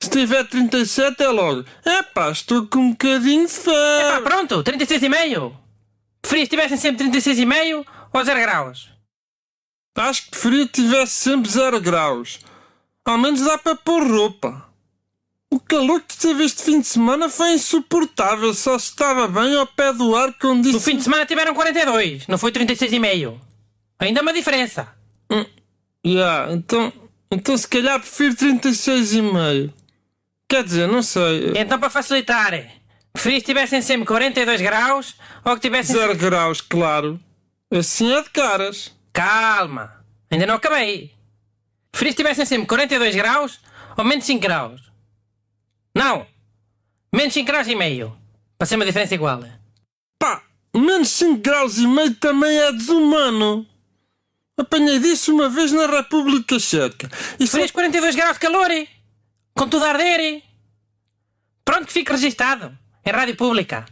Se tiver 37 é logo. Epá, estou com um bocadinho de febre. Epá, pronto, 36,5. Preferias que tivessem sempre 36,5 ou 0 graus? Acho que preferia que tivesse sempre 0 graus. Ao menos dá para pôr roupa. O calor que teve este fim de semana foi insuportável. Só se estava bem ao pé do ar condicionado. No fim de semana tiveram 42, não foi 36,5. Ainda uma diferença. Hum. Ya, yeah, então, então se calhar prefiro 36,5. Quer dizer, não sei. Então para facilitar, preferias que tivessem sempre 42 graus ou que tivessem. 0 sempre... graus, claro. Assim é de caras. Calma, ainda não acabei. Preferias que tivessem sempre 42 graus ou menos 5 graus? Não, menos 5 graus e meio. Para ser uma diferença igual. Pá, menos 5 graus e meio também é desumano disso uma vez na República Checa. E Fez 42 graus de calor, e, com tudo a arder. E. Pronto, fica registado. Em rádio pública.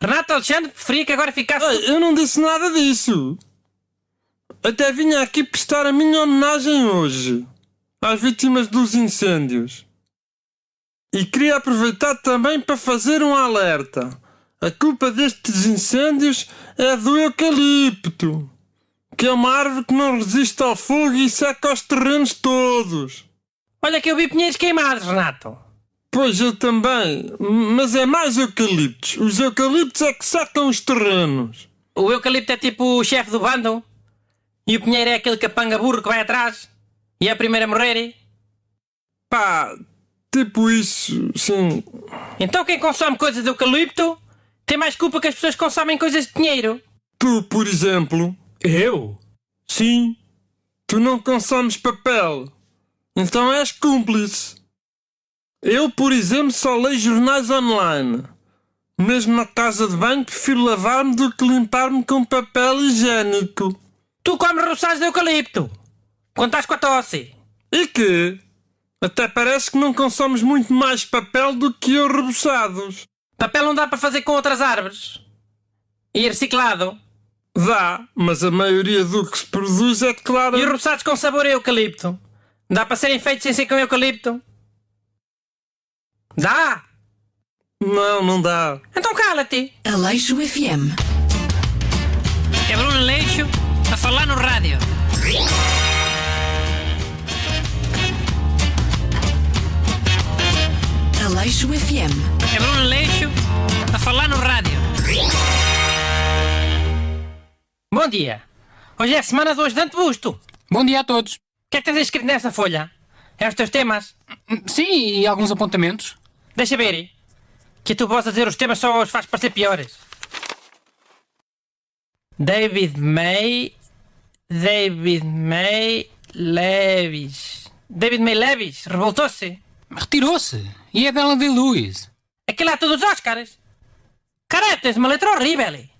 Renato Alexandre preferia que agora ficasse. Ei, eu não disse nada disso. Até vim aqui prestar a minha homenagem hoje às vítimas dos incêndios. E queria aproveitar também para fazer um alerta. A culpa destes incêndios é do eucalipto que é uma árvore que não resiste ao fogo e seca aos terrenos todos. Olha que eu vi pinheiros queimados, Renato. Pois eu também, mas é mais eucaliptos. Os eucaliptos é que secam os terrenos. O eucalipto é tipo o chefe do bando. E o pinheiro é aquele capanga burro que vai atrás. E é a primeira a morrer. Pá, tipo isso, sim. Então quem consome coisas de eucalipto tem mais culpa que as pessoas que consomem coisas de pinheiro. Tu, por exemplo. Eu? Sim. Tu não consomes papel. Então és cúmplice. Eu, por exemplo, só leio jornais online. Mesmo na casa de banho, prefiro lavar-me do que limpar-me com papel higiênico. Tu comes roçados de eucalipto. Quando estás com a tosse. E que? Até parece que não consomes muito mais papel do que eu roçados. Papel não dá para fazer com outras árvores. E reciclado. Dá, mas a maioria do que se produz é de clara. E roçados com sabor a eucalipto? Dá para serem feitos sem ser com eucalipto? Dá! Não, não dá. Então cala-te! Aleixo FM. É Bruno Aleixo a falar no rádio. Aleixo FM. É Bruno Aleixo a falar no rádio. Bom dia. Hoje é a Semana do Ajudante Busto. Bom dia a todos. O que é que tens escrito nessa folha? É os teus temas? Sim, e alguns apontamentos. Deixa ver. Que tu possa dizer os temas só os faz parecer piores. David May. David May Levis. David May Levis revoltou-se. Retirou-se. E a é Bela de Lewis. Aquilo é tudo os Oscars. Caralho, tens uma letra horrível.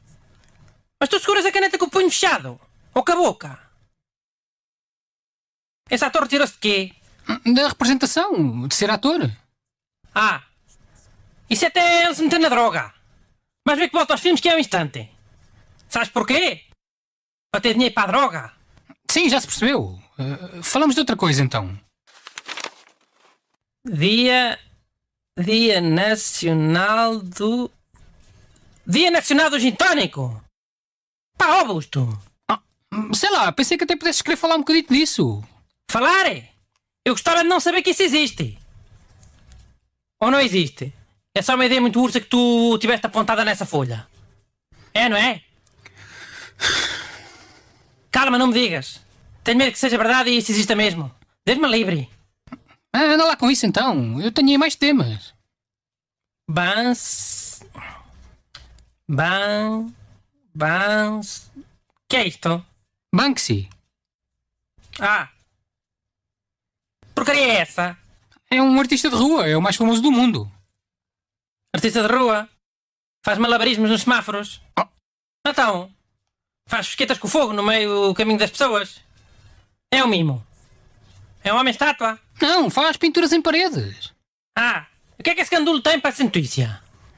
Mas tu seguras a caneta com o punho fechado. Ou com a boca. Esse ator tirou-se de quê? Da representação, de ser ator. Ah, isso até é ele se meter na droga. Mas vê que volta aos filmes que é um instante. Sabes porquê? Para ter dinheiro para a droga. Sim, já se percebeu. Uh, falamos de outra coisa então. Dia. Dia Nacional do. Dia Nacional do Gintónico! Pá, Augusto! Ah, sei lá, pensei que até pudesses querer falar um bocadinho disso. Falar? Eu gostava de não saber que isso existe. Ou não existe? É só uma ideia muito ursa que tu tiveste apontada nessa folha. É, não é? Calma, não me digas. Tenho medo que seja verdade e isso exista mesmo. Deixe-me livre. Ah, anda lá com isso então. Eu tenho aí mais temas. Bans. Bans. Bans... ¿Qué es esto? Banksy. Ah. Porcaria é essa? É um artista de rua, é o mais famoso do mundo. Artista de rua? Faz malabarismos nos semáforos? Oh. Então, faz fusquetas com fogo no meio do caminho das pessoas? É o mimo. É um homem-estátua? Não, faz pinturas em paredes. Ah, o que é que esse gandulo tem para essa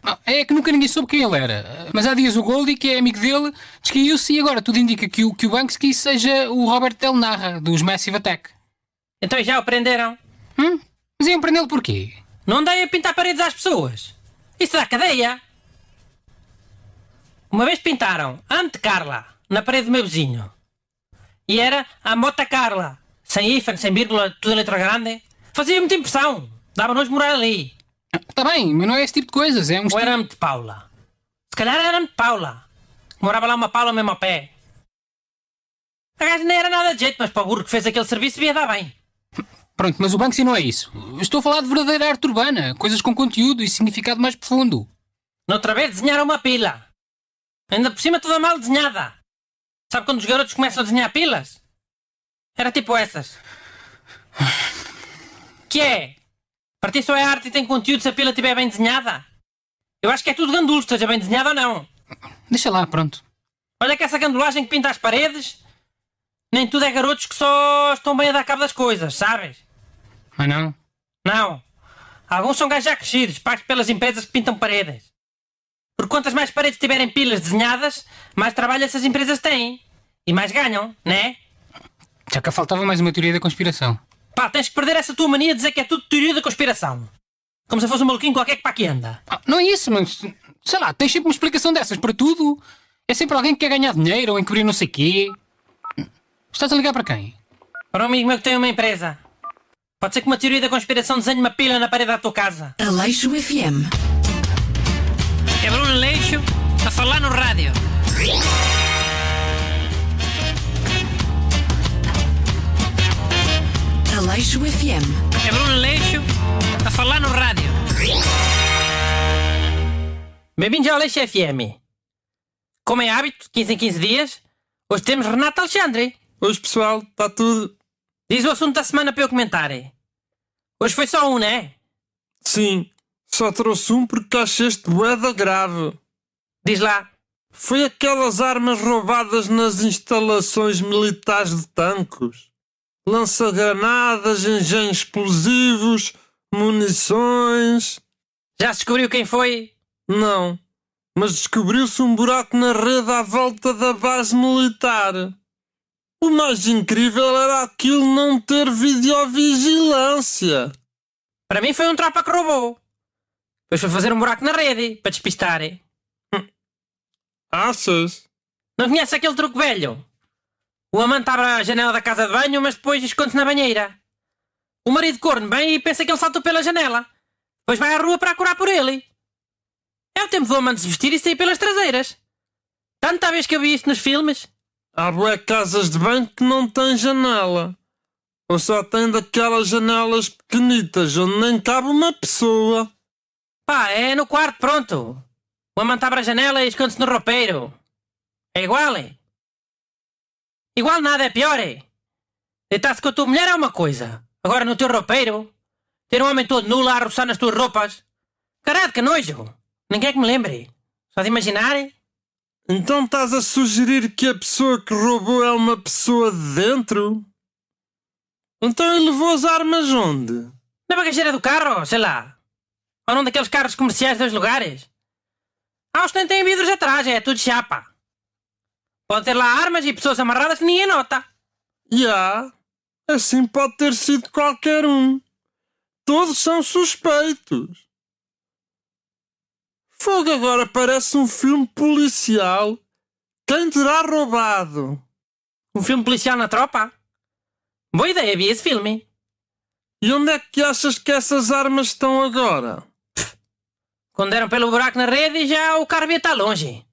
ah, é que nunca ninguém soube quem ele era. Mas há dias o Goldie, que é amigo dele, descaiu-se e agora tudo indica que o, que o Banksy seja o Robert Del Narra, dos Massive Attack. Então já o prenderam? Hum? Mas iam prendê-lo porquê? Não andei a pintar paredes às pessoas. Isso dá cadeia. Uma vez pintaram Ante Carla na parede do meu vizinho. E era a Mota Carla. Sem hífen, sem vírgula, tudo letra grande. Fazia muita impressão. Dava-nos morar ali. Está bem, mas não é esse tipo de coisas. É um Ou era de Paula. Se calhar era de Paula. Morava lá uma Paula mesmo a pé. A gaja nem era nada de jeito, mas para o burro que fez aquele serviço devia dar bem. Pronto, mas o Banksy não é isso. Estou a falar de verdadeira arte urbana, coisas com conteúdo e significado mais profundo. Noutra vez desenharam uma pila. Ainda por cima toda mal desenhada. Sabe quando os garotos começam a desenhar pilas? Era tipo essas. Que é? Para ti só é arte e tem conteúdo se a pila estiver bem desenhada. Eu acho que é tudo gandulo, esteja bem desenhada ou não. Deixa lá, pronto. Olha que essa gandulagem que pinta as paredes. Nem tudo é garotos que só estão bem a dar cabo das coisas, sabes? Ah, não? Não. Alguns são gajos já crescidos, pagos pelas empresas que pintam paredes. Por quantas mais paredes tiverem pilas desenhadas, mais trabalho essas empresas têm. E mais ganham, né? Já que faltava mais uma teoria da conspiração. Pá, tens que perder essa tua mania de dizer que é tudo teoria da conspiração. Como se fosse um maluquinho qualquer que para aqui anda. Ah, não é isso, mas. Sei lá, tens sempre uma explicação dessas para tudo. É sempre alguém que quer ganhar dinheiro ou encobrir não sei quê. Estás a ligar para quem? Para um amigo meu que tem uma empresa. Pode ser que uma teoria da conspiração desenhe uma pilha na parede da tua casa. Aleixo FM. É Bruno Aleixo a falar no rádio. Aleixo FM. É Bruno Aleixo a falar no rádio. Bem-vindos ao Aleixo FM. Como é hábito, 15 em 15 dias, hoje temos Renato Alexandre. Hoje, pessoal, está tudo. Diz o assunto da semana para eu comentar. Hoje foi só um, né? Sim, só trouxe um porque achaste boeda grave. Diz lá. Foi aquelas armas roubadas nas instalações militares de tanques lança-granadas, engenhos explosivos, munições. Já descobriu quem foi? Não, mas descobriu-se um buraco na rede à volta da base militar. O mais incrível era aquilo não ter videovigilância. Para mim foi um tropa que roubou. Pois foi fazer um buraco na rede para despistar. Hum. Achas? Não conhece aquele truque velho? O amante abre a janela da casa de banho, mas depois esconde-se na banheira. O marido corno vem e pensa que ele saltou pela janela. Depois vai à rua para curar por ele. É o tempo do amante se vestir e sair pelas traseiras. Tanta vez que eu vi isto nos filmes. Há boas casas de banho que não têm janela. Ou só tem daquelas janelas pequenitas onde nem cabe uma pessoa. Pá, é no quarto, pronto. O amante abre a janela e esconde-se no roupeiro. É igual, hein? Igual nada é pior, é? Deitar-se com a tua mulher é uma coisa. Agora no teu roupeiro, ter um homem todo nu lá a roçar nas tuas roupas. Caralho, que nojo! Ninguém é que me lembre. Só de imaginar. É. Então estás a sugerir que a pessoa que roubou é uma pessoa de dentro? Então ele levou as armas onde? Na bagageira do carro, sei lá. Ou num daqueles carros comerciais dos lugares. Ah, os que nem têm vidros atrás, é tudo chapa. Pode ter lá armas e pessoas amarradas que ninguém nota. Ya, yeah. assim pode ter sido qualquer um. Todos são suspeitos. Fogo agora parece um filme policial. Quem terá roubado? Um filme policial na tropa? Boa ideia, vi esse filme. E onde é que achas que essas armas estão agora? Pff. Quando eram pelo buraco na rede, já o ia está longe.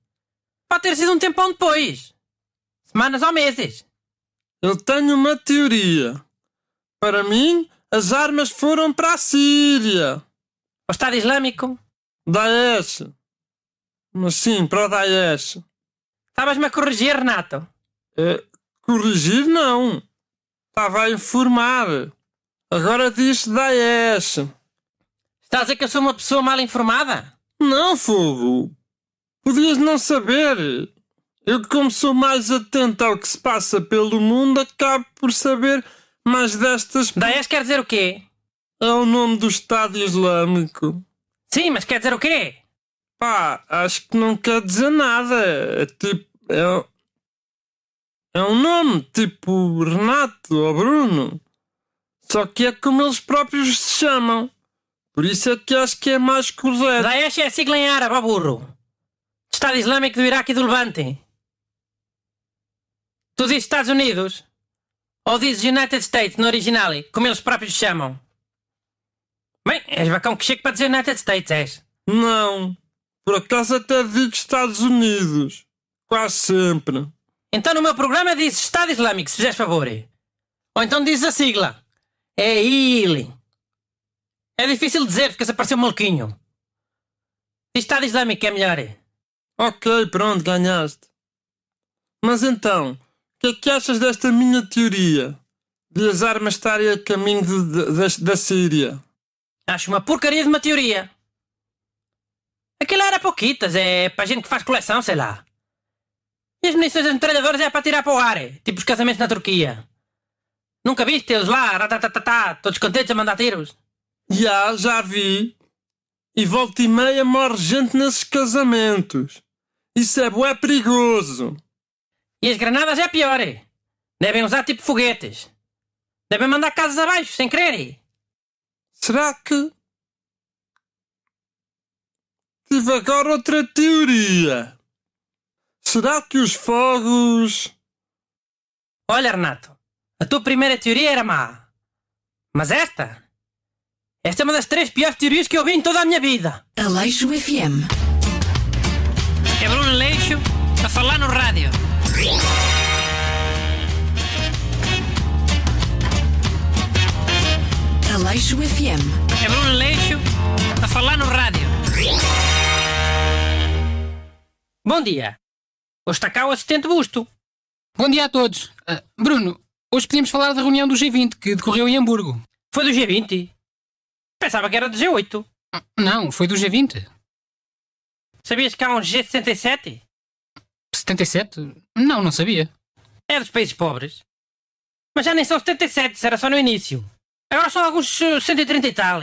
Pode ter sido um tempão depois. Semanas ou meses. Eu tenho uma teoria. Para mim, as armas foram para a Síria. O Estado Islâmico? Daesh. Mas sim, para o Daesh. Estavas-me a corrigir, Renato? É, corrigir não. Estava a informar. Agora diz Daesh. Estás a dizer que eu sou uma pessoa mal informada? Não, Fogo. Podias não saber. Eu, como sou mais atento ao que se passa pelo mundo, acabo por saber mais destas. Daesh quer dizer o quê? É o nome do Estado Islâmico. Sim, mas quer dizer o quê? Pá, acho que não quer dizer nada. É tipo. É, é um nome, tipo Renato ou Bruno. Só que é como eles próprios se chamam. Por isso é que acho que é mais correto. Daesh é sigla em árabe, burro. Estado Islâmico do Iraque e do Levante. Tu dizes Estados Unidos ou dizes United States no original, como eles próprios chamam. Bem, és bacão que chega para dizer United States, és? Não. Por acaso até digo Estados Unidos. Quase sempre. Então no meu programa dizes Estado Islâmico, se fizeres favor. Ou então dizes a sigla. É ILI. É difícil dizer, porque se apareceu um maluquinho. Diz Estado Islâmico é melhor. Ok, pronto, ganhaste. Mas então, o que é que achas desta minha teoria? De as armas estarem a caminho da Síria? Acho uma porcaria de uma teoria. Aquilo era pouquitas, é para gente que faz coleção, sei lá. E as munições das metralhadoras é para tirar para o ar, é. tipo os casamentos na Turquia. Nunca viste eles lá, ratatatá, todos contentes a mandar tiros? Já, já vi. E volta e meia morre gente nesses casamentos. Isso é bué perigoso! E as granadas é pior! É. Devem usar tipo foguetes! Devem mandar casas abaixo, sem querer! É. Será que. Tive agora outra teoria! Será que os fogos. Olha, Renato, a tua primeira teoria era má. Mas esta? Esta é uma das três piores teorias que eu vi em toda a minha vida. Aleixo FM. É Bruno Leixo a falar no rádio. Aleixo FM. É Bruno Leixo a falar no rádio. Bom dia. Hoje está cá o assistente Busto. Bom dia a todos. Uh, Bruno, hoje podíamos falar da reunião do G20 que decorreu em Hamburgo. Foi do G20? Pensava que era do G8. Não, foi do G20. Sabias que há um G77? 77? Não, não sabia. É dos países pobres. Mas já nem são 77, era só no início. Agora são alguns 130 e tal.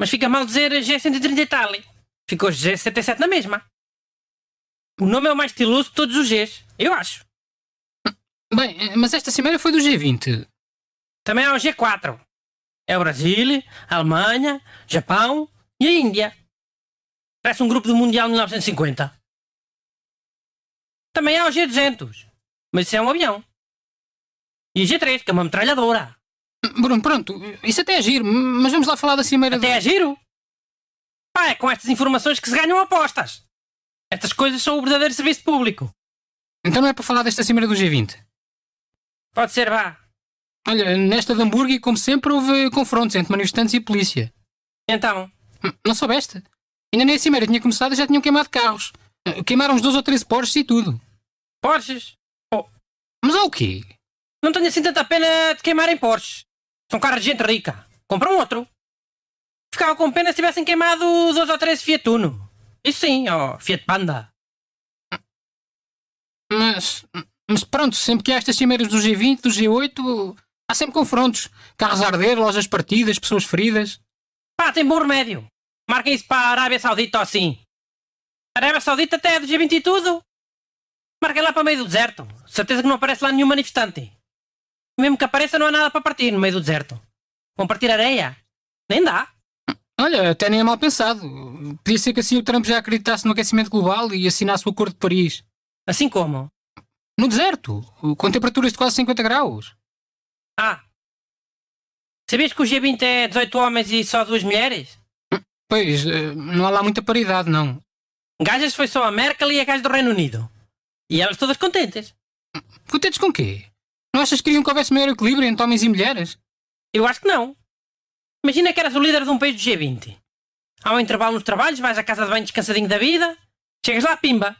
Mas fica mal dizer G130 e tal. Ficou G77 na mesma. O nome é o mais estiloso de todos os Gs, eu acho. Bem, mas esta cimeira foi do G20. Também há o G4. É o Brasil, a Alemanha, Japão e a Índia. Parece um grupo do Mundial de 1950. Também há o G200, mas isso é um avião. E o G3, que é uma metralhadora. Bruno, pronto, isso até é giro, mas vamos lá falar da cimeira... Até do... é giro? Pá, é com estas informações que se ganham apostas. Estas coisas são o verdadeiro serviço público. Então não é para falar desta cimeira do G20? Pode ser, vá. Olha, nesta de Hamburgo, como sempre, houve confrontos entre manifestantes e polícia. Então? Não soubeste? Ainda nem a cimeira tinha começado e já tinham queimado carros. Eh, queimaram uns 12 ou 13 Porsches e tudo. Porsches? Oh. Mas ao o quê? Não tenho assim tanta pena de queimarem Porsches. São carros de gente rica. Compram outro. Ficava com pena se tivessem queimado 12 ou 13 Fiat Uno. Isso sim, ó, oh, Fiat Panda. Mas, mas pronto, sempre que há estas cimeiras do G20, do G8, há sempre confrontos. Carros a arder, lojas partidas, pessoas feridas. Pá, tem bom remédio. Marquem isso para a Arábia Saudita assim. A Arábia Saudita até é do G20 e tudo. Marquem lá para o meio do deserto. Certeza que não aparece lá nenhum manifestante. Mesmo que apareça, não há nada para partir no meio do deserto. Vão partir areia? Nem dá. Olha, até nem é mal pensado. Podia ser que assim o Trump já acreditasse no aquecimento global e assinasse o Acordo de Paris. Assim como? No deserto, com temperaturas de quase 50 graus. Ah. Sabias que o G20 é 18 homens e só duas mulheres? Pois, eh, não há lá muita paridade, não. Gajas foi só a Merkel e a gaja do Reino Unido. E elas todas contentes. Contentes com quê? Não achas que queriam que houvesse maior equilíbrio entre homens e mulheres? Eu acho que não. Imagina que eras o líder de um país do G20. Há um intervalo nos trabalhos, vais à casa de banho descansadinho da vida, chegas lá, pimba.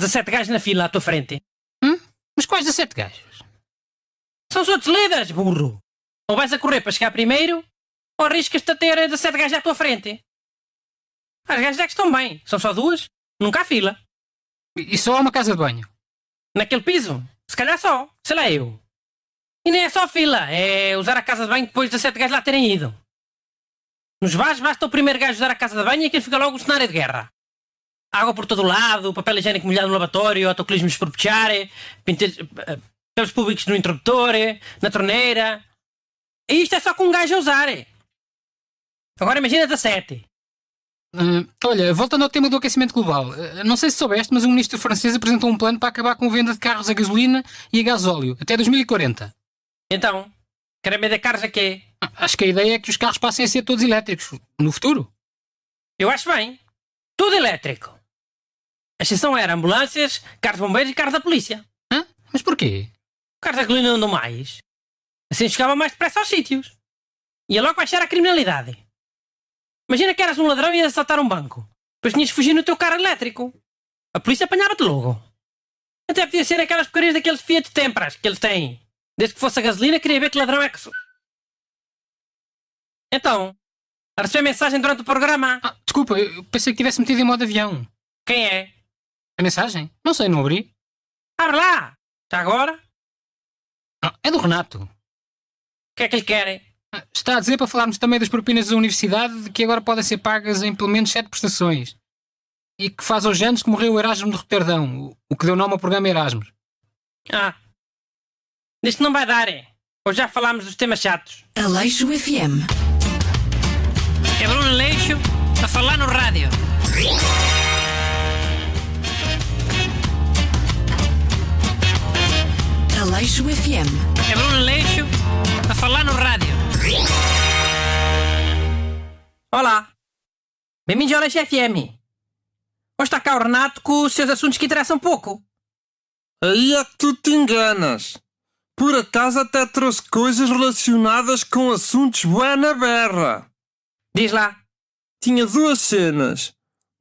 17 gajos na fila à tua frente. Hum? Mas quais 17 gajos? São os outros líderes, burro. Ou vais a correr para chegar primeiro, ou arriscas-te a ter 17 gajos à tua frente. As ah, gajas é que estão bem. São só duas. Nunca há fila. E só há uma casa de banho? Naquele piso? Se calhar só. Sei lá eu. E nem é só fila. É usar a casa de banho depois de sete gajos lá terem ido. Nos bares basta o primeiro gajo usar a casa de banho e aquilo fica logo um cenário de guerra. Água por todo lado, papel higiênico molhado no lavatório, autocolismos por puxar, eh, pelos públicos no interruptor, na torneira. E isto é só com um gajo a usar. Agora imagina 17. Uh, olha, voltando ao tema do aquecimento global, uh, não sei se soubeste, mas o ministro francês apresentou um plano para acabar com a venda de carros a gasolina e a gasóleo até 2040. Então, querem vender carros a quê? Ah, acho que a ideia é que os carros passem a ser todos elétricos no futuro. Eu acho bem. Tudo elétrico. A exceção era ambulâncias, carros de bombeiros e carros da polícia. Hã? Mas porquê? Carros a da gasolina andam mais. Assim chegava mais depressa aos sítios. Ia logo baixar a criminalidade. Imagina que eras um ladrão e ias assaltar um banco. Depois tinhas fugido fugir no teu carro elétrico. A polícia apanhava-te logo. Até podia ser aquelas porcarias daqueles Fiat Tempras que eles têm. Desde que fosse a gasolina, queria ver que ladrão é que sou. Então, recebeu mensagem durante o programa. Ah, desculpa, eu pensei que tivesse metido em modo avião. Quem é? A mensagem? Não sei, não abri. Abre lá! Já agora? Ah, é do Renato. O que é que lhe querem? Está a dizer para falarmos também das propinas da universidade, que agora podem ser pagas em pelo menos sete prestações. E que faz hoje anos que morreu o Erasmo de Roterdão, o que deu nome ao programa Erasmus. Ah, isto não vai dar, é? Hoje já falámos dos temas chatos? Aleixo FM. É Bruno Aleixo a falar no rádio. Aleixo FM. É Bruno Aleixo a falar no rádio. Olá! Bem-vindos ao Leixo FM. Hoje está cá o Renato com os seus assuntos que interessam pouco. Aí é que tu te enganas. Por acaso até trouxe coisas relacionadas com assuntos bué na berra. Diz lá. Tinha duas cenas.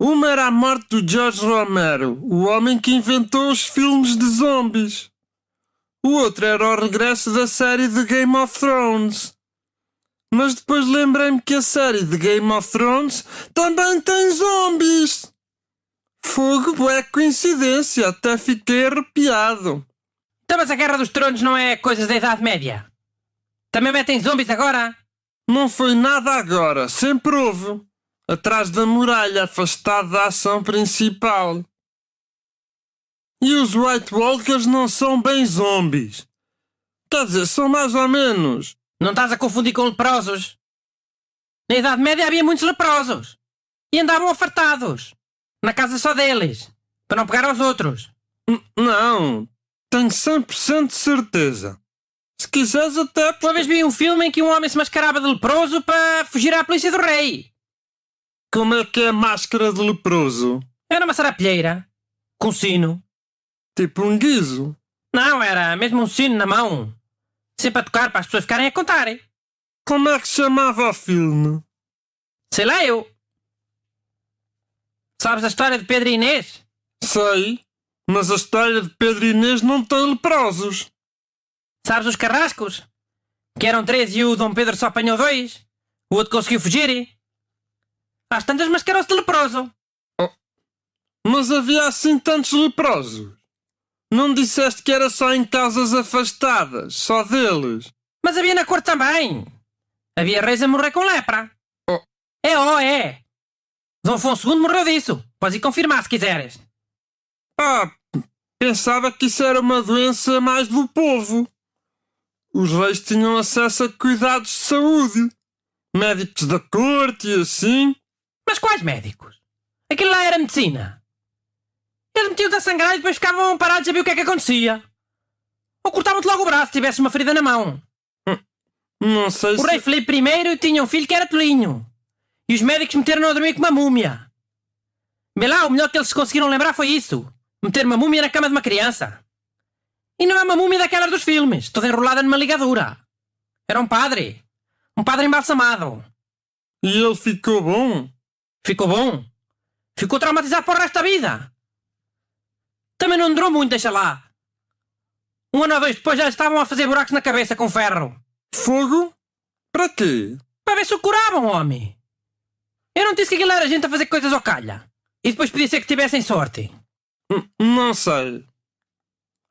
Uma era a morte do George Romero, o homem que inventou os filmes de zombies. O outro era o regresso da série de Game of Thrones. Mas depois lembrei-me que a série de Game of Thrones também tem zombies. Fogo é coincidência, até fiquei arrepiado. Então, mas a Guerra dos Tronos não é coisas da Idade Média? Também metem zombies agora? Não foi nada agora, sempre houve. Atrás da muralha, afastado da ação principal. E os White Walkers não são bem zombies. Quer dizer, são mais ou menos. Não estás a confundir com leprosos? Na Idade Média havia muitos leprosos. E andavam afartados. Na casa só deles. Para não pegar aos outros. N não. Tenho 100% de certeza. Se quiseres até... Uma vez vi um filme em que um homem se mascarava de leproso para fugir à polícia do rei. Como é que é a máscara de leproso? Era uma sarapilheira. Com sino. Tipo um guiso? Não, era mesmo um sino na mão. Sempre a tocar para as pessoas ficarem a contarem. Como é que chamava o filme? Sei lá eu. Sabes a história de Pedro e Inês? Sei, mas a história de Pedro e Inês não tem leprosos. Sabes os carrascos? Que eram três e o Dom Pedro só apanhou dois. O outro conseguiu fugir. Às tantas mascarou-se de leproso. Oh. Mas havia assim tantos leprosos? Não disseste que era só em casas afastadas, só deles? Mas havia na cor também. Havia reis a morrer com lepra. Oh. É, oh, é. Dom Afonso II morreu disso. Podes ir confirmar se quiseres. Ah, pensava que isso era uma doença mais do povo. Os reis tinham acesso a cuidados de saúde. Médicos da corte e assim. Mas quais médicos? Aquilo lá era medicina. Eles metiam-te a sangrar e depois ficavam parados a ver o que é que acontecia. Ou cortavam-te logo o braço se tivesses uma ferida na mão. Hum, não sei se... O rei Filipe I tinha um filho que era tolinho. E os médicos meteram-no a dormir com uma múmia. Vê lá, o melhor que eles conseguiram lembrar foi isso. Meter uma múmia na cama de uma criança. E não é uma múmia daquelas dos filmes, toda enrolada numa ligadura. Era um padre. Um padre embalsamado. E ele ficou bom? Ficou bom. Ficou traumatizado para o resto da vida. Também não durou muito, deixa lá. Um ano ou dois depois já estavam a fazer buracos na cabeça com ferro. Fogo? Para quê? Para ver se o curavam, homem. Eu não disse que aquilo era gente a fazer coisas ao calha. E depois podia ser que tivessem sorte. N hum, não sei.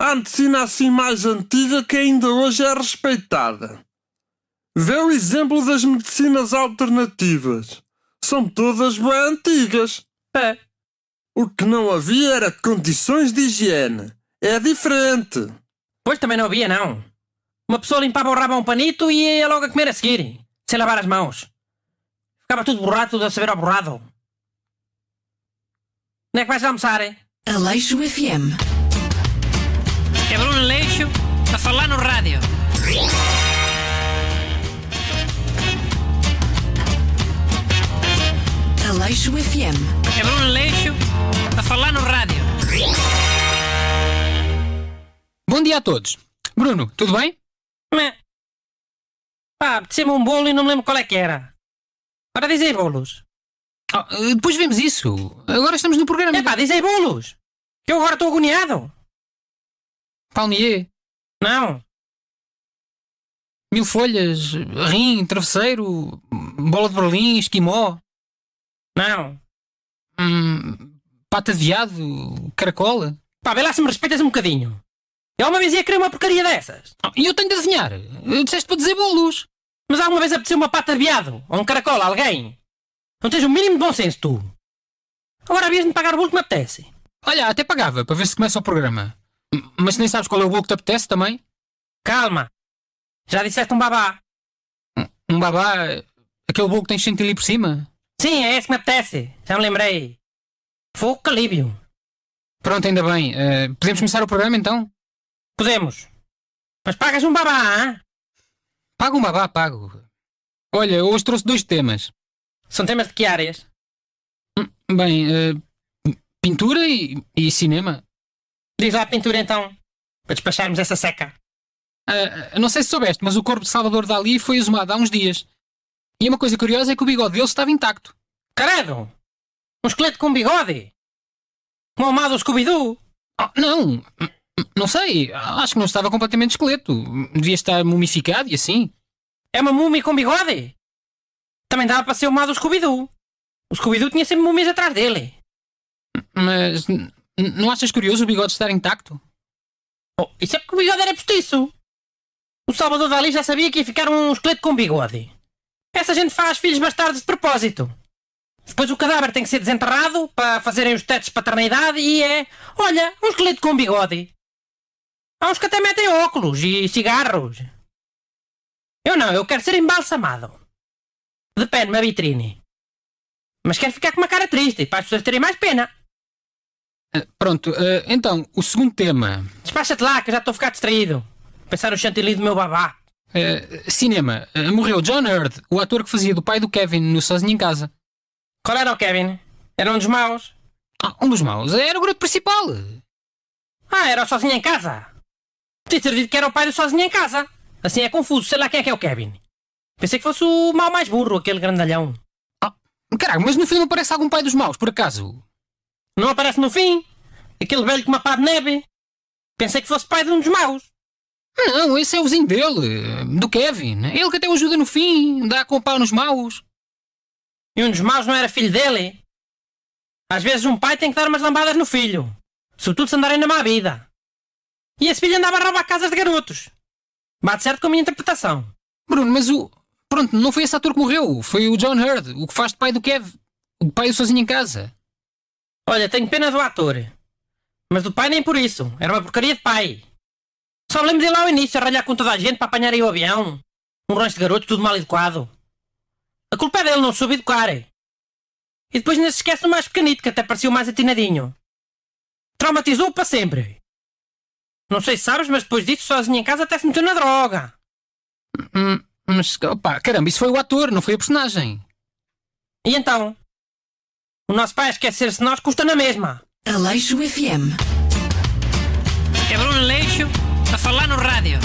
Há medicina assim mais antiga que ainda hoje é respeitada. Vê o exemplo das medicinas alternativas. São todas bem antigas. É. O que não havia era condições de higiene. É diferente. Pois também não havia, não. Uma pessoa limpava o rabo a um panito e ia logo a comer a seguir, sem lavar as mãos. Ficava tudo borrado, tudo a saber ao borrado. Onde é que vais almoçar, hein? Aleixo FM. É Bruno Aleixo a falar no rádio. Aleixo FM. É Bruno Aleixo a falar no rádio. Bom dia a todos. Bruno, tudo bem? Me... Pá, apeteceu-me um bolo e não me lembro qual é que era. Para dizer bolos. Oh, depois vemos isso. Agora estamos no programa. É pá, dizei bolos. Que eu agora estou agoniado. Palmier. Não. Mil folhas, rim, travesseiro, bola de berlim, esquimó. Não. Hum, pata de viado, caracola. Pá, vê lá se me respeitas um bocadinho. Eu uma vez ia querer uma porcaria dessas. E eu tenho de desenhar. disseste para dizer bolos. Mas alguma vez apeteceu uma pata de viado, ou um caracola? alguém. Não tens o um mínimo de bom senso, tu. Agora havias-me pagar o bolo que me apetece. Olha, até pagava, para ver se começa o programa. Mas nem sabes qual é o bolo que te apetece também? Calma. Já disseste um babá. Um, um babá? Aquele bolo que tens ali por cima? Sim, é esse que me apetece. Já me lembrei. Fogo Calíbio. Pronto, ainda bem. Uh, podemos começar o programa então? Podemos. Mas pagas um babá, hein? Pago um babá, pago. Olha, hoje trouxe dois temas. São temas de que áreas? Hum, bem, uh, pintura e, e, cinema. Diz lá pintura então, para despacharmos essa seca. Uh, não sei se soubeste, mas o corpo de Salvador Dali foi exumado há uns dias. E uma coisa curiosa é que o bigode dele estava intacto. Caralho! Um esqueleto com bigode? Um o amado Scooby-Doo? Oh, não, não sei. Acho que não estava completamente esqueleto. Devia estar mumificado e assim. É uma múmia com bigode? Também dava para ser o amado Scooby-Doo. O Scooby-Doo tinha sempre múmias atrás dele. Mas não achas curioso o bigode estar intacto? Oh, isso é porque o bigode era postiço. O Salvador Dali já sabia que ia ficar um esqueleto com bigode. Essa gente faz filhos bastardos de propósito. Depois o cadáver tem que ser desenterrado para fazerem os testes de paternidade e é. Olha, um esqueleto com bigode. Há uns que até metem óculos e cigarros. Eu não, eu quero ser embalsamado. De pé numa vitrine. Mas quero ficar com uma cara triste para as pessoas terem mais pena. Uh, pronto, uh, então, o segundo tema. Despacha-te lá que eu já estou a ficar distraído. Pensar no chantilly do meu babá. Uh, cinema. morreu John Hurt, o ator que fazia do pai do Kevin no Sozinho em Casa. Qual era o Kevin? Era um dos maus? Ah, um dos maus? Era o grupo principal. Ah, era o sozinho em casa? Podia ter dito que era o pai do sozinho em casa. Assim é confuso, sei lá quem é que é o Kevin. Pensei que fosse o mal mais burro, aquele grandalhão. Ah, caralho, mas no filme aparece algum pai dos maus, por acaso? Não aparece no fim? Aquele velho com uma pá de neve? Pensei que fosse pai de um dos maus. Não, esse é o vizinho dele, do Kevin. Ele que até o ajuda no fim, dá com o pau nos maus. E um dos maus não era filho dele. Às vezes um pai tem que dar umas lambadas no filho. Sobretudo se andarem na má vida. E esse filho andava a roubar casas de garotos. Bate certo com a minha interpretação. Bruno, mas o... Pronto, não foi esse ator que morreu. Foi o John Hurd, o que faz de pai do Kev. O pai sozinho em casa. Olha, tenho pena do ator. Mas do pai nem por isso. Era uma porcaria de pai. Só lembro de ir lá ao início a ralhar com toda a gente para apanhar aí o avião. Um rancho de garoto tudo mal educado. A culpa é dele não soube educar. É. E depois ainda se esquece do mais pequenito, que até parecia o mais atinadinho. Traumatizou-o para sempre. Não sei se sabes, mas depois disso, sozinho em casa, até se meteu na droga. Hum, mas, opa, caramba, isso foi o ator, não foi a personagem. E então? O nosso pai esquecer-se de nós custa na mesma. Aleixo FM. É Bruno Leixo a falar no rádio.